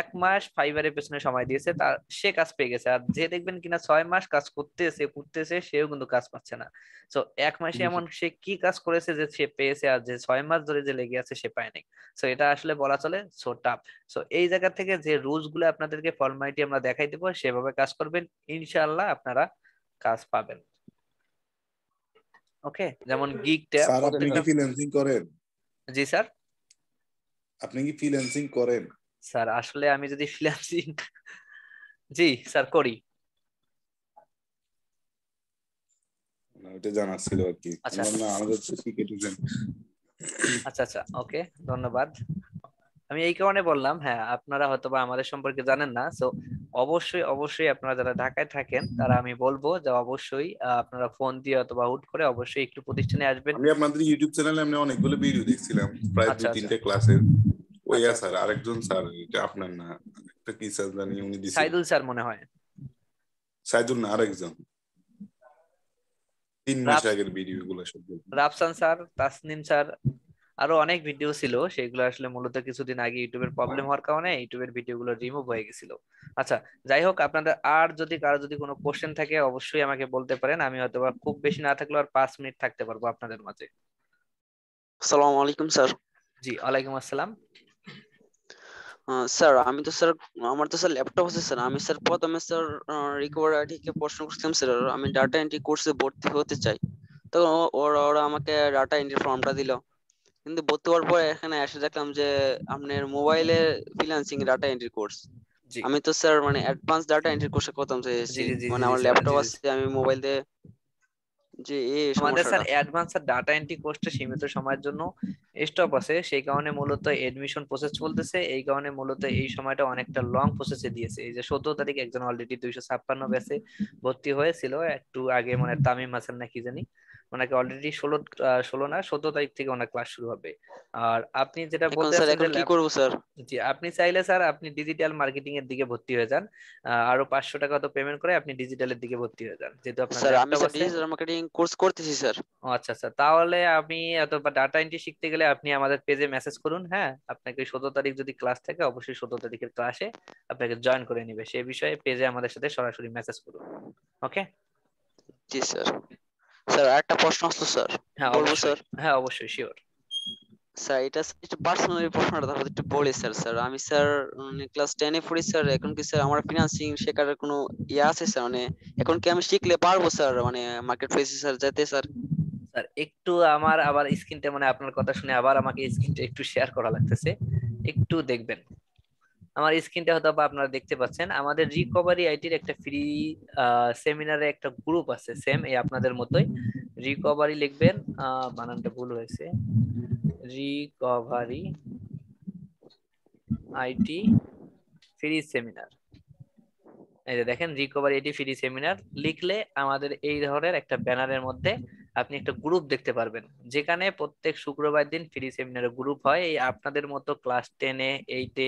এক মাস ফাইবারের পেছনে সময় দিয়েছে তার সে কাজ পেয়ে গেছে আর যে দেখবেন কিনা ছয় মাস কাজ করতেছে করতেছে সেও কিন্তু কাজ পাচ্ছে না তো এক মাসে এমন সে কি কাজ করেছে যে সে পেয়েছে আর যে ছয় মাস ধরে যে লেগে আছে সে পায়নি তো এটা আসলে বলা চলে সো টাফ সো এই জায়গা থেকে যে রুলস গুলো আপনাদেরকে ফর্মালিটি আমরা দেখাই দেবো সেভাবে কাজ করবেন ইনশাল্লাহ আপনারা কাজ পাবেন ওকে যেমন গিগ ট্যাব স্যার আপনি কি ফ্রিল্যান্সিং করেন জি স্যার আপনি কি ফ্রিল্যান্সিং করেন স্যার আসলে আমি যদি ফ্রিল্যান্সিং জি স্যার করি ওটা জানা ছিল আর কি আচ্ছা। আমাদের শিখেছিলেন আচ্ছা আচ্ছা ওকে ধন্যবাদ আমি এই কারণে বললাম হ্যাঁ আপনারা হয়তো বা আমাদের সম্পর্কে জানেন না সো অবশ্যই অবশ্যই আপনারা যারা ঢাকায় থাকেন তারা আমি বলবো যে অবশ্যই আপনারা ফোন দিয়ে অথবা হুট করে অবশ্যই একটু প্রতিষ্ঠানে আসবেন আমি আপনাদের ইউটিউব চ্যানেলে আমি অনেকগুলো ভিডিও দেখছিলাম প্রায় আচ্ছা, দুই আচ্ছা। তিনটে ক্লাসের ওই আচ্ছা, স্যার আরেকজন স্যার এটা আপনার না একটা কি স্যার জানি উনি দিছেন সাইদুল স্যার মনে হয় সাইদুল না আরেকজন তিন মাস আগের ভিডিওগুলো সব রাফসান স্যার তাসনিম স্যার আরো অনেক ভিডিও ছিল সেগুলো আসলে মূলত কিছুদিন আগে ইউটিউবের প্রবলেম হ্যাঁ। হওয়ার কারণে ইউটিউবের ভিডিওগুলো রিমুভ হয়ে গেছিল আচ্ছা যাই হোক আপনাদের আর যদি কারো যদি কোনো কোশ্চেন থাকে অবশ্যই আমাকে বলতে পারেন আমি হয়তো খুব বেশি না থাকলেও আর পাঁচ মিনিট থাকতে পারবো আপনাদের মাঝে আলাইকুম স্যার জি ওয়ালাইকুম আসসালাম স্যার আমি তো স্যার আমার তো স্যার ল্যাপটপ আছে স্যার আমি স্যার প্রথমে স্যার রিকভার কে প্রশ্ন করছিলাম স্যার আমি ডাটা এন্ট্রি কোর্সে ভর্তি হতে চাই তো ওরা ওরা আমাকে ডাটা এন্ট্রি ফর্মটা দিল কিন্তু ভর্তি হওয়ার পরে এখানে এসে দেখলাম যে আপনার মোবাইলে ফ্রিল্যান্সিং ডাটা এন্ট্রি কোর্স আমি তো স্যার মানে অ্যাডভান্স ডাটা এন্ট্রি কোর্সে করতাম মানে আমার ল্যাপটপ আছে আমি মোবাইল দিয়ে যে আমাদের স্যার অ্যাডভান্স আর ডাটা এন্ট্রি কোর্সটা সীমিত সময়ের জন্য স্টপ আছে সেই কারণে মূলত এডমিশন প্রসেস চলতেছে এই কারণে মূলত এই সময়টা অনেকটা লং প্রসেসে দিয়েছে এই যে চোদ্দ তারিখ একজন অলরেডি দুইশো ছাপ্পান্ন ব্যাচে ভর্তি হয়েছিল একটু আগে মানে তামিম আছেন নাকি জানি ওনাকে অলরেডি ষোলো ষোলো না সতেরো তারিখ থেকে ওনার ক্লাস শুরু হবে আর আপনি যেটা বলতে কি করব স্যার জি আপনি চাইলে স্যার আপনি ডিজিটাল মার্কেটিং এর দিকে ভর্তি হয়ে যান আরো পাঁচশো টাকা তো পেমেন্ট করে আপনি ডিজিটাল এর দিকে ভর্তি হয়ে যান যেহেতু আপনার স্যার আমি ডিজিটাল মার্কেটিং কোর্স করতেছি স্যার ও আচ্ছা স্যার আচ্ছা। তাহলে আমি বা ডাটা এন্ট্রি শিখতে গেলে আপনি আমাদের পেজে মেসেজ করুন হ্যাঁ আপনাকে সতেরো তারিখ যদি ক্লাস থাকে অবশ্যই সতেরো তারিখের ক্লাসে আপনাকে জয়েন করে নিবে সে বিষয়ে পেজে আমাদের সাথে সরাসরি মেসেজ করুন ওকে জি স্যার স্যার আরেকটা প্রশ্ন আছে স্যার হ্যাঁ বলবো স্যার হ্যাঁ অবশ্যই শিওর স্যার এটা একটু পার্সোনালি প্রশ্নটা তারপর একটু বলি স্যার স্যার আমি স্যার ক্লাস টেনে পড়ি স্যার এখন কি স্যার আমার ফিনান্সিং শেখার কোনো ইয়ে আছে স্যার মানে এখন কি আমি শিখলে পারবো স্যার মানে মার্কেট প্লেসে স্যার যেতে স্যার স্যার একটু আমার আবার স্ক্রিনটা মানে আপনার কথা শুনে আবার আমাকে স্ক্রিনটা একটু শেয়ার করা লাগতেছে একটু দেখবেন আমার স্ক্রিনটা হয়তো বা আপনারা দেখতে পাচ্ছেন আমাদের রিকভারি আইটির একটা ফ্রি সেমিনারে একটা গ্রুপ আছে সেম এই আপনাদের মতোই রিকভারি লিখবেন বানানটা ভুল হয়েছে রিকভারি আইটি ফ্রি সেমিনার এই যে দেখেন রিকভারি আইটি ফ্রি সেমিনার লিখলে আমাদের এই ধরনের একটা ব্যানারের মধ্যে আপনি একটা গ্রুপ দেখতে পারবেন যেখানে প্রত্যেক শুক্রবার দিন ফ্রি সেমিনার গ্রুপ হয় এই আপনাদের মতো ক্লাস টেনে এইটে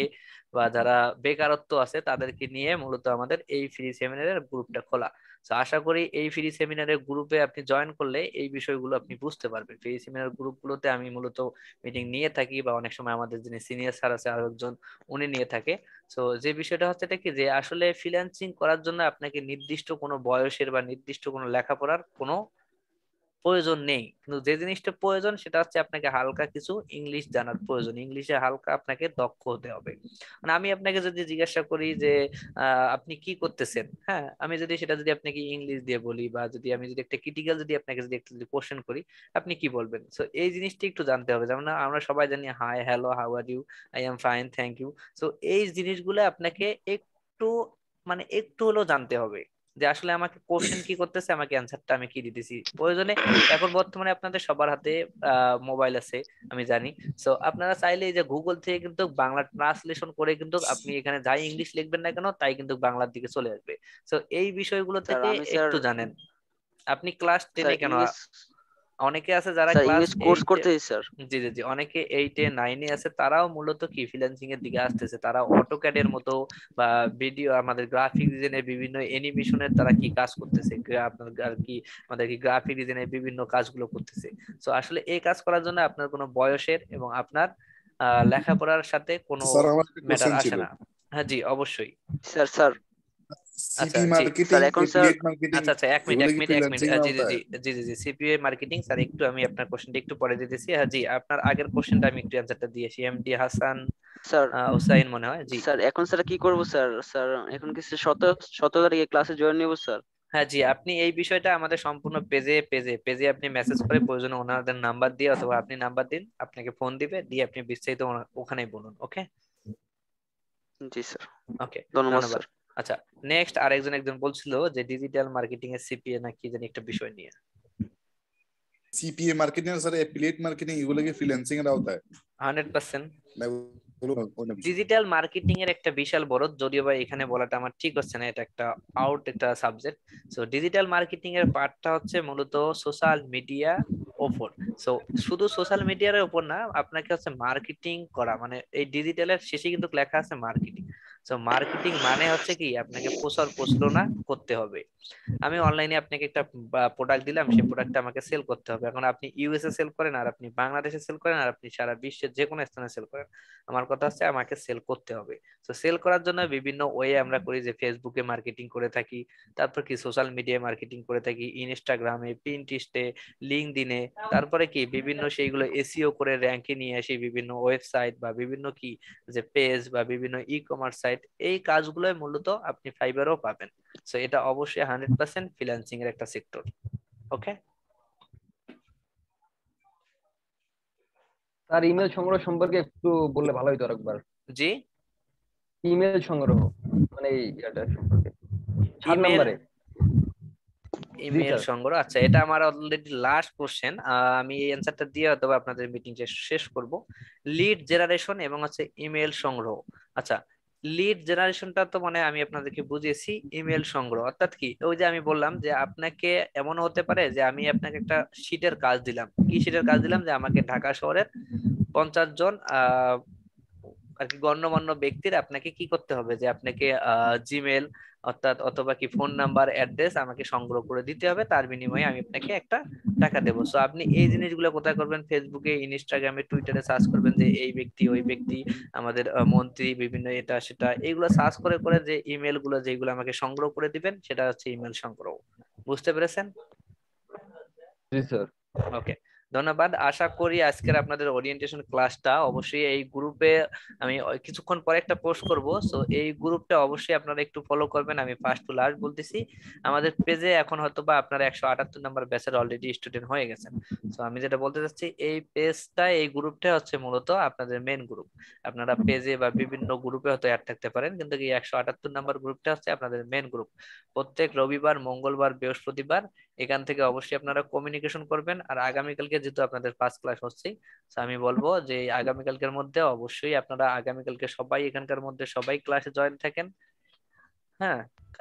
বা যারা বেকারত্ব আছে তাদেরকে নিয়ে মূলত আমাদের এই ফ্রি সেমিনারের গ্রুপটা খোলা তো আশা করি এই ফ্রি সেমিনারের গ্রুপে আপনি জয়েন করলে এই বিষয়গুলো আপনি বুঝতে পারবেন ফ্রি সেমিনার গ্রুপগুলোতে আমি মূলত মিটিং নিয়ে থাকি বা অনেক সময় আমাদের যিনি সিনিয়র স্যার আছে আরো একজন উনি নিয়ে থাকে তো যে বিষয়টা হচ্ছে এটা কি যে আসলে ফ্রিল্যান্সিং করার জন্য আপনাকে নির্দিষ্ট কোনো বয়সের বা নির্দিষ্ট কোনো লেখাপড়ার কোনো প্রয়োজন নেই কিন্তু যে জিনিসটা প্রয়োজন সেটা হচ্ছে আপনাকে হালকা কিছু ইংলিশ জানার প্রয়োজন ইংলিশে হালকা আপনাকে দক্ষ হতে হবে মানে আমি আপনাকে যদি জিজ্ঞাসা করি যে আপনি কি করতেছেন হ্যাঁ আমি যদি সেটা যদি আপনাকে ইংলিশ দিয়ে বলি বা যদি আমি যদি একটা ক্রিটিক্যাল যদি আপনাকে যদি একটু যদি কোশ্চেন করি আপনি কি বলবেন সো এই জিনিসটি একটু জানতে হবে যেমন আমরা সবাই জানি hi hello how are you I am fine thank you so এই জিনিসগুলো আপনাকে একটু মানে একটু হলেও জানতে হবে যে আসলে আমাকে কোশ্চেন কি করতেছে আমাকে অ্যান্সারটা আমি কি দিতেছি প্রয়োজনে এখন বর্তমানে আপনাদের সবার হাতে মোবাইল আছে আমি জানি সো আপনারা চাইলে যে গুগল থেকে কিন্তু বাংলা ট্রান্সলেশন করে কিন্তু আপনি এখানে যাই ইংলিশ লিখবেন না কেন তাই কিন্তু বাংলার দিকে চলে আসবে সো এই বিষয়গুলো থেকে একটু জানেন আপনি ক্লাস টেনে কেন অনেকে আছে যারা ইংলিশ কোর্স করতে স্যার জি জি জি অনেকে 8 এ 9 এ আছে তারাও মূলত কি ফ্রিল্যান্সিং এর দিকে আসতেছে তারা অটোক্যাড এর মতো বা ভিডিও আমাদের গ্রাফিক ডিজাইনের বিভিন্ন অ্যানিমেশনের তারা কি কাজ করতেছে আপনার আর কি আমাদের কি গ্রাফিক ডিজাইনের বিভিন্ন কাজগুলো করতেছে সো আসলে এই কাজ করার জন্য আপনার কোনো বয়সের এবং আপনার লেখাপড়ার সাথে কোনো ম্যাটার আসে না হ্যাঁ জি অবশ্যই স্যার স্যার আচ্ছা, আপনার জি স্যার স্যার হ্যাঁ জি আপনি এই বিষয়টা আমাদের সম্পূর্ণ পেজে পেজে পেজে আপনি মেসেজ করে প্রয়োজনে ওনাদের নাম্বার দিয়ে অথবা আপনি নাম্বার দিন আপনাকে ফোন দিবে দিয়ে আপনি বিস্তারিত ওখানেই বলুন ওকে জি স্যার ওকে ধন্যবাদ স্যার আচ্ছা নেক্সট আর একজন একজন বলছিল যে ডিজিটাল মার্কেটিং এর সিপিএ নাকি জানি একটা বিষয় নিয়ে CPA marketing sir affiliate marketing এগুলো কি ফ্রিল্যান্সিং এর আওতায় 100% ডিজিটাল মার্কেটিং এর একটা বিশাল বড় যদিও ভাই এখানে বলাটা আমার ঠিক হচ্ছে না এটা একটা আউট একটা সাবজেক্ট সো ডিজিটাল মার্কেটিং এর পার্টটা হচ্ছে মূলত সোশ্যাল মিডিয়া ওপর সো শুধু সোশ্যাল মিডিয়ার উপর না আপনাকে হচ্ছে মার্কেটিং করা মানে এই ডিজিটালের শেষে কিন্তু লেখা আছে মার্কেটিং তো মার্কেটিং মানে হচ্ছে কি আপনাকে প্রচার প্রচারণা করতে হবে আমি অনলাইনে আপনাকে একটা প্রোডাক্ট দিলাম সেই প্রোডাক্টটা আমাকে সেল করতে হবে এখন আপনি ইউএসএ সেল করেন আর আপনি বাংলাদেশে সেল করেন আর আপনি সারা বিশ্বের যে কোনো স্থানে সেল করেন আমার কথা হচ্ছে আমাকে সেল করতে হবে তো সেল করার জন্য বিভিন্ন ওয়ে আমরা করি যে ফেসবুকে মার্কেটিং করে থাকি তারপর কি সোশ্যাল মিডিয়ায় মার্কেটিং করে থাকি ইনস্টাগ্রামে পিনটিস্টে দিনে তারপরে কি বিভিন্ন সেইগুলো এসিও e করে র্যাঙ্কে নিয়ে আসি বিভিন্ন ওয়েবসাইট বা বিভিন্ন কি যে পেজ বা বিভিন্ন ই কমার্স সাইট ওয়েবসাইট এই কাজগুলো মূলত আপনি ফাইবারও পাবেন সো এটা অবশ্যই হান্ড্রেড পার্সেন্ট ফ্রিল্যান্সিং এর একটা সেক্টর ওকে তার ইমেল সংগ্রহ সম্পর্কে একটু বললে ভালো হইতো আরেকবার জি ইমেল সংগ্রহ মানে এটা সম্পর্কে নম্বরে ইমেল সংগ্রহ আচ্ছা এটা আমার অলরেডি লাস্ট কোশ্চেন আমি এই অ্যানসারটা দিয়ে অথবা আপনাদের মিটিং শেষ করব লিড জেনারেশন এবং হচ্ছে ইমেল সংগ্রহ আচ্ছা লিড জেনারেশনটা তো মানে আমি আপনাদেরকে বুঝিয়েছি ইমেল সংগ্রহ অর্থাৎ কি ওই যে আমি বললাম যে আপনাকে এমন হতে পারে যে আমি আপনাকে একটা শীটের কাজ দিলাম কি শীটের কাজ দিলাম যে আমাকে ঢাকা শহরের পঞ্চাশ জন আর কি গণ্যমান্য ব্যক্তির আপনাকে কি করতে হবে যে আপনাকে জিমেল অর্থাৎ অথবা কি ফোন নাম্বার অ্যাড্রেস আমাকে সংগ্রহ করে দিতে হবে তার বিনিময়ে আমি আপনাকে একটা টাকা দেবো সো আপনি এই জিনিসগুলো কোথায় করবেন ফেসবুকে ইনস্টাগ্রামে টুইটারে সার্চ করবেন যে এই ব্যক্তি ওই ব্যক্তি আমাদের মন্ত্রী বিভিন্ন এটা সেটা এগুলো সার্চ করে করে যে ইমেল গুলো যেগুলো আমাকে সংগ্রহ করে দিবেন সেটা হচ্ছে ইমেল সংগ্রহ বুঝতে পেরেছেন স্যার ওকে ধন্যবাদ আশা করি আজকের আপনাদের ওরিয়েন্টেশন ক্লাসটা অবশ্যই এই গ্রুপে আমি কিছুক্ষণ পরে একটা পোস্ট করব সো এই গ্রুপটা অবশ্যই আপনারা একটু ফলো করবেন আমি ফার্স্ট টু লাস্ট বলতেছি আমাদের পেজে এখন হয়তো বা আপনারা একশো আটাত্তর নাম্বার ব্যাচের অলরেডি স্টুডেন্ট হয়ে গেছেন সো আমি যেটা বলতে চাচ্ছি এই পেজটা এই গ্রুপটা হচ্ছে মূলত আপনাদের মেন গ্রুপ আপনারা পেজে বা বিভিন্ন গ্রুপে হয়তো অ্যাড থাকতে পারেন কিন্তু এই একশো আটাত্তর নাম্বার গ্রুপটা হচ্ছে আপনাদের মেন গ্রুপ প্রত্যেক রবিবার মঙ্গলবার বৃহস্পতিবার এখান থেকে অবশ্যই আপনারা কমিউনিকেশন করবেন আর আগামীকালকে যেহেতু আপনাদের ফার্স্ট ক্লাস হচ্ছে আমি বলবো যে আগামীকালকের মধ্যে অবশ্যই আপনারা আগামীকালকে সবাই এখানকার মধ্যে সবাই ক্লাসে জয়েন থাকেন হ্যাঁ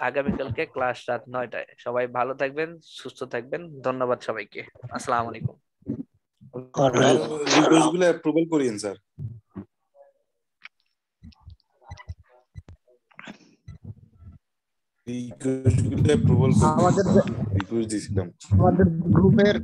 আগামীকালকে ক্লাস রাত নয়টায় সবাই ভালো থাকবেন সুস্থ থাকবেন ধন্যবাদ সবাইকে আসসালামু আলাইকুম করিয়েন স্যার আমাদের গ্রুপের